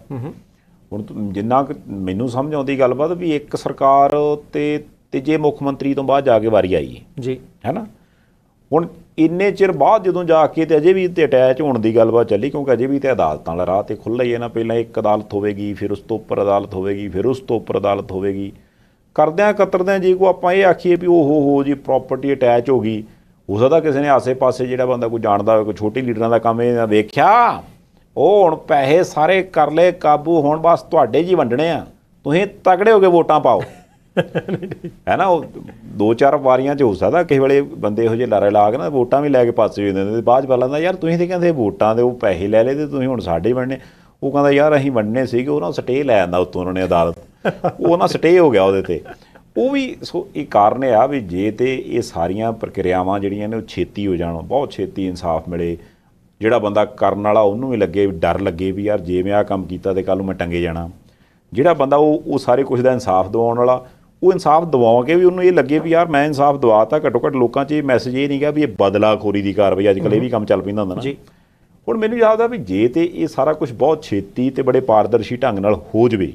ਹੁਣ ਜਿੰਨਾ ਮੈਨੂੰ ਸਮਝ ਆਉਂਦੀ ਗੱਲਬਾਤ ਵੀ ਇੱਕ ਸਰਕਾਰ ਤੇ ਤੀਜੇ ਮੁੱਖ ਮੰਤਰੀ ਤੋਂ ਬਾਅਦ ਜਾ ਕੇ ਵਾਰੀ ਆਈ ਜੀ ਹੈਨਾ ਹੁਣ ਇੰਨੇ ਚਿਰ ਬਾਅਦ ਜਦੋਂ ਜਾ ਕੇ ਤੇ ਅਜੇ ਵੀ ਤੇ ਅਟੈਚ ਹੋਣ ਦੀ ਗੱਲਬਾਤ ਚੱਲੀ ਕਿਉਂਕਿ ਅਜੇ ਵੀ ਤੇ ਅਦਾਲਤਾਂ ਦਾ ਰਾਹ ਤੇ ਖੁੱਲ੍ਹਾ ਹੀ ਹੈ ਨਾ ਪਹਿਲਾਂ ਇੱਕ ਅਦਾਲਤ ਹੋਵੇਗੀ ਫਿਰ ਉਸ ਤੋਂ ਉੱਪਰ ਅਦਾਲਤ ਹੋਵੇਗੀ ਫਿਰ ਉਸ ਤੋਂ ਉੱਪਰ ਅਦਾਲਤ ਹੋਵੇਗੀ ਕਰਦਿਆਂ ਕਤਰਦਿਆਂ ਜੇ ਕੋ ਆਪਾਂ ਇਹ ਆਖੀਏ ਵੀ ਉਹ ਹੋ ਹੋ ਜੀ ਪ੍ਰਾਪਰਟੀ ਅਟੈਚ ਹੋ ਗਈ ਹੋ ਸਕਦਾ ਕਿਸੇ ਨੇ ਆਸੇ-ਪਾਸੇ ਜਿਹੜਾ ਬੰਦਾ ਕੋਈ ਜਾਣਦਾ ਹੋਵੇ ਕੋਈ ਛੋਟੀ ਲੀਡਰਾਂ ਦਾ ਕੰਮ ਇਹ ਵੇਖਿਆ ਉਹ ਹੁਣ ਪੈਸੇ ਸਾਰੇ ਕਰ ਲਏ ਕਾਬੂ ਹੁਣ ਬਸ ਤੁਹਾਡੇ ਜੀ ਵੰਡਣੇ ਆ ਤੁਸੀਂ ਤਗੜੇ ਹੋ ਕੇ ਵੋਟਾਂ ਪਾਓ ਹੈ ਨਾ ਉਹ ਦੋ ਚਾਰ ਵਾਰੀਆਂ ਚ ਹੋ ਸਕਦਾ ਕਿਸੇ ਵੇਲੇ ਬੰਦੇ ਇਹੋ ਜਿਹੇ ਲਾਰੇ ਲਾ ਕੇ ਨਾ ਵੋਟਾਂ ਵੀ ਲੈ ਕੇ ਪਾਸੇ ਹੋ ਜਾਂਦੇ ਤੇ ਬਾਅਦ ਚ ਬਲਾਂਦਾ ਯਾਰ ਤੁਸੀਂ ਤੇ ਕਹਿੰਦੇ ਵੋਟਾਂ ਦੇ ਉਹ ਪੈਸੇ ਲੈ ਲਏ ਤੇ ਤੁਸੀਂ ਹੁਣ ਸਾਡੇ ਵੰਡਨੇ ਉਹ ਕਹਿੰਦਾ ਯਾਰ ਅਸੀਂ ਵੰਡਨੇ ਸੀਗੇ ਉਹਨਾਂ ਸਟੇ ਲੈ ਜਾਂਦਾ ਉਤੋਂ ਉਹਨਾਂ ਨੇ ਅਦਾਲਤ ਉਹ ਨਾ ਸਟੇ ਹੋ ਗਿਆ ਉਹਦੇ ਤੇ ਉਹ ਵੀ ਸੋ ਇਹ ਕਾਰਨ ਆ ਵੀ ਜੇ ਤੇ ਇਹ ਸਾਰੀਆਂ ਪ੍ਰਕਿਰਿਆਵਾਂ ਜਿਹੜੀਆਂ ਨੇ ਉਹ ਛੇਤੀ ਹੋ ਜਾਣ ਬਹੁਤ ਛੇਤੀ ਇਨਸਾਫ ਮਿਲੇ ਜਿਹੜਾ ਬੰਦਾ ਕਰਨ ਵਾਲਾ ਉਹਨੂੰ ਵੀ ਲੱਗੇ ਡਰ ਲੱਗੇ ਵੀ ਯਾਰ ਜੇ ਮੈਂ ਆ ਕੰਮ ਕੀਤਾ ਤੇ ਕੱਲ ਨੂੰ ਮੈਂ ਟੰਗੇ ਜਾਣਾ ਜਿਹੜਾ ਬੰਦਾ ਉਹ ਉਹ ਸਾਰੇ ਕੁਝ ਦਾ ਇਨਸਾਫ ਦਿਵਾਉਣ ਵਾਲਾ ਉਹ ਇਨਸਾਫ ਦਿਵਾ ਕੇ ਵੀ ਉਹਨੂੰ ਇਹ ਲੱਗੇ ਵੀ ਯਾਰ ਮੈਂ ਇਨਸਾਫ ਦਿਵਾਤਾ ਘੱਟੋ ਘੱਟ ਲੋਕਾਂ 'ਚ ਇਹ ਮੈਸੇਜ ਇਹ ਨਹੀਂ ਗਿਆ ਵੀ ਇਹ ਬਦਲਾਖੋਰੀ ਦੀ ਕਾਰਵਾਈ ਅੱਜ ਕੱਲ ਇਹ ਵੀ ਕੰਮ ਚੱਲ ਪੈਂਦਾ ਹੁੰਦਾ ਨਾ ਜੀ ਹੁਣ ਮੈਨੂੰ ਯਾਦ ਆ ਵੀ ਜੇ ਤੇ ਇਹ ਸਾਰਾ ਕੁਝ ਬਹੁਤ ਛੇਤੀ ਤੇ ਬੜੇ ਪਾਰਦਰਸ਼ੀ ਢੰਗ ਨਾਲ ਹੋ ਜਵੇ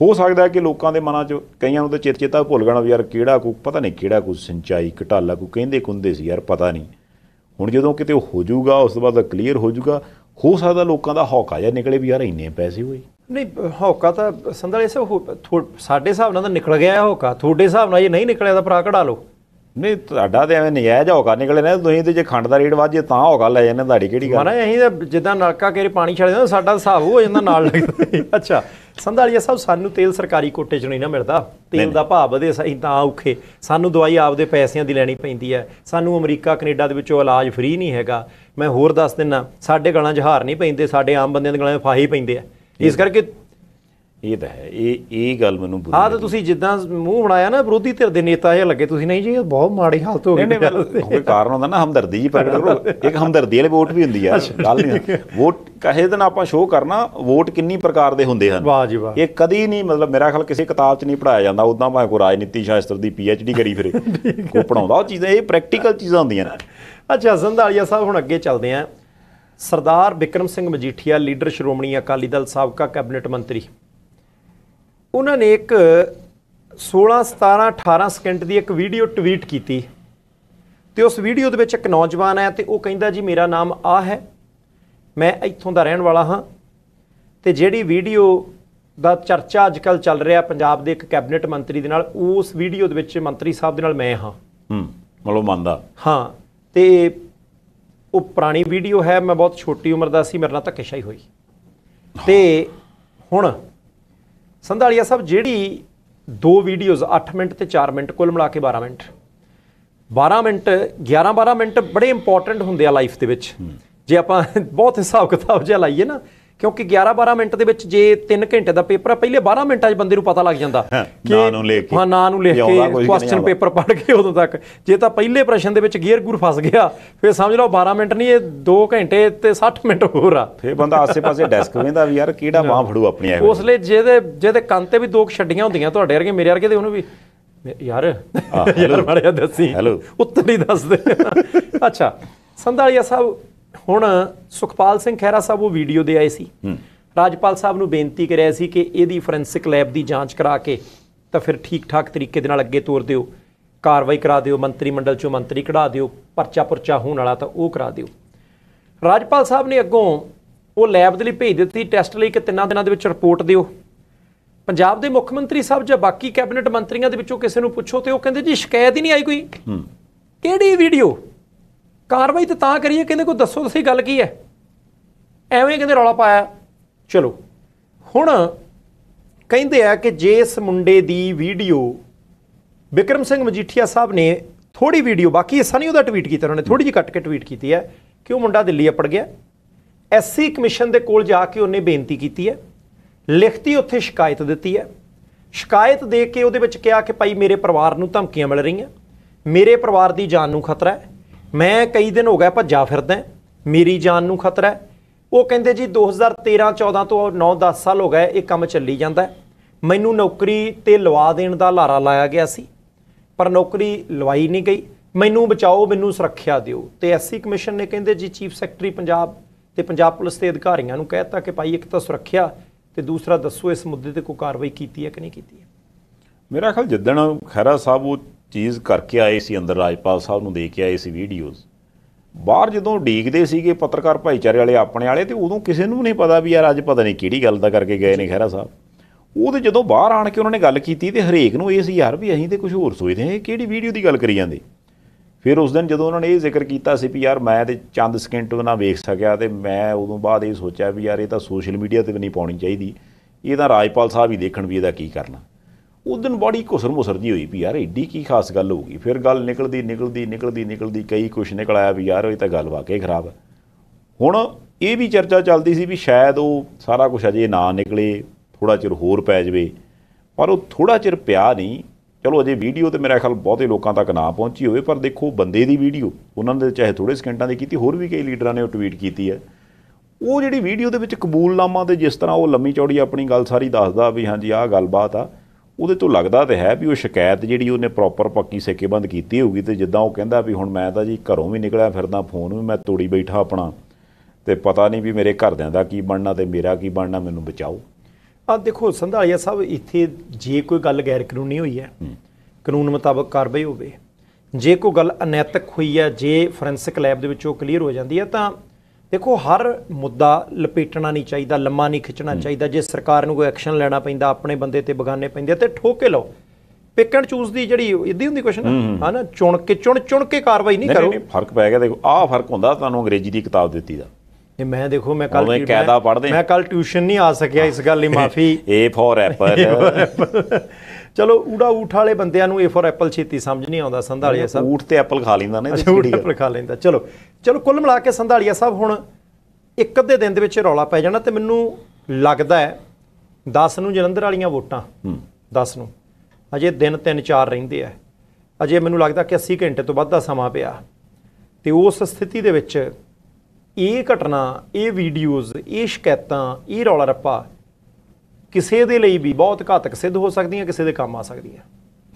ਹੋ ਸਕਦਾ ਹੈ ਕਿ ਲੋਕਾਂ ਦੇ ਮਨਾਂ 'ਚ ਕਈਆਂ ਨੂੰ ਤਾਂ ਚੇਤ ਚੇਤਾ ਭੁੱਲ ਗਣਾ ਵੀ ਯਾਰ ਕਿਹੜਾ ਕੋ ਪਤਾ ਨਹੀਂ ਕਿਹੜਾ ਕੋ ਸਿੰਚਾਈ ਘਟਾਲਾ ਕੋ ਕਹਿੰਦੇ ਕੁੰਦੇ ਸੀ ਯਾਰ ਪਤਾ ਨਹੀਂ ਹੁਣ ਜਦੋਂ ਕਿਤੇ ਹੋ ਜਾਊਗਾ ਉਸ ਤੋਂ ਬਾਅਦ ਕਲੀਅਰ ਹੋ ਜਾਊਗਾ ਹੋ ਸਕਦਾ ਲੋਕਾਂ ਦਾ ਹੌਕਾ ਜਾਂ ਨਿਕਲੇ ਵੀ ਯਾਰ ਇੰਨੇ ਪੈਸੇ ਹੋਏ ਨਹੀਂ ਹੌਕਾ ਤਾਂ ਸੰਦਲੇ ਇਸੇ ਸਾਡੇ ਹਿਸਾਬ ਨਾਲ ਤਾਂ ਨਿਕਲ ਗਿਆ ਹੌਕਾ ਤੁਹਾਡੇ ਹਿਸਾਬ ਨਾਲ ਇਹ ਨਹੀਂ ਨਿਕਲਿਆ ਤਾਂ ਭਰਾ ਕਢਾ ਲਓ ਨੇ ਤੁਹਾਡਾ ਤੇ ਐਵੇਂ ਨਜਾਇਜ਼ ਹੋਗਾ ਨਿਕਲੇ ਨੇ ਤੁਸੀਂ ਤੇ ਜੇ ਖੰਡ ਦਾ ਰੇਟ ਵਾਜੇ ਤਾਂ ਹੋਗਾ ਲੈ ਜਾਂਦੇ ਤੁਹਾਡੀ ਕਿਹੜੀ ਗੱਲ ਮਾਰਾ ਅਸੀਂ ਤਾਂ ਜਿੱਦਾਂ ਨਲਕਾ ਕੇਰੇ ਪਾਣੀ ਛੜ ਜਾਂਦਾ ਸਾਡਾ ਹਿਸਾਬ ਹੋ ਜਾਂਦਾ ਨਾਲ ਲੱਗਦਾ ਅੱਛਾ ਸੰਧਾਲੀਆ ਸਾਹਿਬ ਸਾਨੂੰ ਤੇਲ ਸਰਕਾਰੀ ਕੋਟੇ 'ਚ ਨਹੀਂ ਨਾ ਮਿਲਦਾ ਤੇਲ ਦਾ ਭਾਅ ਵਧੇ ਸਹੀ ਤਾਂ ਔਖੇ ਸਾਨੂੰ ਦਵਾਈ ਆਪਦੇ ਪੈਸਿਆਂ ਦੀ ਲੈਣੀ ਪੈਂਦੀ ਹੈ ਸਾਨੂੰ ਅਮਰੀਕਾ ਕੈਨੇਡਾ ਦੇ ਵਿੱਚੋਂ ਇਲਾਜ ਫ੍ਰੀ ਨਹੀਂ ਹੈਗਾ ਮੈਂ ਹੋਰ ਦੱਸ ਦਿੰਨਾ ਸਾਡੇ ਗਲਾਂ 'ਚ ਹਾਰ ਨਹੀਂ ਪੈਂਦੇ ਸਾਡੇ ਆਮ ਬੰਦਿਆਂ ਦੇ ਗਲਾਂ 'ਚ ਫਾਹੀ ਪੈਂਦੇ ਆ ਇਸ ਕਰਕੇ ਇਹ ਤਾਂ ਹੈ ਇਹ ਇਹ ਗੱਲ ਮੈਨੂੰ ਬੁਰੀ ਆ ਤਾਂ ਤੁਸੀਂ ਜਿੱਦਾਂ ਮੂੰਹ ਬਣਾਇਆ ਨਾ ਵਿਰੋਧੀ ਧਿਰ ਦੇ ਨੇਤਾ ਇਹ ਲੱਗੇ ਤੁਸੀਂ ਨਹੀਂ ਜੀ ਇਹ ਬਹੁਤ ਮਾੜੀ ਹਾਲਤ ਹੋ ਗਈ ਨਹੀਂ ਕੋਈ ਕਾਰਨ ਹੁੰਦਾ ਨਾ ਹਮਦਰਦੀ ਜੀ ਪ੍ਰਗਟ ਕਰੋ ਇੱਕ ਹਮਦਰਦੀ ਵਾਲੇ ਵੋਟ ਵੀ ਹੁੰਦੀ ਆ ਗੱਲ ਨਹੀਂ ਵੋਟ ਕਹੇ ਦਿਨ ਆਪਾਂ ਸ਼ੋਅ ਕਰਨਾ ਵੋਟ ਕਿੰਨੀ ਪ੍ਰਕਾਰ ਦੇ ਹੁੰਦੇ ਹਨ ਵਾਹ ਜੀ ਵਾਹ ਇਹ ਕਦੀ ਨਹੀਂ ਮਤਲਬ ਮੇਰਾ ਖਿਆਲ ਕਿਸੇ ਕਿਤਾਬ 'ਚ ਨਹੀਂ ਪੜਾਇਆ ਜਾਂਦਾ ਉਦਾਂ ਭਾਵੇਂ ਕੋ ਰਾਜਨੀਤੀ ਸ਼ਾਸਤਰ ਦੀ ਪੀਐਚਡੀ ਕਰੀ ਫਿਰੇ ਕੋ ਪੜਾਉਂਦਾ ਉਹ ਚੀਜ਼ਾਂ ਇਹ ਪ੍ਰੈਕਟੀਕਲ ਚੀਜ਼ਾਂ ਹੁੰਦੀਆਂ ਨੇ ਅੱਛਾ ਸੰਧਾਲੀਆ ਸਾਹਿਬ ਹੁਣ ਅੱਗੇ ਚੱਲਦੇ ਆ ਸਰਦਾਰ ਵਿਕਰਮ ਸਿੰਘ ਮਜੀਠੀਆ ਲੀਡਰ ਸ਼੍ਰੋਮਣੀ ਅਕਾਲੀ ਦਲ ਸਾਬਕਾ ਕੈਬਨਿਟ ਮੰਤਰੀ ਉਹਨਾਂ ਨੇ ਇੱਕ 16 17 18 ਸਕਿੰਟ ਦੀ ਇੱਕ ਵੀਡੀਓ ਟਵੀਟ ਕੀਤੀ ਤੇ ਉਸ ਵੀਡੀਓ ਦੇ ਵਿੱਚ ਇੱਕ ਨੌਜਵਾਨ ਹੈ ਤੇ ਉਹ ਕਹਿੰਦਾ ਜੀ ਮੇਰਾ ਨਾਮ ਆ ਹੈ ਮੈਂ ਇੱਥੋਂ ਦਾ ਰਹਿਣ ਵਾਲਾ ਹਾਂ ਤੇ ਜਿਹੜੀ ਵੀਡੀਓ ਦਾ ਚਰਚਾ ਅੱਜਕੱਲ ਚੱਲ ਰਿਹਾ ਪੰਜਾਬ ਦੇ ਇੱਕ ਕੈਬਨਿਟ ਮੰਤਰੀ ਦੇ ਨਾਲ ਉਸ ਵੀਡੀਓ ਦੇ ਵਿੱਚ ਮੰਤਰੀ ਸਾਹਿਬ ਦੇ ਨਾਲ ਮੈਂ ਹਾਂ ਹੂੰ ਮਤਲਬ ਮੰਨਦਾ ਹਾਂ ਤੇ ਉਹ ਪੁਰਾਣੀ ਵੀਡੀਓ ਹੈ ਮੈਂ ਬਹੁਤ ਛੋਟੀ ਉਮਰ ਦਾ ਸੀ ਮੇਰੇ ਨਾਲ ਧੱਕੇਸ਼ਾਹੀ ਹੋਈ ਤੇ ਹੁਣ ਸੰਧਾਲੀਆ ਸਾਹਿਬ ਜਿਹੜੀ ਦੋ ਵੀਡੀਓਜ਼ 8 ਮਿੰਟ ਤੇ 4 ਮਿੰਟ ਕੁੱਲ ਮਿਲਾ ਕੇ 12 ਮਿੰਟ 12 ਮਿੰਟ 11 12 ਮਿੰਟ ਬੜੇ ਇੰਪੋਰਟੈਂਟ ਹੁੰਦੇ ਆ ਲਾਈਫ ਦੇ ਵਿੱਚ ਜੇ ਆਪਾਂ ਬਹੁਤ ਹਿਸਾਬ ਕਿਤਾਬ ਜਿਹਾ ਲਾਈਏ ਨਾ ਕਿਉਂਕਿ 11-12 ਮਿੰਟ ਦੇ ਵਿੱਚ ਜੇ 3 ਘੰਟੇ ਦਾ ਪੇਪਰ ਆ ਪਹਿਲੇ 12 ਮਿੰਟਾਂ 'ਚ ਬੰਦੇ ਨੂੰ ਪਤਾ ਲੱਗ ਜਾਂਦਾ ਨਾਂ ਨੂੰ ਲਿਖ ਕੇ ਹਾਂ ਨਾਂ ਨੂੰ ਲਿਖ ਕੇ ਕੁਐਸਚਨ ਪੇਪਰ ਪੜ੍ਹ ਕੇ ਉਦੋਂ ਤੱਕ ਜੇ ਤਾਂ ਪਹਿਲੇ ਪ੍ਰਸ਼ਨ ਦੇ ਵਿੱਚ ਗੇਅਰ ਗੂਰ ਫਸ ਗਿਆ ਫਿਰ ਸਮਝ ਲਓ 12 ਮਿੰਟ ਨਹੀਂ ਇਹ 2 ਘੰਟੇ ਤੇ 60 ਮਿੰਟ ਹੋਰ ਆ ਫਿਰ ਬੰਦਾ ਆਸੇ-ਪਾਸੇ ਡੈਸਕ ਵੇਂਦਾ ਵੀ ਯਾਰ ਕਿਹੜਾ ਬਾਹ ਫੜੂ ਆਪਣੀ ਐ ਉਸ ਲਈ ਜਿਹਦੇ ਜਿਹਦੇ ਕੰਨ ਤੇ ਵੀ ਦੋ ਛੱਡੀਆਂ ਹੁੰਦੀਆਂ ਤੁਹਾਡੇ ਵਰਗੇ ਮੇਰੇ ਵਰਗੇ ਦੇ ਉਹਨੂੰ ਵੀ ਯਾਰ ਯਾਰ ਮਾਰਿਆ ਦੱਸੀ ਹੈਲੋ ਉੱਤਰ ਦੱਸ ਦੇ ਅੱਛਾ ਸੰਧਾਲੀਆ ਸਾਹਿਬ ਹੁਣ ਸੁਖਪਾਲ ਸਿੰਘ ਖਹਿਰਾ ਸਾਹਿਬ ਉਹ ਵੀਡੀਓ ਦੇ ਆਏ ਸੀ ਰਾਜਪਾਲ ਸਾਹਿਬ ਨੂੰ ਬੇਨਤੀ ਕਰਿਆ ਸੀ ਕਿ ਇਹਦੀ ਫੋਰੈਂਸਿਕ ਲੈਬ ਦੀ ਜਾਂਚ ਕਰਾ ਕੇ ਤਾਂ ਫਿਰ ਠੀਕ ਠਾਕ ਤਰੀਕੇ ਦੇ ਨਾਲ ਅੱਗੇ ਤੋਰ ਦਿਓ ਕਾਰਵਾਈ ਕਰਾ ਦਿਓ ਮੰਤਰੀ ਮੰਡਲ ਚੋਂ ਮੰਤਰੀ ਕਢਾ ਦਿਓ ਪਰਚਾ ਪੁਰਚਾ ਹੋਣ ਵਾਲਾ ਤਾਂ ਉਹ ਕਰਾ ਦਿਓ ਰਾਜਪਾਲ ਸਾਹਿਬ ਨੇ ਅੱਗੋਂ ਉਹ ਲੈਬ ਦੇ ਲਈ ਭੇਜ ਦਿੱਤੀ ਟੈਸਟ ਲਈ ਕਿ ਤਿੰਨਾਂ ਦਿਨਾਂ ਦੇ ਵਿੱਚ ਰਿਪੋਰਟ ਦਿਓ ਪੰਜਾਬ ਦੇ ਮੁੱਖ ਮੰਤਰੀ ਸਾਹਿਬ ਜਾਂ ਬਾਕੀ ਕੈਬਨਿਟ ਮੰਤਰੀਆਂ ਦੇ ਵਿੱਚੋਂ ਕਿਸੇ ਨੂੰ ਪੁੱਛੋ ਤੇ ਉਹ ਕਹਿੰਦੇ ਜੀ ਸ਼ਿਕਾਇਤ ਹੀ ਨਹੀਂ ਆਈ ਕੋਈ ਕਿਹੜੀ ਵੀਡੀਓ ਕਾਰਵਾਈ ਤੇ ਤਾਂ ਕਰੀਏ ਕਹਿੰਦੇ ਕੋਈ ਦੱਸੋ ਤੁਸੀਂ ਗੱਲ ਕੀ ਹੈ ਐਵੇਂ ਕਹਿੰਦੇ ਰੌਲਾ ਪਾਇਆ ਚਲੋ ਹੁਣ ਕਹਿੰਦੇ ਆ ਕਿ ਜੇ ਇਸ ਮੁੰਡੇ ਦੀ ਵੀਡੀਓ ਵਿਕਰਮ ਸਿੰਘ ਮਜੀਠੀਆ ਸਾਹਿਬ ਨੇ ਥੋੜੀ ਵੀਡੀਓ ਬਾਕੀ ਹਿੱਸਾ ਨਹੀਂ ਉਹਦਾ ਟਵੀਟ ਕੀਤਾ ਉਹਨੇ ਥੋੜੀ ਜਿਹੀ ਕੱਟ ਕੇ ਟਵੀਟ ਕੀਤੀ ਹੈ ਕਿ ਉਹ ਮੁੰਡਾ ਦਿੱਲੀ ਅਪੜ ਗਿਆ ਐਸਸੀ ਕਮਿਸ਼ਨ ਦੇ ਕੋਲ ਜਾ ਕੇ ਉਹਨੇ ਬੇਨਤੀ ਕੀਤੀ ਹੈ ਲਿਖਤੀ ਉੱਥੇ ਸ਼ਿਕਾਇਤ ਦਿੱਤੀ ਹੈ ਸ਼ਿਕਾਇਤ ਦੇ ਕੇ ਉਹਦੇ ਵਿੱਚ ਕਿਹਾ ਕਿ ਭਾਈ ਮੇਰੇ ਪਰਿਵਾਰ ਨੂੰ ਧਮਕੀਆਂ ਮਿਲ ਰਹੀਆਂ ਮੇਰੇ ਪਰਿਵਾਰ ਦੀ ਜਾਨ ਨੂੰ ਖਤਰਾ ਹੈ ਮੈਂ ਕਈ ਦਿਨ ਹੋ ਗਿਆ ਭੱਜਾ ਫਿਰਦਾ ਮੇਰੀ ਜਾਨ ਨੂੰ ਖਤਰਾ ਹੈ ਉਹ ਕਹਿੰਦੇ ਜੀ 2013 14 ਤੋਂ 9-10 ਸਾਲ ਹੋ ਗਏ ਇਹ ਕੰਮ ਚੱਲੀ ਜਾਂਦਾ ਮੈਨੂੰ ਨੌਕਰੀ ਤੇ ਲਵਾ ਦੇਣ ਦਾ ਲਾਰਾ ਲਾਇਆ ਗਿਆ ਸੀ ਪਰ ਨੌਕਰੀ ਲਵਾਈ ਨਹੀਂ ਗਈ ਮੈਨੂੰ ਬਚਾਓ ਮੈਨੂੰ ਸੁਰੱਖਿਆ ਦਿਓ ਤੇ ਐਸਸੀ ਕਮਿਸ਼ਨ ਨੇ ਕਹਿੰਦੇ ਜੀ ਚੀਫ ਸੈਕਟਰੀ ਪੰਜਾਬ ਤੇ ਪੰਜਾਬ ਪੁਲਿਸ ਦੇ ਅਧਿਕਾਰੀਆਂ ਨੂੰ ਕਹਿਤਾ ਕਿ ਭਾਈ ਇੱਕ ਤਾਂ ਸੁਰੱਖਿਆ ਤੇ ਦੂਸਰਾ ਦੱਸੋ ਇਸ ਮੁੱਦੇ ਤੇ ਕੋਈ ਕਾਰਵਾਈ ਕੀਤੀ ਹੈ ਕਿ ਨਹੀਂ ਕੀਤੀ ਹੈ ਮੇਰਾ ਖਿਆਲ ਜਿੱਦਣ ਖੈਰਾ ਸਾਹਿਬ ਉਹ ਚੀਜ਼ ਕਰਕੇ ਆਏ ਸੀ ਅੰਦਰ ਰਾਜਪਾਲ ਸਾਹਿਬ ਨੂੰ ਦੇ ਕੇ ਆਏ ਸੀ ਵੀਡੀਓਜ਼ ਬਾਹਰ ਜਦੋਂ ਡੀਕਦੇ ਸੀਗੇ ਪੱਤਰਕਾਰ ਭਾਈਚਾਰੇ ਵਾਲੇ ਆਪਣੇ ਵਾਲੇ ਤੇ ਉਦੋਂ ਕਿਸੇ ਨੂੰ ਨਹੀਂ ਪਤਾ ਵੀ ਯਾਰ ਅੱਜ ਪਤਾ ਨਹੀਂ ਕਿਹੜੀ ਗੱਲ ਦਾ ਕਰਕੇ ਗਏ ਨੇ ਖਹਿਰਾ ਸਾਹਿਬ ਉਹਦੇ ਜਦੋਂ ਬਾਹਰ ਆਣ ਕੇ ਉਹਨਾਂ ਨੇ ਗੱਲ ਕੀਤੀ ਤੇ ਹਰੇਕ ਨੂੰ ਇਹ ਸੀ ਯਾਰ ਵੀ ਅਸੀਂ ਤੇ ਕੁਝ ਹੋਰ ਸੋਚਦੇ ਹਾਂ ਇਹ ਕਿਹੜੀ ਵੀਡੀਓ ਦੀ ਗੱਲ ਕਰੀ ਜਾਂਦੇ ਫਿਰ ਉਸ ਦਿਨ ਜਦੋਂ ਉਹਨਾਂ ਨੇ ਇਹ ਜ਼ਿਕਰ ਕੀਤਾ ਸੀ ਵੀ ਯਾਰ ਮੈਂ ਤੇ ਚੰਦ ਸਕਿੰਟ ਨਾ ਵੇਖ ਸਕਿਆ ਤੇ ਮੈਂ ਉਦੋਂ ਬਾਅਦ ਇਹ ਸੋਚਿਆ ਵੀ ਯਾਰ ਇਹ ਤਾਂ ਸੋਸ਼ਲ ਮੀਡੀਆ ਤੇ ਵੀ ਨਹੀਂ ਪਾਉਣੀ ਚਾਹੀਦੀ ਇਹ ਤਾਂ ਰਾਜਪਾਲ ਸਾਹਿਬ ਹੀ ਦੇਖਣ ਵੀ ਇਹਦਾ ਕੀ ਕਰਨਾ ਉਸ ਦਿਨ ਬੜੀ ਘੁਸਰ ਮੁਸਰ ਜੀ ਹੋਈ ਵੀ ਯਾਰ ਏਡੀ ਕੀ ਖਾਸ ਗੱਲ ਹੋਊਗੀ ਫਿਰ ਗੱਲ ਨਿਕਲਦੀ ਨਿਕਲਦੀ ਨਿਕਲਦੀ ਨਿਕਲਦੀ ਕਈ ਕੁਝ ਨਿਕਲ ਆਇਆ ਵੀ ਯਾਰ ਇਹ ਤਾਂ ਗੱਲ ਵਾਕਈ ਖਰਾਬ ਹੈ ਹੁਣ ਇਹ ਵੀ ਚਰਚਾ ਚੱਲਦੀ ਸੀ ਵੀ ਸ਼ਾਇਦ ਉਹ ਸਾਰਾ ਕੁਝ ਅਜੇ ਨਾ ਨਿਕਲੇ ਥੋੜਾ ਚਿਰ ਹੋਰ ਪੈ ਜਾਵੇ ਪਰ ਉਹ ਥੋੜਾ ਚਿਰ ਪਿਆ ਨਹੀਂ ਚਲੋ ਅਜੇ ਵੀਡੀਓ ਤੇ ਮੇਰੇ ਖਿਆਲ ਬਹੁਤੇ ਲੋਕਾਂ ਤੱਕ ਨਾ ਪਹੁੰਚੀ ਹੋਵੇ ਪਰ ਦੇਖੋ ਬੰਦੇ ਦੀ ਵੀਡੀਓ ਉਹਨਾਂ ਨੇ ਚਾਹੇ ਥੋੜੇ ਸਕਿੰਟਾਂ ਦੀ ਕੀਤੀ ਹੋਰ ਵੀ ਕਈ ਲੀਡਰਾਂ ਨੇ ਉਹ ਟਵੀਟ ਕੀਤੀ ਹੈ ਉਹ ਜਿਹੜੀ ਵੀਡੀਓ ਦੇ ਵਿੱਚ ਕਬੂਲਨਾਮਾ ਤੇ ਜਿਸ ਤਰ੍ਹਾਂ ਉਹ ਲੰਮੀ ਚੌੜੀ ਆਪਣੀ ਗੱਲ ਸਾਰੀ ਦੱਸਦਾ ਵੀ ਹਾਂਜੀ ਆਹ ਗੱਲਬਾਤ ਆ ਉਹਦੇ ਤੋਂ ਲੱਗਦਾ ਤੇ ਹੈ ਵੀ ਉਹ ਸ਼ਿਕਾਇਤ ਜਿਹੜੀ ਉਹਨੇ ਪ੍ਰੋਪਰ ਪੱਕੀ ਸਿੱਕੇਬੰਦ ਕੀਤੀ ਹੋਊਗੀ ਤੇ ਜਿੱਦਾਂ ਉਹ ਕਹਿੰਦਾ ਵੀ ਹੁਣ ਮੈਂ ਤਾਂ ਜੀ ਘਰੋਂ ਵੀ ਨਿਕਲਿਆ ਫਿਰਦਾ ਫੋਨ ਵੀ ਮੈਂ ਤੋੜੀ ਬੈਠਾ ਆਪਣਾ ਤੇ ਪਤਾ ਨਹੀਂ ਵੀ ਮੇਰੇ ਘਰਦਿਆਂ ਦਾ ਕੀ ਬਣਨਾ ਤੇ ਮੇਰਾ ਕੀ ਬਣਨਾ ਮੈਨੂੰ ਬਚਾਓ ਆ ਦੇਖੋ ਸੰਧਾਲੀਆ ਸਾਹਿਬ ਇੱਥੇ ਜੇ ਕੋਈ ਗੱਲ ਗੈਰ ਕਾਨੂੰਨੀ ਹੋਈ ਹੈ ਕਾਨੂੰਨ ਮੁਤਾਬਕ ਕਾਰਵਾਈ ਹੋਵੇ ਜੇ ਕੋਈ ਗੱਲ ਅਨੈਤਿਕ ਹੋਈ ਹੈ ਜੇ ਫੋਰੈਂਸਿਕ ਲੈਬ ਦੇ ਵਿੱਚ ਉਹ ਕਲੀਅਰ ਹੋ ਜਾਂਦੀ ਹੈ ਤਾਂ ਦੇਖੋ ਹਰ ਮੁੱਦਾ ਲਪੇਟਣਾ ਨਹੀਂ ਚਾਹੀਦਾ ਲੰਮਾ ਨਹੀਂ ਖਿੱਚਣਾ ਚਾਹੀਦਾ ਜੇ ਸਰਕਾਰ ਨੂੰ ਕੋਈ ਐਕਸ਼ਨ ਲੈਣਾ ਪੈਂਦਾ ਆਪਣੇ ਬੰਦੇ ਤੇ ਬਗਾਨੇ ਪੈਂਦੇ ਤੇ ਠੋਕੇ ਲਓ ਪਿਕ ਐਂਡ ਚੂਜ਼ ਦੀ ਜਿਹੜੀ ਇਦੀ ਹੁੰਦੀ ਕੁਛ ਨਾ ਹਨਾ ਚੁਣ ਕੇ ਚੁਣ ਚੁਣ ਕੇ ਕਾਰਵਾਈ ਨਹੀਂ ਕਰੋ ਨਹੀਂ ਫਰਕ ਪੈ ਗਿਆ ਦੇਖੋ ਆਹ ਫਰਕ ਹੁੰਦਾ ਤੁਹਾਨੂੰ ਅੰਗਰੇਜ਼ੀ ਦੀ ਕਿਤਾਬ ਦਿੱਤੀ ਦਾ ਇਹ ਮੈਂ ਦੇਖੋ ਮੈਂ ਕੱਲ ਕੀ ਕਾਇਦਾ ਪੜਦੇ ਮੈਂ ਕੱਲ ਟਿਊਸ਼ਨ ਨਹੀਂ ਆ ਸਕਿਆ ਇਸ ਗੱਲ ਲਈ ਮਾਫੀ ਏ ਫੋਰ ਐਪਲ ਚਲੋ ਊੜਾ ਊਠ ਵਾਲੇ ਬੰਦਿਆਂ ਨੂੰ A ਫੋਰ ਐਪਲ ਛੇਤੀ ਸਮਝ ਨਹੀਂ ਆਉਂਦਾ ਸੰਧਾਲੀਆ ਸਾਹਿਬ ਊਠ ਤੇ ਐਪਲ ਖਾ ਲੈਂਦਾ ਨੇ ਊਠ ਐਪਲ ਖਾ ਲੈਂਦਾ ਚਲੋ ਚਲੋ ਕੁੱਲ ਮਿਲਾ ਕੇ ਸੰਧਾਲੀਆ ਸਾਹਿਬ ਹੁਣ ਇੱਕ ਅੱਧੇ ਦਿਨ ਦੇ ਵਿੱਚ ਰੌਲਾ ਪੈ ਜਾਣਾ ਤੇ ਮੈਨੂੰ ਲੱਗਦਾ ਹੈ 10 ਨੂੰ ਜਲੰਧਰ ਵਾਲੀਆਂ ਵੋਟਾਂ ਹੂੰ 10 ਨੂੰ ਅਜੇ ਦਿਨ 3-4 ਰਹਿੰਦੇ ਆ ਅਜੇ ਮੈਨੂੰ ਲੱਗਦਾ ਕਿ 80 ਘੰਟੇ ਤੋਂ ਵੱਧ ਦਾ ਸਮਾਂ ਪਿਆ ਤੇ ਉਸ ਸਥਿਤੀ ਦੇ ਵਿੱਚ ਇਹ ਘਟਨਾ ਇਹ ਵੀਡੀਓਜ਼ ਇਹ ਸ਼ਿਕਾਇਤਾਂ ਇਹ ਰੌਲਾ ਰੱਪਾ ਕਿਸੇ ਦੇ ਲਈ ਵੀ ਬਹੁਤ ਘਾਤਕ ਸਿੱਧ ਹੋ ਸਕਦੀਆਂ ਕਿਸੇ ਦੇ ਕੰਮ ਆ ਸਕਦੀਆਂ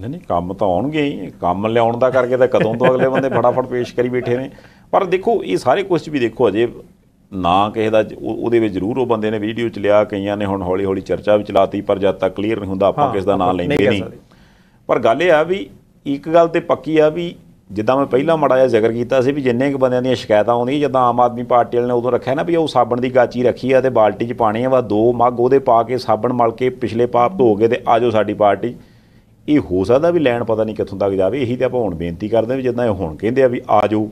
ਨਹੀਂ ਨਹੀਂ ਕੰਮ ਤਾਂ ਆਉਣਗੇ ਹੀ ਕੰਮ ਲਿਆਉਣ ਦਾ ਕਰਕੇ ਤਾਂ ਕਦੋਂ ਤੋਂ ਅਗਲੇ ਬੰਦੇ ਫਟਾਫਟ ਪੇਸ਼ ਕਰੀ ਬੈਠੇ ਨੇ ਪਰ ਦੇਖੋ ਇਹ ਸਾਰੇ ਕੁਝ ਵੀ ਦੇਖੋ ਅਜੇ ਨਾ ਕਿਸੇ ਦਾ ਉਹਦੇ ਵਿੱਚ ਜ਼ਰੂਰ ਉਹ ਬੰਦੇ ਨੇ ਵੀਡੀਓ ਚ ਲਿਆ ਕਈਆਂ ਨੇ ਹੁਣ ਹੌਲੀ ਹੌਲੀ ਚਰਚਾ ਵਿੱਚ ਲਾਤੀ ਪਰ ਜਦ ਤੱਕ ਕਲੀਅਰ ਨਹੀਂ ਹੁੰਦਾ ਆਪਾਂ ਕਿਸ ਦਾ ਨਾਮ ਲੈਂਦੇ ਨਹੀਂ ਪਰ ਗੱਲ ਇਹ ਆ ਵੀ ਇੱਕ ਗੱਲ ਤੇ ਪੱਕੀ ਆ ਵੀ ਜਿੱਦਾਂ ਮੈਂ ਪਹਿਲਾਂ ਮੜਾ ਜ਼ਿਕਰ ਕੀਤਾ ਸੀ ਵੀ ਜਿੰਨੇ ਕੁ ਬੰਦਿਆਂ ਦੀਆਂ ਸ਼ਿਕਾਇਤਾਂ ਆਉਂਦੀਆਂ ਜਿੱਦਾਂ ਆਮ ਆਦਮੀ ਪਾਰਟੀ ਵਾਲੇ ਨੇ ਉਦੋਂ ਰੱਖਿਆ ਨਾ ਵੀ ਉਹ ਸਾਬਣ ਦੀ ਗਾਚੀ ਰੱਖੀ ਆ ਤੇ ਬਾਲਟੀ 'ਚ ਪਾਣੀ ਆ ਵਾ ਦੋ ਮੱਗ ਉਹਦੇ ਪਾ ਕੇ ਸਾਬਣ ਮਲ ਕੇ ਪਿਛਲੇ ਪਾਪ ਧੋ ਕੇ ਤੇ ਆਜੋ ਸਾਡੀ ਪਾਰਟੀ ਇਹ ਹੋ ਸਕਦਾ ਵੀ ਲੈਣ ਪਤਾ ਨਹੀਂ ਕਿੱਥੋਂ ਤੱਕ ਜਾਵੇ ਇਹੀ ਤੇ ਆਪਾਂ ਹੁਣ ਬੇਨਤੀ ਕਰਦੇ ਆ ਵੀ ਜਿੱਦਾਂ ਇਹ ਹੁਣ ਕਹਿੰਦੇ ਆ ਵੀ ਆਜੋ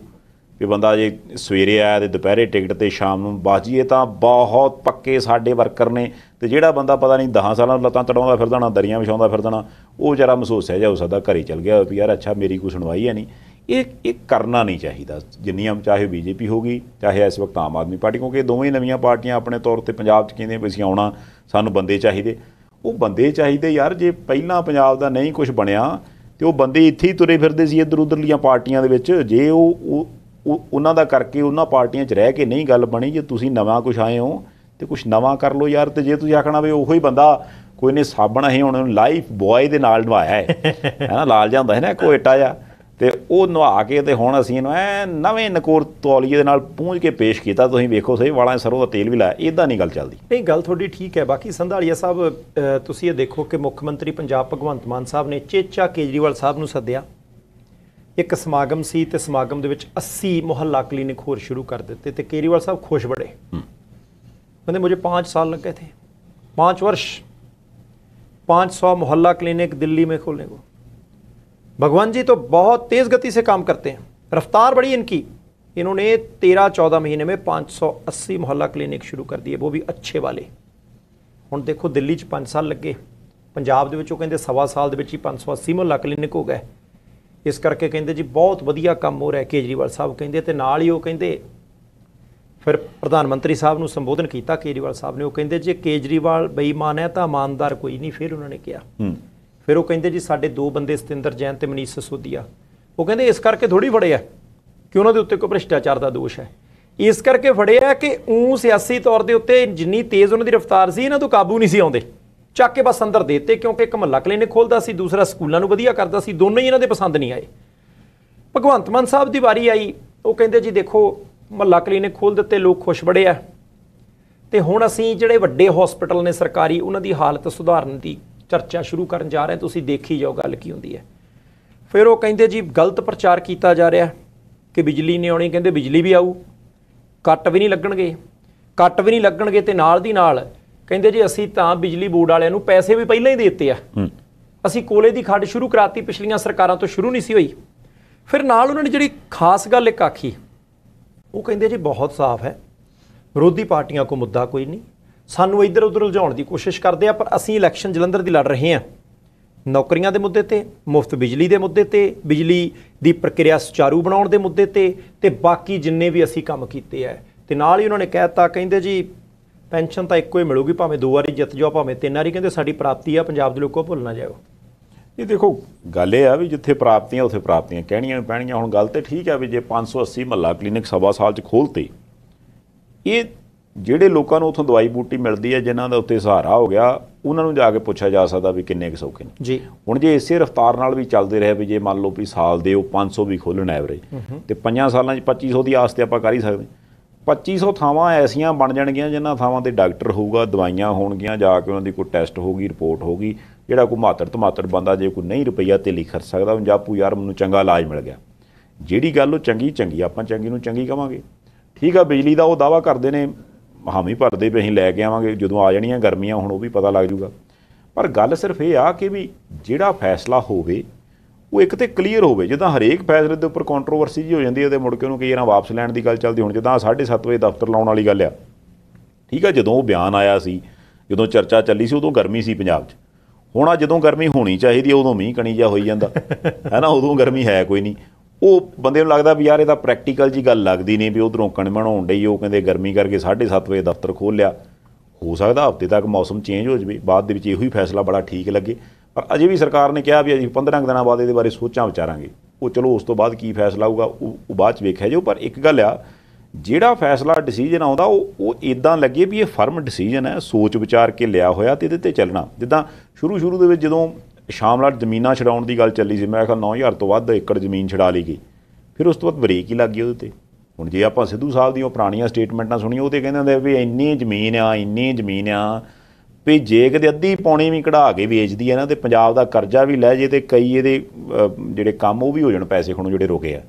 ਵੀ ਬੰਦਾ ਜੇ ਸਵੇਰੇ ਆਇਆ ਤੇ ਦੁਪਹਿਰੇ ਟਿਕਟ ਤੇ ਸ਼ਾਮ ਨੂੰ ਬਾਜੀਏ ਤਾਂ ਬਹੁਤ ਪੱਕੇ ਸਾਡੇ ਵਰਕਰ ਨੇ ਤੇ ਜਿਹੜਾ ਬੰਦਾ ਪਤਾ ਨਹੀਂ 10 ਸਾਲਾਂ ਨੂੰ ਲੱਤਾਂ ਤੜਾਉਂਦਾ ਫਿਰਦਾ ਨਾ ਦਰੀਆਂ ਵਿਛਾਉਂਦਾ ਫਿਰਦਾ ਨਾ ਉਹ ਜਿਹੜਾ ਮਹਿਸੂਸ ਹੈ ਜਾ ਉਹ ਸਦਾ ਘਰੇ ਚਲ ਗਿਆ ਵੀ ਯਾਰ ਅੱਛਾ ਮੇਰੀ ਕੋਈ ਸੁਣਵਾਈ ਹੈ ਨਹੀਂ ਇਹ ਇਹ ਕਰਨਾ ਨਹੀਂ ਚਾਹੀਦਾ ਜਿੰਨੀਆਂ ਚਾਹੇ ਬੀਜੇਪੀ ਹੋਗੀ ਚਾਹੇ ਇਸ ਵਕਤ ਆਮ ਆਦਮੀ ਪਾਰਟੀ ਕਿਉਂਕਿ ਦੋਵੇਂ ਨਵੀਆਂ ਪਾਰਟੀਆਂ ਆਪਣੇ ਤੌਰ ਤੇ ਪੰਜਾਬ 'ਚ ਕਹਿੰਦੇ ਵੀ ਅਸੀਂ ਆਉਣਾ ਸਾਨੂੰ ਬੰਦੇ ਚਾਹੀਦੇ ਉਹ ਬੰਦੇ ਚਾਹੀਦੇ ਯਾਰ ਜੇ ਪਹਿਲਾਂ ਪੰਜਾਬ ਦਾ ਨਹੀਂ ਕੁਝ ਬਣਿਆ ਤੇ ਉਹ ਬੰਦੇ ਇੱਥੇ ਹੀ ਤੁਰੇ ਫਿਰਦੇ ਸੀ ਇਧਰ ਲੀਆਂ ਪਾਰਟੀਆਂ ਦੇ ਵਿੱਚ ਜੇ ਉਹ ਉਹਨਾਂ ਦਾ ਕਰਕੇ ਉਹਨਾਂ ਪਾਰਟੀਆਂ 'ਚ ਰਹਿ ਕੇ ਨਹੀਂ ਗੱਲ ਬਣੀ ਜੇ ਤੁਸੀਂ ਨਵਾਂ ਕੁਝ ਆਏ ਹੋ ਤੇ ਕੁਝ ਨਵਾਂ ਕਰ ਲਓ ਯਾਰ ਤੇ ਜੇ ਤੁਸੀਂ ਆਖਣਾ ਵੀ ਉਹੋ ਹੀ ਬੰਦਾ ਕੋਈ ਨੇ ਸਾਬਣ ਹੈ ਹੁਣ ਉਹਨੂੰ ਲਾਈਫ ਬੁਆਏ ਦੇ ਨਾਲ ਨਵਾਇਆ ਹੈ ਹੈਨਾ ਲਾਲ ਜਾਂਦਾ ਹੈ ਨਾ ਕੋਇਟਾ ਜਾਂ ਤੇ ਉਹ ਨਵਾ ਕੇ ਤੇ ਹੁਣ ਅਸੀਂ ਇਹਨੂੰ ਐ ਨਵੇਂ ਨਕੋਰ ਤੌਲੀਏ ਦੇ ਨਾਲ ਪੂੰਜ ਕੇ ਪੇਸ਼ ਕੀਤਾ ਤੁਸੀਂ ਵੇਖੋ ਸਹੀ ਵਾਲਾਂ ਸਰੋਂ ਦਾ ਤੇਲ ਵੀ ਲਾਇਆ ਇਦਾਂ ਨਹੀਂ ਗੱਲ ਚੱਲਦੀ ਨਹੀਂ ਗੱਲ ਤੁਹਾਡੀ ਠੀਕ ਹੈ ਬਾਕੀ ਸੰਧਾਲੀਆ ਸਾਹਿਬ ਤੁਸੀਂ ਇਹ ਦੇਖੋ ਕਿ ਮੁੱਖ ਮੰਤਰੀ ਪੰਜਾਬ ਭਗਵੰਤ ਮਾਨ ਸਾਹਿਬ ਨੇ ਚੇਚਾ ਕੇਜਰੀਵਾਲ ਸਾਹਿਬ ਨੂੰ ਸੱਦਿਆ ਇੱਕ ਸਮਾਗਮ ਸੀ ਤੇ ਸਮਾਗਮ ਦੇ ਵਿੱਚ 80 ਮੁਹੱਲਾ ਕਲੀਨਿਕ ਹੋਰ ਸ਼ੁਰੂ ਕਰ ਦਿੱਤੇ ਤੇ ਕੇਰੀਵਾਲ ਸਾਹਿਬ ਖੁਸ਼ ਬੜੇ ਕਹਿੰਦੇ ਮੈਨੂੰ 5 ਸਾਲ ਲੱਗੇ تھے 5 ਵਰਸ਼ 500 ਮੁਹੱਲਾ ਕਲੀਨਿਕ ਦਿੱਲੀ ਮੇ ਖੋਲਨੇ ਕੋ ਭਗਵਾਨ ਜੀ ਤੋਂ ਬਹੁਤ ਤੇਜ਼ ਗਤੀ ਸੇ ਕੰਮ ਕਰਤੇ ਹਨ ਰਫਤਾਰ ਬੜੀ ਇਨਕੀ ਇਹਨਾਂ ਨੇ 13-14 ਮਹੀਨੇ ਮੇ 580 ਮੁਹੱਲਾ ਕਲੀਨਿਕ ਸ਼ੁਰੂ ਕਰ दिए ਉਹ ਵੀ ਅੱਛੇ ਵਾਲੇ ਹੁਣ ਦੇਖੋ ਦਿੱਲੀ 'ਚ 5 ਸਾਲ ਲੱਗੇ ਪੰਜਾਬ ਦੇ ਵਿੱਚ ਉਹ ਕਹਿੰਦੇ ਸਵਾ ਸਾਲ ਦੇ ਵਿੱਚ ਹੀ 580 ਮੁਹੱਲਾ ਕਲੀਨਿਕ ਹੋ ਗਏ ਇਸ ਕਰਕੇ ਕਹਿੰਦੇ ਜੀ ਬਹੁਤ ਵਧੀਆ ਕੰਮ ਹੋ ਰਿਹਾ ਕੇਜਰੀਵਾਲ ਸਾਹਿਬ ਕਹਿੰਦੇ ਤੇ ਨਾਲ ਹੀ ਉਹ ਕਹਿੰਦੇ ਫਿਰ ਪ੍ਰਧਾਨ ਮੰਤਰੀ ਸਾਹਿਬ ਨੂੰ ਸੰਬੋਧਨ ਕੀਤਾ ਕੇਜਰੀਵਾਲ ਸਾਹਿਬ ਨੇ ਉਹ ਕਹਿੰਦੇ ਜੇ ਕੇਜਰੀਵਾਲ ਬੇਈਮਾਨ ਹੈ ਤਾਂ ਇਮਾਨਦਾਰ ਕੋਈ ਨਹੀਂ ਫਿਰ ਉਹਨਾਂ ਨੇ ਕਿਹਾ ਫਿਰ ਉਹ ਕਹਿੰਦੇ ਜੀ ਸਾਡੇ ਦੋ ਬੰਦੇ ਸਤਿੰਦਰ ਜੈਨ ਤੇ ਮਨੀਸ਼ ਸਸੋਦੀਆ ਉਹ ਕਹਿੰਦੇ ਇਸ ਕਰਕੇ ਥੋੜੀ ਫੜੇ ਆ ਕਿ ਉਹਨਾਂ ਦੇ ਉੱਤੇ ਕੋਈ ਭ੍ਰਿਸ਼ਟਾਚਾਰ ਦਾ ਦੋਸ਼ ਹੈ ਇਸ ਕਰਕੇ ਫੜੇ ਆ ਕਿ ਉਹ ਸਿਆਸੀ ਤੌਰ ਦੇ ਉੱਤੇ ਜਿੰਨੀ ਤੇਜ਼ ਉਹਨਾਂ ਦੀ ਰਫ਼ਤਾਰ ਸੀ ਇਹਨਾਂ ਤੋਂ ਕਾਬੂ ਨਹੀਂ ਸੀ ਆਉਂਦੇ ਚੱਕ ਕੇ ਬਸ ਅੰਦਰ ਦੇਤੇ ਕਿਉਂਕਿ ਇੱਕ ਮਹੱਲਾ ਕਲੀਨਿਕ ਖੋਲਦਾ ਸੀ ਦੂਸਰਾ ਸਕੂਲਾਂ ਨੂੰ ਵਧੀਆ ਕਰਦਾ ਸੀ ਦੋਨੋਂ ਹੀ ਇਹਨਾਂ ਦੇ ਪਸੰਦ ਨਹੀਂ ਆਏ ਭਗਵੰਤ ਮਾਨ ਸਾਹਿਬ ਦੀ ਵਾਰੀ ਆਈ ਉਹ ਕਹਿੰਦੇ ਜੀ ਦੇਖੋ ਮਹੱਲਾ ਕਲੀਨਿਕ ਖੋਲ ਦਿੱਤੇ ਲੋਕ ਖੁਸ਼ ਬੜੇ ਆ ਤੇ ਹੁਣ ਅਸੀਂ ਜਿਹੜੇ ਵੱਡੇ ਹਸਪੀਟਲ ਨੇ ਸਰਕਾਰੀ ਉਹਨਾਂ ਦੀ ਹਾਲਤ ਸੁਧਾਰਨ ਦੀ ਚਰਚਾ ਸ਼ੁਰੂ ਕਰਨ ਜਾ ਰਹੇ ਤੁਸੀਂ ਦੇਖੀ ਜਾਓ ਗੱਲ ਕੀ ਹੁੰਦੀ ਹੈ ਫਿਰ ਉਹ ਕਹਿੰਦੇ ਜੀ ਗਲਤ ਪ੍ਰਚਾਰ ਕੀਤਾ ਜਾ ਰਿਹਾ ਕਿ ਬਿਜਲੀ ਨਹੀਂ ਆਉਣੀ ਕਹਿੰਦੇ ਬਿਜਲੀ ਵੀ ਆਊ ਕੱਟ ਵੀ ਨਹੀਂ ਲੱਗਣਗੇ ਕੱਟ ਵੀ ਨਹੀਂ ਲੱਗਣਗੇ ਤੇ ਨਾਲ ਦੀ ਨਾਲ ਕਹਿੰਦੇ ਜੀ ਅਸੀਂ ਤਾਂ ਬਿਜਲੀ ਬੋਰਡ ਵਾਲਿਆਂ ਨੂੰ ਪੈਸੇ ਵੀ ਪਹਿਲਾਂ ਹੀ ਦੇ ਦਿੱਤੇ ਆ ਅਸੀਂ ਕੋਲੇ ਦੀ ਖੱਡ ਸ਼ੁਰੂ ਕਰਾਤੀ ਪਿਛਲੀਆਂ ਸਰਕਾਰਾਂ ਤੋਂ ਸ਼ੁਰੂ ਨਹੀਂ ਸੀ ਹੋਈ ਫਿਰ ਨਾਲ ਉਹਨਾਂ ਨੇ ਜਿਹੜੀ ਖਾਸ ਗੱਲ ਇੱਕ ਆਖੀ ਉਹ ਕਹਿੰਦੇ ਜੀ ਬਹੁਤ ਸਾਫ਼ ਹੈ ਵਿਰੋਧੀ ਪਾਰਟੀਆਂ ਕੋ ਮੁੱਦਾ ਕੋਈ ਨਹੀਂ ਸਾਨੂੰ ਇੱਧਰ ਉੱਧਰ ਉਲਝਾਉਣ ਦੀ ਕੋਸ਼ਿਸ਼ ਕਰਦੇ ਆ ਪਰ ਅਸੀਂ ਇਲੈਕਸ਼ਨ ਜਲੰਧਰ ਦੀ ਲੜ ਰਹੇ ਆ ਨੌਕਰੀਆਂ ਦੇ ਮੁੱਦੇ ਤੇ ਮੁਫਤ ਬਿਜਲੀ ਦੇ ਮੁੱਦੇ ਤੇ ਬਿਜਲੀ ਦੀ ਪ੍ਰਕਿਰਿਆ ਸੁਚਾਰੂ ਬਣਾਉਣ ਦੇ ਮੁੱਦੇ ਤੇ ਤੇ ਬਾਕੀ ਜਿੰਨੇ ਵੀ ਅਸੀਂ ਕੰਮ ਕੀਤੇ ਆ ਤੇ ਨਾਲ ਹੀ ਉਹਨਾਂ ਨੇ ਕਹਿਤਾ ਕਹਿੰਦੇ ਜੀ ਪੈਨਸ਼ਨ ਤਾਂ ਇੱਕੋ ਹੀ ਮਿਲੂਗੀ ਭਾਵੇਂ ਦੋ ਵਾਰੀ ਜਿੱਤ ਜਾਓ ਭਾਵੇਂ ਤਿੰਨ ਵਾਰੀ ਕਹਿੰਦੇ ਸਾਡੀ ਪ੍ਰਾਪਤੀ ਆ ਪੰਜਾਬ ਦੇ ਲੋਕੋ ਭੁੱਲ ਨਾ ਜਾਓ ਇਹ ਦੇਖੋ ਗੱਲ ਇਹ ਆ ਵੀ ਜਿੱਥੇ ਪ੍ਰਾਪਤੀਆਂ ਉਥੇ ਪ੍ਰਾਪਤੀਆਂ ਕਹਿਣੀਆਂ ਪੈਣੀਆਂ ਹੁਣ ਗੱਲ ਤੇ ਠੀਕ ਆ ਵੀ ਜੇ 580 ਮਹੱਲਾ ਕਲੀਨਿਕ ਸਵਾ ਸਾਲ ਚ ਖੋਲਤੇ ਇਹ ਜਿਹੜੇ ਲੋਕਾਂ ਨੂੰ ਉਥੋਂ ਦਵਾਈ ਬੂਟੀ ਮਿਲਦੀ ਹੈ ਜਿਨ੍ਹਾਂ ਦਾ ਉੱਤੇ ਸਹਾਰਾ ਹੋ ਗਿਆ ਉਹਨਾਂ ਨੂੰ ਜਾ ਕੇ ਪੁੱਛਿਆ ਜਾ ਸਕਦਾ ਵੀ ਕਿੰਨੇ ਕੁ ਸੌਕੇ ਨੇ ਜੀ ਹੁਣ ਜੇ ਇਸੇ ਰਫ਼ਤਾਰ ਨਾਲ ਵੀ ਚੱਲਦੇ ਰਹੇ ਵੀ ਜੇ ਮੰਨ ਲਓ ਵੀ ਸਾਲ ਦੇ ਉਹ 500 ਵੀ ਖੋਲਣ ਐਵਰੇਜ ਤੇ 5 ਸਾਲਾਂ 'ਚ 2500 ਦੀ ਆਸ ਤੇ ਆਪਾਂ ਕਰ ਹੀ ਸਕਦੇ 2500 ਥਾਵਾਂ ਐਸੀਆਂ ਬਣ ਜਾਣਗੀਆਂ ਜਿਨ੍ਹਾਂ ਥਾਵਾਂ ਤੇ ਡਾਕਟਰ ਹੋਊਗਾ ਦਵਾਈਆਂ ਹੋਣਗੀਆਂ ਜਾ ਕੇ ਉਹਨਾਂ ਦੀ ਕੋਈ ਟੈਸਟ ਹੋਊਗੀ ਰਿਪੋਰਟ ਹੋਊਗੀ ਜਿਹੜਾ ਕੋਈ ਮਾਤਰ ਤਮਾਤਰ ਬੰਦਾ ਜੇ ਕੋਈ ਨਹੀਂ ਰੁਪਈਆ ਤੇ ਲਿਖ ਸਕਦਾ ਉਹ ਜਾਪੂ ਯਾਰ ਮੈਨੂੰ ਚੰਗਾ ਇਲਾਜ ਮਿਲ ਗਿਆ ਜਿਹੜੀ ਗੱਲ ਉਹ ਚੰਗੀ ਚੰਗੀ ਆਪਾਂ ਚੰਗੀ ਨੂੰ ਚੰਗੀ ਕਵਾਂਗੇ ਠੀਕ ਆ ਬਿਜਲੀ ਦਾ ਉਹ ਦਾਵਾ ਕਰਦੇ ਨੇ ਹਾਮੀ ਭਰਦੇ ਵੀ ਅਸੀਂ ਲੈ ਕੇ ਆਵਾਂਗੇ ਜਦੋਂ ਆ ਜਾਣੀਆਂ ਗਰਮੀਆਂ ਹੁਣ ਉਹ ਵੀ ਪਤਾ ਲੱਗ ਜਾਊਗਾ ਪਰ ਗੱਲ ਸਿਰਫ ਇਹ ਆ ਕਿ ਵੀ ਜਿਹੜਾ ਫੈਸਲਾ ਹੋਵੇ ਉਹ ਇੱਕ ਤੇ ਕਲੀਅਰ ਹੋਵੇ ਜਿੱਦਾਂ ਹਰੇਕ ਫੈਸਲੇ ਦੇ ਉੱਪਰ ਕੰਟਰੋਵਰਸੀ ਜੀ ਹੋ ਜਾਂਦੀ ਹੈ ਤੇ ਮੁੜ ਕੇ ਉਹਨੂੰ ਕਈ ਵਾਰ ਵਾਪਸ ਲੈਣ ਦੀ ਗੱਲ ਚੱਲਦੀ ਹੁਣ ਜਿੱਦਾਂ 7:30 ਵਜੇ ਦਫ਼ਤਰ ਲਾਉਣ ਵਾਲੀ ਗੱਲ ਆ ਠੀਕ ਆ ਜਦੋਂ ਉਹ ਬਿਆਨ ਆਇਆ ਸੀ ਜਦੋਂ ਚਰਚਾ ਚੱਲੀ ਸੀ ਉਦੋਂ ਗਰਮੀ ਸੀ ਪੰਜਾਬ 'ਚ ਹੁਣ ਆ ਜਦੋਂ ਗਰਮੀ ਹੋਣੀ ਚਾਹੀਦੀ ਉਦੋਂ ਮੀਂਹ ਕਣੀ ਜਾ ਹੋਈ ਜਾਂਦਾ ਹੈ ਨਾ ਉਦੋਂ ਗਰਮੀ ਹੈ ਕੋਈ ਨਹੀਂ ਉਹ ਬੰਦੇ ਨੂੰ ਲੱਗਦਾ ਵੀ ਯਾਰ ਇਹ ਤਾਂ ਪ੍ਰੈਕਟੀਕਲ ਜੀ ਗੱਲ ਲੱਗਦੀ ਨਹੀਂ ਵੀ ਉਧਰੋਂ ਕਣ ਬਣਾਉਣ ਡਈ ਉਹ ਕਹਿੰਦੇ ਗਰਮੀ ਕਰਕੇ 7:30 ਵਜੇ ਦਫ਼ਤਰ ਖੋਲ ਲਿਆ ਹੋ ਸਕਦਾ ਹਫ਼ਤੇ ਤੱਕ ਮੌਸਮ ਚੇਂਜ ਹੋ ਜਵੇ ਬਾਅਦ ਦੇ ਵਿੱਚ ਇਹੋ ਹੀ ਫੈਸਲਾ ਬੜਾ ਠੀਕ ਲੱਗੇ ਪਰ ਅਜੇ ਵੀ ਸਰਕਾਰ ਨੇ ਕਿਹਾ ਵੀ ਅਜੇ 15 ਦਿਨਾਂ ਬਾਅਦ ਇਹਦੇ ਬਾਰੇ ਸੋਚਾਂ ਵਿਚਾਰਾਂਗੇ ਉਹ ਚਲੋ ਉਸ ਤੋਂ ਬਾਅਦ ਕੀ ਫੈਸਲਾ ਆਊਗਾ ਉਹ ਬਾਅਦ ਚ ਵੇਖਿਆ ਜਾਊ ਪਰ ਇੱਕ ਗੱਲ ਆ ਜਿਹੜਾ ਫੈਸਲਾ ਡਿਸੀਜਨ ਆਉਂਦਾ ਉਹ ਉਹ ਇਦਾਂ ਲੱਗੇ ਵੀ ਇਹ ਫਰਮ ਡਿਸੀਜਨ ਹੈ ਸੋਚ ਵਿਚਾਰ ਕੇ ਲਿਆ ਹੋਇਆ ਤੇ ਇਹਦੇ ਤੇ ਚੱਲਣਾ ਜਿੱਦਾਂ ਸ਼ੁਰੂ ਸ਼ੁਰੂ ਦੇ ਵਿੱਚ ਜਦੋਂ ਸ਼ਾਮਲਾਟ ਜ਼ਮੀਨਾਂ ਛਡਾਉਣ ਦੀ ਗੱਲ ਚੱਲੀ ਸੀ ਮੈਂ ਕਿਹਾ 9000 ਤੋਂ ਵੱਧ ਏਕੜ ਜ਼ਮੀਨ ਛਡਾ ਲਈ ਗਈ ਫਿਰ ਉਸ ਤੋਂ ਬਾਅਦ ਬ੍ਰੇਕ ਹੀ ਲੱਗ ਗਈ ਉਹਦੇ ਤੇ ਹੁਣ ਜੇ ਆਪਾਂ ਸਿੱਧੂ ਸਾਹਿਬ ਦੀਆਂ ਪੁਰਾਣੀਆਂ ਸਟੇਟਮੈਂਟਾਂ ਸੁਣੀਏ ਉਹ ਤੇ ਕਹਿੰਦੇ ਹੁੰਦੇ ਵੀ ਇੰਨੀ ਜ਼ਮੀਨ ਆ ਇੰਨੀ ਜ਼ਮੀਨ ਆ ਵੀ ਜੇ ਕਦੇ ਅੱਧੀ ਪੌਣੀ ਵੀ ਕਢਾ ਕੇ ਵੇਚਦੀ ਹੈ ਨਾ ਤੇ ਪੰਜਾਬ ਦਾ ਕਰਜ਼ਾ ਵੀ ਲੈ ਜੇ ਤੇ ਕਈ ਇਹਦੇ ਜਿਹੜੇ ਕੰਮ ਉਹ ਵੀ ਹੋ ਜਾਣ ਪੈਸੇ ਖਣੋ ਜਿਹੜੇ ਰੁਕੇ ਆ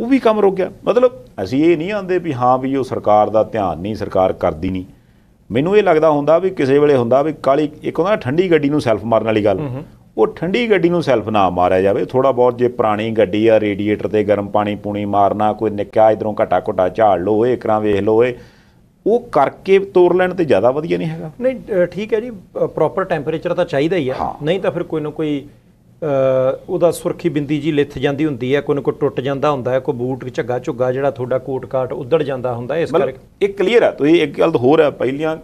ਉਹ ਵੀ ਕੰਮ ਰੁਕ ਗਿਆ ਮਤਲਬ ਅਸੀਂ ਇਹ ਨਹੀਂ ਆਂਦੇ ਵੀ ਹਾਂ ਵੀ ਉਹ ਸਰਕਾਰ ਦਾ ਧਿਆਨ ਨਹੀਂ ਸਰਕਾਰ ਕਰਦੀ ਨਹੀਂ ਮੈਨੂੰ ਇਹ ਲੱਗਦਾ ਹੁੰਦਾ ਵੀ ਕਿਸੇ ਵੇਲੇ ਹੁੰਦਾ ਵੀ ਕਾਲੀ ਇੱਕ ਹੁੰਦਾ ਠੰਡੀ ਗੱਡੀ ਨੂੰ ਸੈਲਫ ਮਾਰਨ ਵਾਲੀ ਗੱਲ ਉਹ ਠੰਡੀ ਗੱਡੀ ਨੂੰ ਸੈਲਫ ਨਾ ਮਾਰਿਆ ਜਾਵੇ ਥੋੜਾ ਬਹੁਤ ਜੇ ਪੁਰਾਣੀ ਗੱਡੀ ਆ ਰੇਡੀਏਟਰ ਤੇ ਗਰਮ ਪਾਣੀ ਪੂਣੀ ਮਾਰਨਾ ਕੋਈ ਨਿੱਕਾ ਇਧਰੋਂ ਘਟਾ ਘਟਾ ਝਾੜ ਲੋ ਏ ਕਰਾਂ ਵੇਖ ਲੋ ਏ ਉਹ ਕਰਕੇ ਤੋੜ ਲੈਣ ਤੇ ਜ਼ਿਆਦਾ ਵਧੀਆ ਨਹੀਂ ਹੈਗਾ ਨਹੀਂ ਠੀਕ ਹੈ ਜੀ ਪ੍ਰੋਪਰ ਟੈਂਪਰੇਚਰ ਤਾਂ ਚਾਹੀਦਾ ਹੀ ਹੈ ਨਹੀਂ ਤਾਂ ਫਿਰ ਕੋਈ ਨਾ ਕੋਈ ਉਹਦਾ ਸੁਰਖੀ ਬਿੰਦੀ ਜੀ ਲਿੱਥ ਜਾਂਦੀ ਹੁੰਦੀ ਹੈ ਕੋਈ ਨਾ ਕੋਈ ਟੁੱਟ ਜਾਂਦਾ ਹੁੰਦਾ ਹੈ ਕੋਈ ਬੂਟ ਝੱਗਾ ਝੁੱਗਾ ਜਿਹੜਾ ਤੁਹਾਡਾ ਕੋਟ ਕਾਟ ਉੱਧੜ ਜਾਂਦਾ ਹੁੰਦਾ ਇਸ ਕਰਕੇ ਇਹ ਕਲੀਅਰ ਹੈ ਤੁਸੀਂ ਇੱਕ ਗੱਲ ਹੋਰ ਹੈ ਪਹਿਲੀਆਂ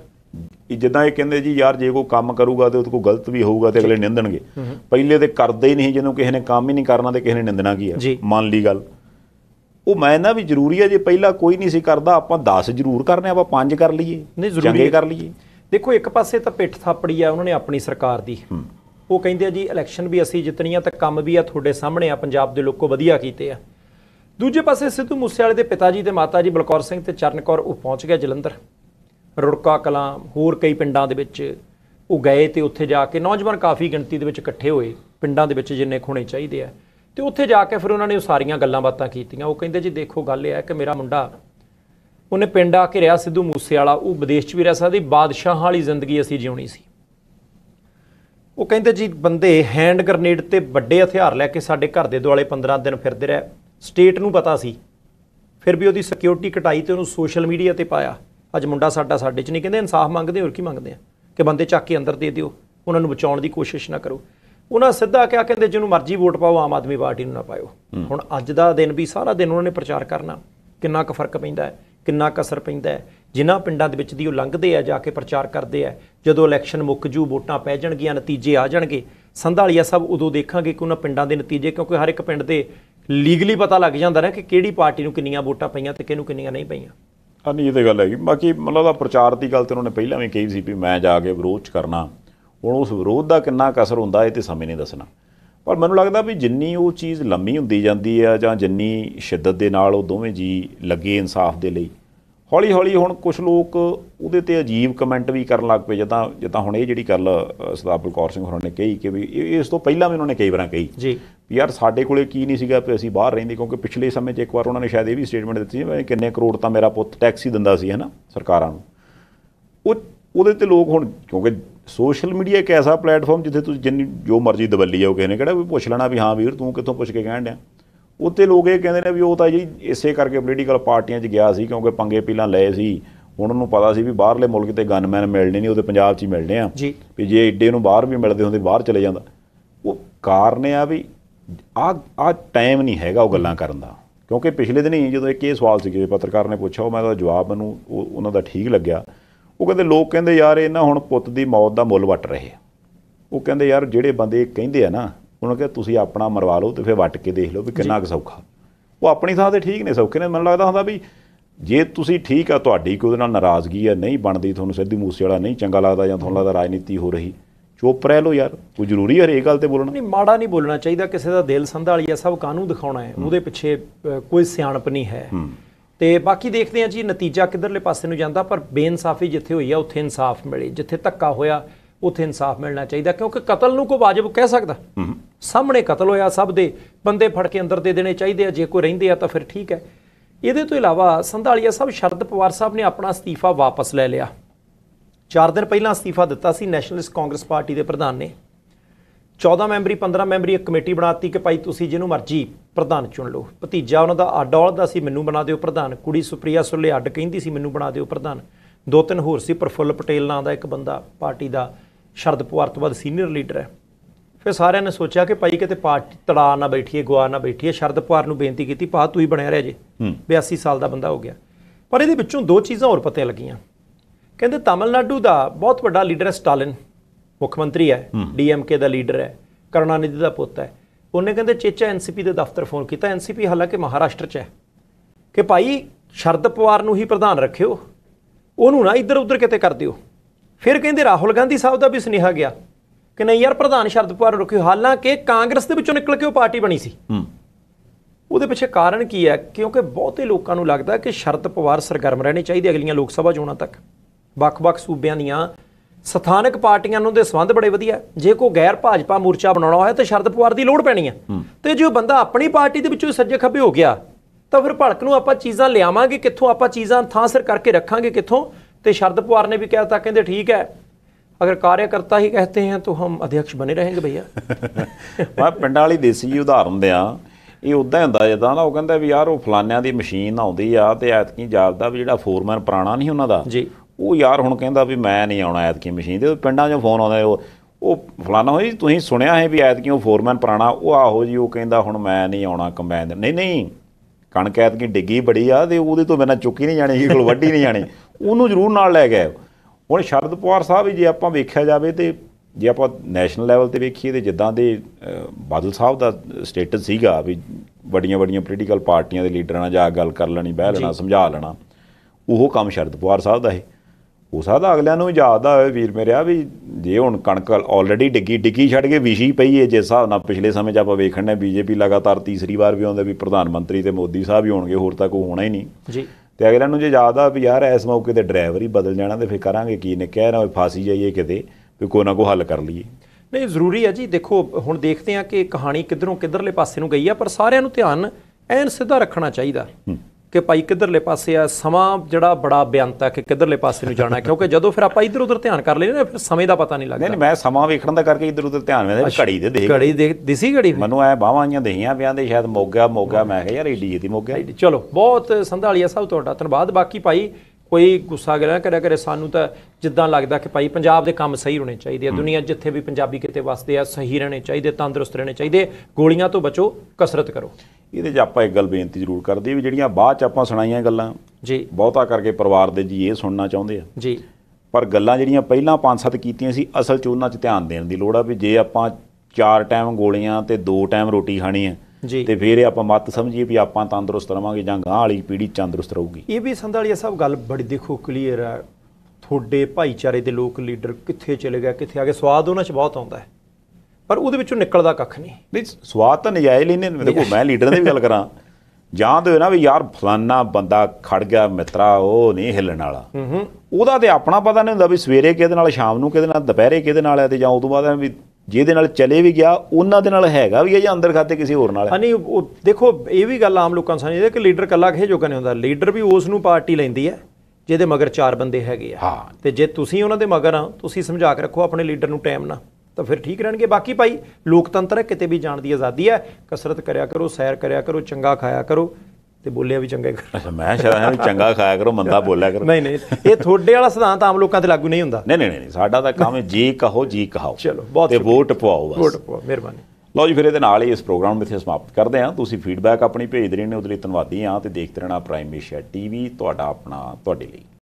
ਜਿੱਦਾਂ ਇਹ ਕਹਿੰਦੇ ਜੀ ਯਾਰ ਜੇ ਕੋਈ ਕੰਮ ਕਰੂਗਾ ਤੇ ਉਹ ਕੋ ਗਲਤ ਵੀ ਹੋਊਗਾ ਤੇ ਅਗਲੇ ਨਿੰਦਣਗੇ ਪਹਿਲੇ ਤੇ ਕਰਦੇ ਹੀ ਨਹੀਂ ਜਿਹਨੂੰ ਕਿਸੇ ਨੇ ਕੰਮ ਹੀ ਨਹੀਂ ਕਰਨਾ ਤੇ ਕਿਸੇ ਨੇ ਨਿੰਦਣਾ ਕੀ ਹੈ ਮੰਨ ਲਈ ਗੱਲ ਉਹ ਮੈਂ ਨਾ ਵੀ ਜ਼ਰੂਰੀ ਹੈ ਜੇ ਪਹਿਲਾਂ ਕੋਈ ਨਹੀਂ ਸੀ ਕਰਦਾ ਆਪਾਂ 10 ਜ਼ਰੂਰ ਕਰਨੇ ਆਪਾਂ 5 ਕਰ ਲਈਏ ਨਹੀਂ ਜ਼ਰੂਰੀ ਕਰ ਲਈਏ ਦੇਖੋ ਇੱਕ ਪਾਸੇ ਤਾਂ ਪਿੱਠ ਥਾਪੜੀ ਆ ਉਹਨਾਂ ਨੇ ਆਪਣੀ ਸਰਕਾਰ ਦੀ ਉਹ ਕਹਿੰਦੇ ਆ ਜੀ ਇਲੈਕਸ਼ਨ ਵੀ ਅਸੀਂ ਜਿੱਤਣੀਆਂ ਤਾਂ ਕੰਮ ਵੀ ਆ ਤੁਹਾਡੇ ਸਾਹਮਣੇ ਆ ਪੰਜਾਬ ਦੇ ਲੋਕੋ ਵਧੀਆ ਕੀਤੇ ਆ ਦੂਜੇ ਪਾਸੇ ਸਿੱਧੂ ਮੂਸੇਵਾਲੇ ਦੇ ਪਿਤਾ ਜੀ ਤੇ ਮਾਤਾ ਜੀ ਬਲਕੌਰ ਸਿੰਘ ਤੇ ਚਰਨਕੌਰ ਉਹ ਪਹੁੰਚ ਗਿਆ ਜਲੰਧਰ ਰੁੜਕਾ ਕਲਾਂ ਹੋਰ ਕਈ ਪਿੰਡਾਂ ਦੇ ਵਿੱਚ ਉਹ ਗਏ ਤੇ ਉੱਥੇ ਜਾ ਕੇ ਨੌਜਵਾਨ ਕਾਫੀ ਗਿਣਤੀ ਦੇ ਵਿੱਚ ਇਕੱਠੇ ਹੋਏ ਪਿੰਡਾਂ ਦੇ ਵਿੱਚ ਜਿੰਨੇ ਖੋਣੇ ਚਾਹੀਦੇ ਆ ਤੇ ਉੱਥੇ ਜਾ ਕੇ ਫਿਰ ਉਹਨਾਂ ਨੇ ਉਹ ਸਾਰੀਆਂ ਗੱਲਾਂ ਬਾਤਾਂ ਕੀਤੀਆਂ ਉਹ ਕਹਿੰਦੇ ਜੀ ਦੇਖੋ ਗੱਲ ਇਹ ਹੈ ਕਿ ਮੇਰਾ ਮੁੰਡਾ ਉਹਨੇ ਪਿੰਡ ਆ ਕੇ ਰਿਹਾ ਸਿੱਧੂ ਮੂਸੇ ਵਾਲਾ ਉਹ ਵਿਦੇਸ਼ 'ਚ ਵੀ ਰਹਿ ਸਕਦੀ ਬਾਦਸ਼ਾਹਾਂ ਵਾਲੀ ਜ਼ਿੰਦਗੀ ਅਸੀਂ ਜਿਉਣੀ ਸੀ ਉਹ ਕਹਿੰਦੇ ਜੀ ਬੰਦੇ ਹੈਂਡ ਗ੍ਰਨੇਡ ਤੇ ਵੱਡੇ ਹਥਿਆਰ ਲੈ ਕੇ ਸਾਡੇ ਘਰ ਦੇ ਦੁਆਲੇ 15 ਦਿਨ ਫਿਰਦੇ ਰਹੇ ਸਟੇਟ ਨੂੰ ਪਤਾ ਸੀ ਫਿਰ ਵੀ ਉਹਦੀ ਸਿਕਿਉਰਿਟੀ ਕਟਾਈ ਤੇ ਉਹਨੂੰ ਸੋਸ਼ਲ ਮੀਡੀਆ ਤੇ ਪਾਇਆ ਅੱਜ ਮੁੰਡਾ ਸਾਡਾ ਸਾਡੇ 'ਚ ਨਹੀਂ ਕਹਿੰਦੇ ਇਨਸਾਫ ਮੰਗਦੇ ਹੋਰ ਕੀ ਮੰਗਦੇ ਆ ਕਿ ਬੰਦੇ ਚੱਕ ਕੇ ਅੰਦਰ ਦੇ ਦਿਓ ਉਹਨਾਂ ਨੂੰ ਬਚਾਉਣ ਦੀ ਕੋਸ਼ਿਸ਼ ਨਾ ਕਰੋ ਉਹਨਾਂ ਸਿੱਧਾ ਕਿਹਾ ਕਹਿੰਦੇ ਜਿਹਨੂੰ ਮਰਜ਼ੀ ਵੋਟ ਪਾਓ ਆਮ ਆਦਮੀ ਪਾਰਟੀ ਨੂੰ ਨਾ ਪਾਓ ਹੁਣ ਅੱਜ ਦਾ ਦਿਨ ਵੀ ਸਾਰਾ ਦਿਨ ਉਹਨਾਂ ਨੇ ਪ੍ਰਚਾਰ ਕਰਨਾ ਕਿੰਨਾ ਕੁ ਫਰਕ ਪੈਂਦਾ ਹੈ ਕਿੰਨਾ ਕੁ ਅਸਰ ਪੈਂਦਾ ਹੈ ਜਿਨ੍ਹਾਂ ਪਿੰਡਾਂ ਦੇ ਵਿੱਚ ਦੀ ਉਹ ਲੰਘਦੇ ਆ ਜਾ ਕੇ ਪ੍ਰਚਾਰ ਕਰਦੇ ਆ ਜਦੋਂ ਇਲੈਕਸ਼ਨ ਮੁੱਕ ਜੂ ਵੋਟਾਂ ਪੈ ਜਾਣਗੀਆਂ ਨਤੀਜੇ ਆ ਜਾਣਗੇ ਸੰਧਾਲੀਆ ਸਭ ਉਦੋਂ ਦੇਖਾਂਗੇ ਕਿ ਉਹਨਾਂ ਪਿੰਡਾਂ ਦੇ ਨਤੀਜੇ ਕਿਉਂਕਿ ਹਰ ਇੱਕ ਪਿੰਡ ਦੇ ਲੀਗਲੀ ਪਤਾ ਲੱਗ ਜਾਂਦਾ ਨਾ ਕਿ ਕਿਹੜੀ ਪਾਰਟੀ ਨੂੰ ਕਿੰਨੀਆਂ ਵੋਟਾਂ ਪਈਆਂ ਤੇ ਕਿਹਨੂੰ ਕਿੰਨੀਆਂ ਨਹੀਂ ਪਈਆਂ ਆ ਨਹੀਂ ਇਹ ਤੇ ਗੱਲ ਹੈਗੀ ਬਾਕੀ ਮਤਲਬ ਦਾ ਪ੍ਰਚਾਰ ਦੀ ਗੱਲ ਤੇ ਉਹਨਾਂ ਨੇ ਪਹਿਲਾਂ ਵੀ ਕਹੀ ਸੀ ਵੀ ਮੈਂ ਜਾ ਕੇ ਵਿਰੋਧ ਕਰਨਾ ਹੁਣ ਉਸ ਵਿਰੋਧ ਦਾ ਕਿੰਨਾ ਅਸਰ ਹੁੰਦਾ ਇਹ ਤੇ ਸਮੇਂ ਨੇ ਦੱਸਣਾ ਪਰ ਮੈਨੂੰ ਲੱਗਦਾ ਵੀ ਜਿੰਨੀ ਉਹ ਚੀਜ਼ ਲੰਮੀ ਹੁੰਦੀ ਜਾਂਦੀ ਆ ਜਾਂ ਜਿੰਨੀ ਸ਼ਿੱਦਤ ਦੇ ਨਾਲ ਉਹ ਦੋਵੇਂ ਜੀ ਲੱਗੇ ਇਨਸਾਫ ਦੇ ਲਈ ਹੌਲੀ ਹੌਲੀ ਹੁਣ ਕੁਝ ਲੋਕ ਉਹਦੇ ਤੇ ਅਜੀਬ ਕਮੈਂਟ ਵੀ ਕਰਨ ਲੱਗ ਪਏ ਜਦਾਂ ਜਦਾਂ ਹੁਣ ਇਹ ਜਿਹੜੀ ਗੱਲ ਸਰਦਾਰ ਬਲਕੌਰ ਸਿੰਘ ਹੋਰਾਂ ਨੇ ਕਹੀ ਕਿ ਵੀ ਇਸ ਤੋਂ ਪਹਿਲਾਂ ਵੀ ਉਹਨਾਂ ਨੇ ਕਈ ਵਾਰਾਂ ਕਹੀ ਜੀ ਯਾਰ ਸਾਡੇ ਕੋਲੇ ਕੀ ਨਹੀਂ ਸੀਗਾ ਕਿ ਅਸੀਂ ਬਾਹਰ ਰਹਿੰਦੇ ਕਿਉਂਕਿ ਪਿਛਲੇ ਸਮੇਂ 'ਚ ਇੱਕ ਵਾਰ ਉਹਨਾਂ ਨੇ ਸ਼ਾਇਦ ਇਹ ਵੀ ਸਟੇਟਮੈਂਟ ਦਿੱਤੀ ਸੀ ਕਿੰਨੇ ਕਰੋੜ ਤਾਂ ਮੇਰਾ ਪੁੱਤ ਟੈਕਸੀ ਦਿੰਦਾ ਸੀ ਹੈਨਾ ਸਰਕਾਰਾਂ ਨੂੰ ਉਹ ਉਹਦੇ ਤੇ ਲੋਕ ਹੁਣ ਕਿਉਂਕਿ ਸੋਸ਼ਲ ਮੀਡੀਆ ਇੱਕ ਐਸਾ ਪਲੇਟਫਾਰਮ ਜਿੱਥੇ ਤੁਸੀਂ ਜਿੰਨੀ ਜੋ ਮਰਜ਼ੀ ਦਵੱਲੀ ਜਾਓ ਕਿਸੇ ਨੇ ਕਿਹੜਾ ਵੀ ਪੁੱਛ ਲੈਣਾ ਵੀ ਹਾਂ ਵੀਰ ਤੂੰ ਕਿੱਥੋਂ ਪੁੱਛ ਕੇ ਕਹਿਣ ਡਿਆ ਉੱਤੇ ਲੋਕ ਇਹ ਕਹਿੰਦੇ ਨੇ ਵੀ ਉਹ ਤਾਂ ਜੀ ਇਸੇ ਕਰਕੇ ਪੋਲੀਟੀਕਲ ਪਾਰਟੀਆਂ 'ਚ ਗਿਆ ਸੀ ਕਿਉਂਕਿ ਪੰਗੇ ਪੀਲਾਂ ਲਏ ਸੀ ਹੁਣ ਉਹਨੂੰ ਪਤਾ ਸੀ ਵੀ ਬਾਹਰਲੇ ਮੁਲਕ ਤੇ ਗਨਮੈਨ ਮਿਲਣੇ ਨਹੀਂ ਉਹਦੇ ਪੰਜਾਬ 'ਚ ਹੀ ਮਿਲਣੇ ਆ ਵੀ ਜੇ ਏਡੇ ਨੂੰ ਬਾਹਰ ਵੀ ਮਿਲਦੇ ਹੁੰਦੇ ਬਾਹਰ ਚਲੇ ਜਾਂਦਾ ਉਹ ਕਾਰਨ ਆ ਵੀ ਆ ਆ ਟਾਈਮ ਨਹੀਂ ਹੈਗਾ ਉਹ ਗੱਲਾਂ ਕਰਨ ਦਾ ਕਿਉਂਕਿ ਪਿਛਲੇ ਦਿਨ ਹੀ ਜਦੋਂ ਇੱਕ ਇਹ ਸਵਾਲ ਸੀ ਕਿ ਪੱਤਰਕਾਰ ਨੇ ਪੁੱਛਿਆ ਉਹ ਮੈਂ ਤਾਂ ਜਵਾਬ ਮੈਨੂੰ ਉਹਨਾਂ ਦਾ ਠੀਕ ਲੱਗਿਆ ਉਹ ਕਹਿੰਦੇ ਲੋਕ ਕਹਿੰਦੇ ਯਾਰ ਇਹ ਨਾ ਹੁਣ ਪੁੱਤ ਦੀ ਮੌਤ ਦਾ ਮੁੱਲ ਵਟ ਰਹੇ ਉਹ ਕਹਿੰਦੇ ਯਾਰ ਜਿਹੜੇ ਬੰਦੇ ਕਹਿੰਦੇ ਆ ਨਾ ਉਹਨਾਂ ਕਹਿੰਦੇ ਤੁਸੀਂ ਆਪਣਾ ਮਰਵਾ ਲਓ ਤੇ ਫਿਰ ਵਟ ਕੇ ਦੇਖ ਲਓ ਵੀ ਕਿੰਨਾ ਕੁ ਸੌਖਾ ਉਹ ਆਪਣੀ ਥਾਂ ਤੇ ਠੀਕ ਨੇ ਸੌਖੇ ਨੇ ਮੈਨੂੰ ਲੱਗਦਾ ਹੁੰਦਾ ਵੀ ਜੇ ਤੁਸੀਂ ਠੀਕ ਆ ਤੁਹਾਡੀ ਕੋਈ ਉਹਦੇ ਨਾਲ ਨਾਰਾਜ਼ਗੀ ਆ ਨਹੀਂ ਬਣਦੀ ਤੁਹਾਨੂੰ ਸਿੱਧੀ ਮੂਸੇ ਵਾਲਾ ਨਹੀਂ ਚੰਗਾ ਲੱਗਦਾ ਜਾਂ ਤੁਹਾਨੂੰ ਲੱਗਦਾ ਰਾਜਨੀਤੀ ਹੋ ਰਹੀ ਚੁੱਪ ਰਹਿ ਲੋ ਯਾਰ ਉਹ ਜ਼ਰੂਰੀ ਹਰ ਇਹ ਗੱਲ ਤੇ ਬੋਲਣਾ ਨਹੀਂ ਮਾੜਾ ਨਹੀਂ ਬੋਲਣਾ ਚਾਹੀਦਾ ਕਿਸੇ ਦਾ ਦਿਲ ਸੰਧਾਲੀਆ ਸਭ ਕਾਨੂੰ ਦਿਖਾਉਣਾ ਹੈ ਉਹਦੇ ਪਿੱਛੇ ਕੋਈ ਸਿਆਣਪ ਨਹੀਂ ਹੈ ਤੇ ਬਾਕੀ ਦੇਖਦੇ ਆ ਜੀ ਨਤੀਜਾ ਕਿਧਰਲੇ ਪਾਸੇ ਨੂੰ ਜਾਂਦਾ ਪਰ ਬੇਇਨਸਾਫੀ ਜਿੱਥੇ ਹੋਈ ਆ ਉੱਥੇ ਇਨਸਾਫ ਮਿਲੇ ਜਿੱਥੇ ਧੱਕਾ ਹੋਇਆ ਉੱਥੇ ਇਨਸਾਫ ਮਿਲਣਾ ਚਾਹੀਦਾ ਕਿਉਂਕਿ ਕਤਲ ਨੂੰ ਕੋ ਵਾਜਬ ਕਹਿ ਸਕਦਾ ਸਾਹਮਣੇ ਕਤਲ ਹੋਇਆ ਸਭ ਦੇ ਬੰਦੇ ਫੜ ਕੇ ਅੰਦਰ ਦੇ ਦੇਣੇ ਚਾਹੀਦੇ ਆ ਜੇ ਕੋਈ ਰਹਿੰਦੇ ਆ ਤਾਂ ਫਿਰ ਠੀਕ ਹੈ ਇਹਦੇ ਤੋਂ ਇਲਾਵਾ ਸੰਧਾਲੀਆ ਸਾਹਿਬ ਸ਼ਰਦ ਪਵਾਰ ਸਾਹਿਬ ਨੇ ਆਪਣਾ ਅਸਤੀਫਾ ਵਾਪਸ ਲੈ ਲਿਆ 4 ਦਿਨ ਪਹਿਲਾਂ ਅਸਤੀਫਾ ਦਿੱਤਾ ਸੀ ਨੈਸ਼ਨਲਿਸਟ ਕਾਂਗਰਸ ਪਾਰਟੀ ਦੇ ਪ੍ਰਧਾਨ ਨੇ 14 ਮੈਂਬਰੀ 15 ਮੈਂਬਰੀ ਇੱਕ ਕਮੇਟੀ ਬਣਾਤੀ ਕਿ ਭਾਈ ਤੁਸੀਂ ਜਿਹਨੂੰ ਮਰਜੀ ਪ੍ਰਧਾਨ ਚੁਣ ਲਓ ਭਤੀਜਾ ਉਹਨਾਂ ਦਾ ਅਡੌਲ ਦਾ ਸੀ ਮੈਨੂੰ ਬਣਾ ਦਿਓ ਪ੍ਰਧਾਨ ਕੁੜੀ ਸੁਪਰੀਆ ਸੁੱਲੇ ਅੱਡ ਕਹਿੰਦੀ ਸੀ ਮੈਨੂੰ ਬਣਾ ਦਿਓ ਪ੍ਰਧਾਨ ਦੋ ਤਿੰਨ ਹੋਰ ਸੀ ਪ੍ਰਫੁੱਲ ਪਟੇਲ ਨਾਂ ਦਾ ਇੱਕ ਬੰਦਾ ਪਾਰਟੀ ਦਾ ਸ਼ਰਦ ਪਵਾਰ ਤੋਂ ਸੀਨੀਅਰ ਲੀਡਰ ਹੈ ਫਿਰ ਸਾਰਿਆਂ ਨੇ ਸੋਚਿਆ ਕਿ ਭਾਈ ਕਿਤੇ ਪਾਰਟੀ ਤੜਾ ਨਾ ਬੈਠੀਏ ਗਵਾ ਨਾ ਬੈਠੀਏ ਸ਼ਰਦ ਪਵਾਰ ਨੂੰ ਬੇਨਤੀ ਕੀਤੀ ਪਾ ਤੂੰ ਹੀ ਬਣਿਆ ਰਿਹਾ ਜੇ 82 ਸਾਲ ਦਾ ਬੰਦਾ ਹੋ ਗਿਆ ਪਰ ਇਹਦੇ ਵਿੱਚੋਂ ਦੋ ਚੀਜ਼ਾਂ ਹੋਰ ਪਤੇ ਲੱਗੀਆਂ ਕਹਿੰਦੇ ਤਾਮਿਲਨਾਡੂ ਦਾ ਬਹੁਤ ਵੱਡਾ ਲੀਡਰ ਹੈ ਸਟਾਲਿਨ ਮੁੱਖ ਮੰਤਰੀ ਹੈ ਡੀਐਮਕੇ ਦਾ ਲੀਡਰ ਹੈ ਨਿਧੀ ਦਾ ਪੁੱਤ ਹੈ ਉਹਨੇ ਕਹਿੰਦੇ ਚੇਚਾ ਐਨਸੀਪੀ ਦੇ ਦਫ਼ਤਰ ਫੋਨ ਕੀਤਾ ਐਨਸੀਪੀ ਹਾਲਾਂਕਿ ਮਹਾਰਾਸ਼ਟਰ 'ਚ ਹੈ ਕਿ ਭਾਈ ਸ਼ਰਦ ਪਵਾਰ ਨੂੰ ਹੀ ਪ੍ਰਧਾਨ ਰੱਖਿਓ ਉਹਨੂੰ ਨਾ ਇੱਧਰ ਉੱਧਰ ਕਿਤੇ ਕਰ ਦਿਓ ਫਿਰ ਕਹਿੰਦੇ ਰਾਹੁਲ ਗਾਂਧੀ ਸਾਹਿਬ ਦਾ ਵੀ ਸੁਨੇਹਾ ਗਿਆ ਕਿ ਨਹੀਂ ਯਾਰ ਪ੍ਰਧਾਨ ਸ਼ਰਦ ਪਵਾਰ ਨੂੰ ਰੱਖਿਓ ਹਾਲਾਂਕਿ ਕਾਂਗਰਸ ਦੇ ਵਿੱਚੋਂ ਨਿਕਲ ਕੇ ਉਹ ਪਾਰਟੀ ਬਣੀ ਸੀ ਉਹਦੇ ਪਿੱਛੇ ਕਾਰਨ ਕੀ ਹੈ ਕਿਉਂਕਿ ਬਹੁਤੇ ਲੋਕਾਂ ਨੂੰ ਲੱਗਦਾ ਕਿ ਸ਼ਰਦ ਪਵਾਰ ਸਰਗਰਮ ਰਹਿਣੇ ਚਾਹੀਦੇ ਅਗਲੀਆਂ ਲੋਕ ਸਭਾ ਚੋਣਾਂ ਤੱਕ ਵੱਖ-ਵੱਖ ਸੂਬਿਆਂ ਦੀਆਂ ਸਥਾਨਕ ਪਾਰਟੀਆਂ ਨੂੰ ਦੇ ਸੰਬੰਧ ਬੜੇ ਵਧੀਆ ਜੇ ਕੋ ਗੈਰ ਭਾਜਪਾ ਮੋਰਚਾ ਬਣਾਉਣਾ ਹੋਇਆ ਤਾਂ ਸ਼ਰਦ ਪਵਾਰ ਦੀ ਲੋੜ ਪੈਣੀ ਹੈ ਤੇ ਜੇ ਬੰਦਾ ਆਪਣੀ ਪਾਰਟੀ ਦੇ ਵਿੱਚੋਂ ਸੱਜੇ ਖੱਬੇ ਹੋ ਗਿਆ ਤਾਂ ਫਿਰ ਭੜਕ ਨੂੰ ਆਪਾਂ ਚੀਜ਼ਾਂ ਲਿਆਵਾਂਗੇ ਕਿੱਥੋਂ ਆਪਾਂ ਚੀਜ਼ਾਂ ਥਾਂ ਸਰ ਕਰਕੇ ਰੱਖਾਂਗੇ ਕਿੱਥੋਂ ਤੇ ਸ਼ਰਦ ਪਵਾਰ ਨੇ ਵੀ ਤਾਂ ਕਹਿੰਦੇ ਠੀਕ ਹੈ ਅਗਰ ਕਾਰਜਕਰਤਾ ਹੀ ਕਹਤੇ ਹਨ ਤਾਂ ਹਮ ਅਧਿਆਕਸ਼ ਬਣੇ ਰਹੇਗੇ ਭਈਆ ਮੈਂ ਪਿੰਡਾਂ ਵਾਲੀ ਦੇਸੀ ਜੀ ਉਦਾਹਰਨ ਦਿਆਂ ਇਹ ਉਦਾਂ ਹੁੰਦਾ ਜਦਾਂ ਨਾ ਉਹ ਕਹਿੰਦਾ ਵੀ ਯਾਰ ਉਹ ਫਲਾਨਿਆਂ ਦੀ ਮਸ਼ੀਨ ਆਉਂਦੀ ਆ ਤੇ ਐਤਕੀ ਜਾਲਦਾ ਵੀ ਜਿਹੜਾ ਫੋਰਮੈਨ ਪੁਰਾਣਾ ਨਹੀਂ ਉਹਨਾਂ ਦਾ ਜੀ ਉਹ ਯਾਰ ਹੁਣ ਕਹਿੰਦਾ ਵੀ ਮੈਂ ਨਹੀਂ ਆਉਣਾ ਐਤਕੀ ਮਸ਼ੀਨ ਤੇ ਪਿੰਡਾਂ 'ਚੋਂ ਫੋਨ ਆਉਂਦੇ ਉਹ ਉਹ ਫਲਾਣਾ ਹੋਈ ਤੁਸੀਂ ਸੁਣਿਆ ਹੈ ਵੀ ਐਤਕੀ ਉਹ ਫੋਰਮੈਨ ਪੁਰਾਣਾ ਉਹ ਆਹੋ ਜੀ ਉਹ ਕਹਿੰਦਾ ਹੁਣ ਮੈਂ ਨਹੀਂ ਆਉਣਾ ਕੰਬਾਈਨ ਨਹੀਂ ਨਹੀਂ ਕਣਕ ਐਤਕੀ ਡਿੱਗੀ ਬੜੀ ਆ ਤੇ ਉਹਦੇ ਤੋਂ ਮੈਨਾਂ ਚੁੱਕੀ ਨਹੀਂ ਜਾਣੀ ਕੋਲ ਵੱਢੀ ਨਹੀਂ ਜਾਣੀ ਉਹਨੂੰ ਜ਼ਰੂਰ ਨਾਲ ਲੈ ਗਏ ਹੁਣ ਸ਼ਰਦ ਪਵਾਰ ਸਾਹਿਬ ਜੇ ਆਪਾਂ ਵੇਖਿਆ ਜਾਵੇ ਤੇ ਜੇ ਆਪਾਂ ਨੈਸ਼ਨਲ ਲੈਵਲ ਤੇ ਵੇਖੀਏ ਤੇ ਜਿੱਦਾਂ ਦੇ ਬਾਦਲ ਸਾਹਿਬ ਦਾ ਸਟੇਟਸ ਸੀਗਾ ਵੀ ਵੱਡੀਆਂ ਵੱਡੀਆਂ ਪੋਲੀਟੀਕਲ ਪਾਰਟੀਆਂ ਦੇ ਲੀਡਰਾਂ ਨਾਲ ਜਾ ਗੱਲ ਕਰ ਲੈਣੀ ਬਹਿ ਲੈਣਾ ਸਮਝਾ ਲੈਣਾ ਉਹ ਕੰਮ ਸ਼ਰਦ ਪਵਾਰ ਸਾਹਿਬ ਦਾ ਹੈ ਹੋ ਸਕਦਾ ਅਗਲਿਆਂ ਨੂੰ ਯਾਦ ਆ ਹੋਵੇ ਵੀਰ ਮੇਰਿਆ ਵੀ ਜੇ ਹੁਣ ਕਣਕ ਆਲਰੇਡੀ ਡਿੱਗੀ ਡਿੱਗੀ ਛੱਡ ਕੇ ਵਿਸ਼ੀ ਪਈ ਹੈ ਜੇ ਹਿਸਾਬ ਨਾਲ ਪਿਛਲੇ ਸਮੇਂ 'ਚ ਆਪਾਂ ਵੇਖਣ ਨੇ ਬੀਜੇਪੀ ਲਗਾਤਾਰ ਤੀਸਰੀ ਵਾਰ ਵੀ ਆਉਂਦੇ ਵੀ ਪ੍ਰਧਾਨ ਮੰਤਰੀ ਤੇ ਮੋਦੀ ਸਾਹਿਬ ਹੀ ਹੋਣਗੇ ਹੋਰ ਤਾਂ ਕੋਈ ਹੋਣਾ ਹੀ ਨਹੀਂ ਜੀ ਤੇ ਅਗਲਿਆਂ ਨੂੰ ਜੇ ਯਾਦ ਆ ਵੀ ਯਾਰ ਇਸ ਮੌਕੇ ਤੇ ਡਰਾਈਵਰ ਹੀ ਬਦਲ ਜਾਣਾ ਤੇ ਫੇਰ ਕਰਾਂਗੇ ਕੀ ਨੇ ਕਹਿ ਹੋ ਫਾਸੀ ਜਾਈਏ ਕਿਤੇ ਵੀ ਕੋਈ ਨਾ ਕੋ ਹੱਲ ਕਰ ਲਈਏ ਨਹੀਂ ਜ਼ਰੂਰੀ ਹੈ ਜੀ ਦੇਖੋ ਹੁਣ ਦੇਖਦੇ ਆ ਕਿ ਕਹਾਣੀ ਕਿਧਰੋਂ ਕਿਧਰਲੇ ਪਾਸੇ ਨੂੰ ਗਈ ਆ ਪਰ ਸਾਰਿਆਂ ਨੂੰ ਧਿਆਨ ਐਨ ਸਿੱਧਾ ਰੱਖਣਾ ਚਾਹੀਦਾ ਕਿ ਭਾਈ ਕਿੱਧਰਲੇ ਪਾਸੇ ਆ ਸਮਾਂ ਜਿਹੜਾ ਬੜਾ ਬਿਆੰਤ ਆ ਕਿ ਕਿੱਧਰਲੇ ਪਾਸੇ ਨੂੰ ਜਾਣਾ ਕਿਉਂਕਿ ਜਦੋਂ ਫਿਰ ਆਪਾਂ ਇੱਧਰ ਉੱਧਰ ਧਿਆਨ ਕਰ ਨਾ ਫਿਰ ਸਮੇਂ ਦਾ ਪਤਾ ਨਹੀਂ ਲੱਗਦਾ ਨਹੀਂ ਨਹੀਂ ਮੈਂ ਸਮਾਂ ਵੇਖਣ ਦਾ ਕਰਕੇ ਇੱਧਰ ਉੱਧਰ ਧਿਆਨ ਮੈਂ ਦੇਖ ਘੜੀ ਦੇ ਦੇਖ ਘੜੀ ਦੇ ਦਿਸੀ ਘੜੀ ਮੈਨੂੰ ਐ ਬਾਹਾਂ ਆਈਆਂ ਦੇਹੀਆਂ ਪਿਆਂ ਦੇ ਸ਼ਾਇਦ ਮੋਗਾ ਮੋਗਾ ਮੈਂ ਕਿਹਾ ਯਾਰ ਏਡੀ ਦੀ ਮੋਗਾ ਚਲੋ ਬਹੁਤ ਸੰਧਾਲੀਆ ਸਾਹਿਬ ਤੁਹਾਡਾ ਧੰਨਵਾਦ ਬਾਕੀ ਭਾਈ ਕੋਈ ਗੁੱਸਾ ਗਿਲਾ ਕਰਿਆ ਕਰੇ ਸਾਨੂੰ ਤਾਂ ਜਿੱਦਾਂ ਲੱਗਦਾ ਕਿ ਭਾਈ ਪੰਜਾਬ ਦੇ ਕੰਮ ਸਹੀ ਹੋਣੇ ਚਾਹੀਦੇ ਆ ਦੁਨੀਆ ਜਿੱਥੇ ਵੀ ਪੰਜਾਬੀ ਕਿਤੇ ਵਸਦੇ ਆ ਸਹੀ ਰਹਿਣੇ ਚਾਹੀਦੇ ਤੰਦਰੁਸਤ ਰਹਿਣੇ ਚਾਹੀਦੇ ਗੋਲੀਆਂ ਤੋਂ ਬਚੋ ਕਸਰਤ ਕਰੋ ਇਹਦੇ 'ਚ ਆਪਾਂ ਇੱਕ ਗੱਲ ਬੇਨਤੀ ਜ਼ਰੂਰ ਕਰਦੇ ਵੀ ਜਿਹੜੀਆਂ ਬਾਅਦ 'ਚ ਆਪਾਂ ਸੁਣਾਈਆਂ ਗੱਲਾਂ ਜੀ ਬਹੁਤਾ ਕਰਕੇ ਪਰਿਵਾਰ ਦੇ ਜੀ ਇਹ ਸੁਣਨਾ ਚਾਹੁੰਦੇ ਆ ਜੀ ਪਰ ਗੱਲਾਂ ਜਿਹੜੀਆਂ ਪਹਿਲਾਂ ਪੰਜ ਸੱਤ ਕੀਤੀਆਂ ਸੀ ਅਸਲ 'ਚ ਉਹਨਾਂ 'ਚ ਧਿਆਨ ਦੇਣ ਦੀ ਲੋੜ ਆ ਵੀ ਜੇ ਆਪਾਂ ਚਾਰ ਟਾਈਮ ਗੋਲੀਆਂ ਤੇ ਦੋ ਟਾਈਮ ਰੋਟੀ ਖਾਣੀ ਹੈ ਤੇ ਫਿਰ ਆਪਾਂ ਮਤ ਸਮਝੀਏ ਵੀ ਆਪਾਂ ਤੰਦਰੁਸਤ ਰਵਾਂਗੇ ਜਾਂ ਗਾਂ ਵਾਲੀ ਪੀੜੀ ਤੰਦਰੁਸਤ ਰਹੂਗੀ ਇਹ ਵੀ ਸੰਧਾਲੀਆ ਸਾਹਿਬ ਗੱਲ ਬੜੀ ਦੇਖੋ ਕਲੀਅਰ ਆ ਤੁਹਾਡੇ ਭਾਈਚਾਰੇ ਦੇ ਲੋਕ ਲੀਡਰ ਕਿੱਥੇ ਚਲੇ ਗਿਆ ਕਿੱਥੇ ਆ ਗਏ ਸਵਾਦ ਉਹਨਾਂ 'ਚ ਬਹੁਤ ਆਉਂਦਾ ਹੈ ਪਰ ਉਹਦੇ ਵਿੱਚੋਂ ਨਿਕਲਦਾ ਕੱਖ ਨਹੀਂ ਨਹੀਂ ਸਵਾਦ ਤਾਂ ਨਜਾਇਜ਼ ਲੈਨੇ ਦੇਖੋ ਮੈਂ ਲੀਡਰਾਂ ਦੀ ਵੀ ਗੱਲ ਕਰਾਂ ਜਾਂ ਦੇ ਨਾ ਵੀ ਯਾਰ ਫਲਾਨਾ ਬੰਦਾ ਖੜ ਗਿਆ ਮਿੱਤਰਾ ਉਹ ਨਹੀਂ ਹਿੱਲਣ ਵਾਲਾ ਉਹਦਾ ਤੇ ਆਪਣਾ ਪਤਾ ਨਹੀਂ ਹੁੰਦਾ ਵੀ ਸਵੇਰੇ ਕਿਹਦੇ ਨਾਲ ਸ਼ਾਮ ਨੂੰ ਕਿਹਦੇ ਨਾਲ ਦੁਪਹਿਰੇ ਕਿਹਦੇ ਨਾਲ ਹੈ ਤੇ ਜਾਂ ਉਸ ਤੋਂ ਬਾਅਦ ਵੀ ਜਿਹਦੇ ਨਾਲ ਚਲੇ ਵੀ ਗਿਆ ਉਹਨਾਂ ਦੇ ਨਾਲ ਹੈਗਾ ਵੀ ਇਹ ਜਾਂ ਅੰਦਰ ਖਾਤੇ ਕਿਸੇ ਹੋਰ ਨਾਲ ਹੈ ਨਹੀਂ ਉਹ ਦੇਖੋ ਇਹ ਵੀ ਗੱਲ ਆਮ ਲੋਕਾਂ ਸਮਝਦੇ ਆ ਕਿ ਲੀਡਰ ਕੱਲਾ ਖੇ ਜੋਗਾ ਨਹੀਂ ਹੁੰਦਾ ਲੀਡਰ ਵੀ ਉਸ ਨੂੰ ਪਾਰਟੀ ਲੈਂਦੀ ਹੈ ਜਿਹਦੇ ਮਗਰ ਚਾਰ ਬੰਦੇ ਹੈਗੇ ਆ ਹਾਂ ਤੇ ਜੇ ਤੁਸੀਂ ਉਹਨਾਂ ਦੇ ਮਗਰ ਆ ਤੁਸੀਂ ਸਮਝਾ ਕੇ ਰੱਖੋ ਆਪਣੇ ਲੀਡਰ ਨੂੰ ਟਾਈਮ ਨਾ ਤਾਂ ਫਿਰ ਠੀਕ ਰਹਿਣਗੇ ਬਾਕੀ ਭਾਈ ਲੋਕਤੰਤਰ ਹੈ ਕਿਤੇ ਵੀ ਜਾਣ ਦੀ ਆਜ਼ਾਦੀ ਹੈ ਕਸਰਤ ਕਰਿਆ ਕਰੋ ਸੈਰ ਕਰਿਆ ਕਰੋ ਚੰਗਾ ਖਾਇਆ ਕਰੋ ਤੇ ਬੋਲਿਆ ਵੀ ਚੰਗਾ ਕਰ ਅੱਛਾ ਮੈਂ ਸ਼ਰਾਂ ਵੀ ਚੰਗਾ ਖਾਇਆ ਕਰੋ ਮੰਦਾ ਬੋਲਿਆ ਕਰੋ ਨਹੀਂ ਨਹੀਂ ਇਹ ਥੋੜੇ ਵਾਲਾ ਸਿਧਾਂਤ ਆਮ ਲੋਕਾਂ ਤੇ ਲਾਗੂ ਨਹੀਂ ਹੁੰਦਾ ਨਹੀਂ ਨਹੀਂ ਨਹੀਂ ਸਾਡਾ ਤਾਂ ਕੰਮ ਹੈ ਜੀ ਕਹੋ ਜੀ ਕਹਾਓ ਚਲੋ ਬਹੁਤ ਤੇ ਵੋਟ ਪਵਾਓ ਬਸ ਵੋਟ ਪਵਾਓ ਮਿਹਰਬਾਨੀ ਲਓ ਜੀ ਫਿਰ ਇਹਦੇ ਨਾਲ ਹੀ ਇਸ ਪ੍ਰੋਗਰਾਮ ਨੂੰ ਇੱਥੇ ਸਮਾਪਤ ਕਰਦੇ ਹਾਂ ਤੁਸੀਂ ਫੀਡਬੈਕ ਆਪਣੀ ਭੇਜਦੇ ਰਹਿੰਦੇ ਨੇ ਉਹਦੇ ਲਈ ਧੰਨਵਾਦੀ ਆ ਤੇ ਦੇਖਦੇ ਰਹਿਣਾ ਪ੍ਰਾਈਮ ਏਸ਼ੀਆ ਟੀਵੀ ਤੁਹਾਡਾ ਆਪਣਾ ਤੁਹਾਡੇ ਲਈ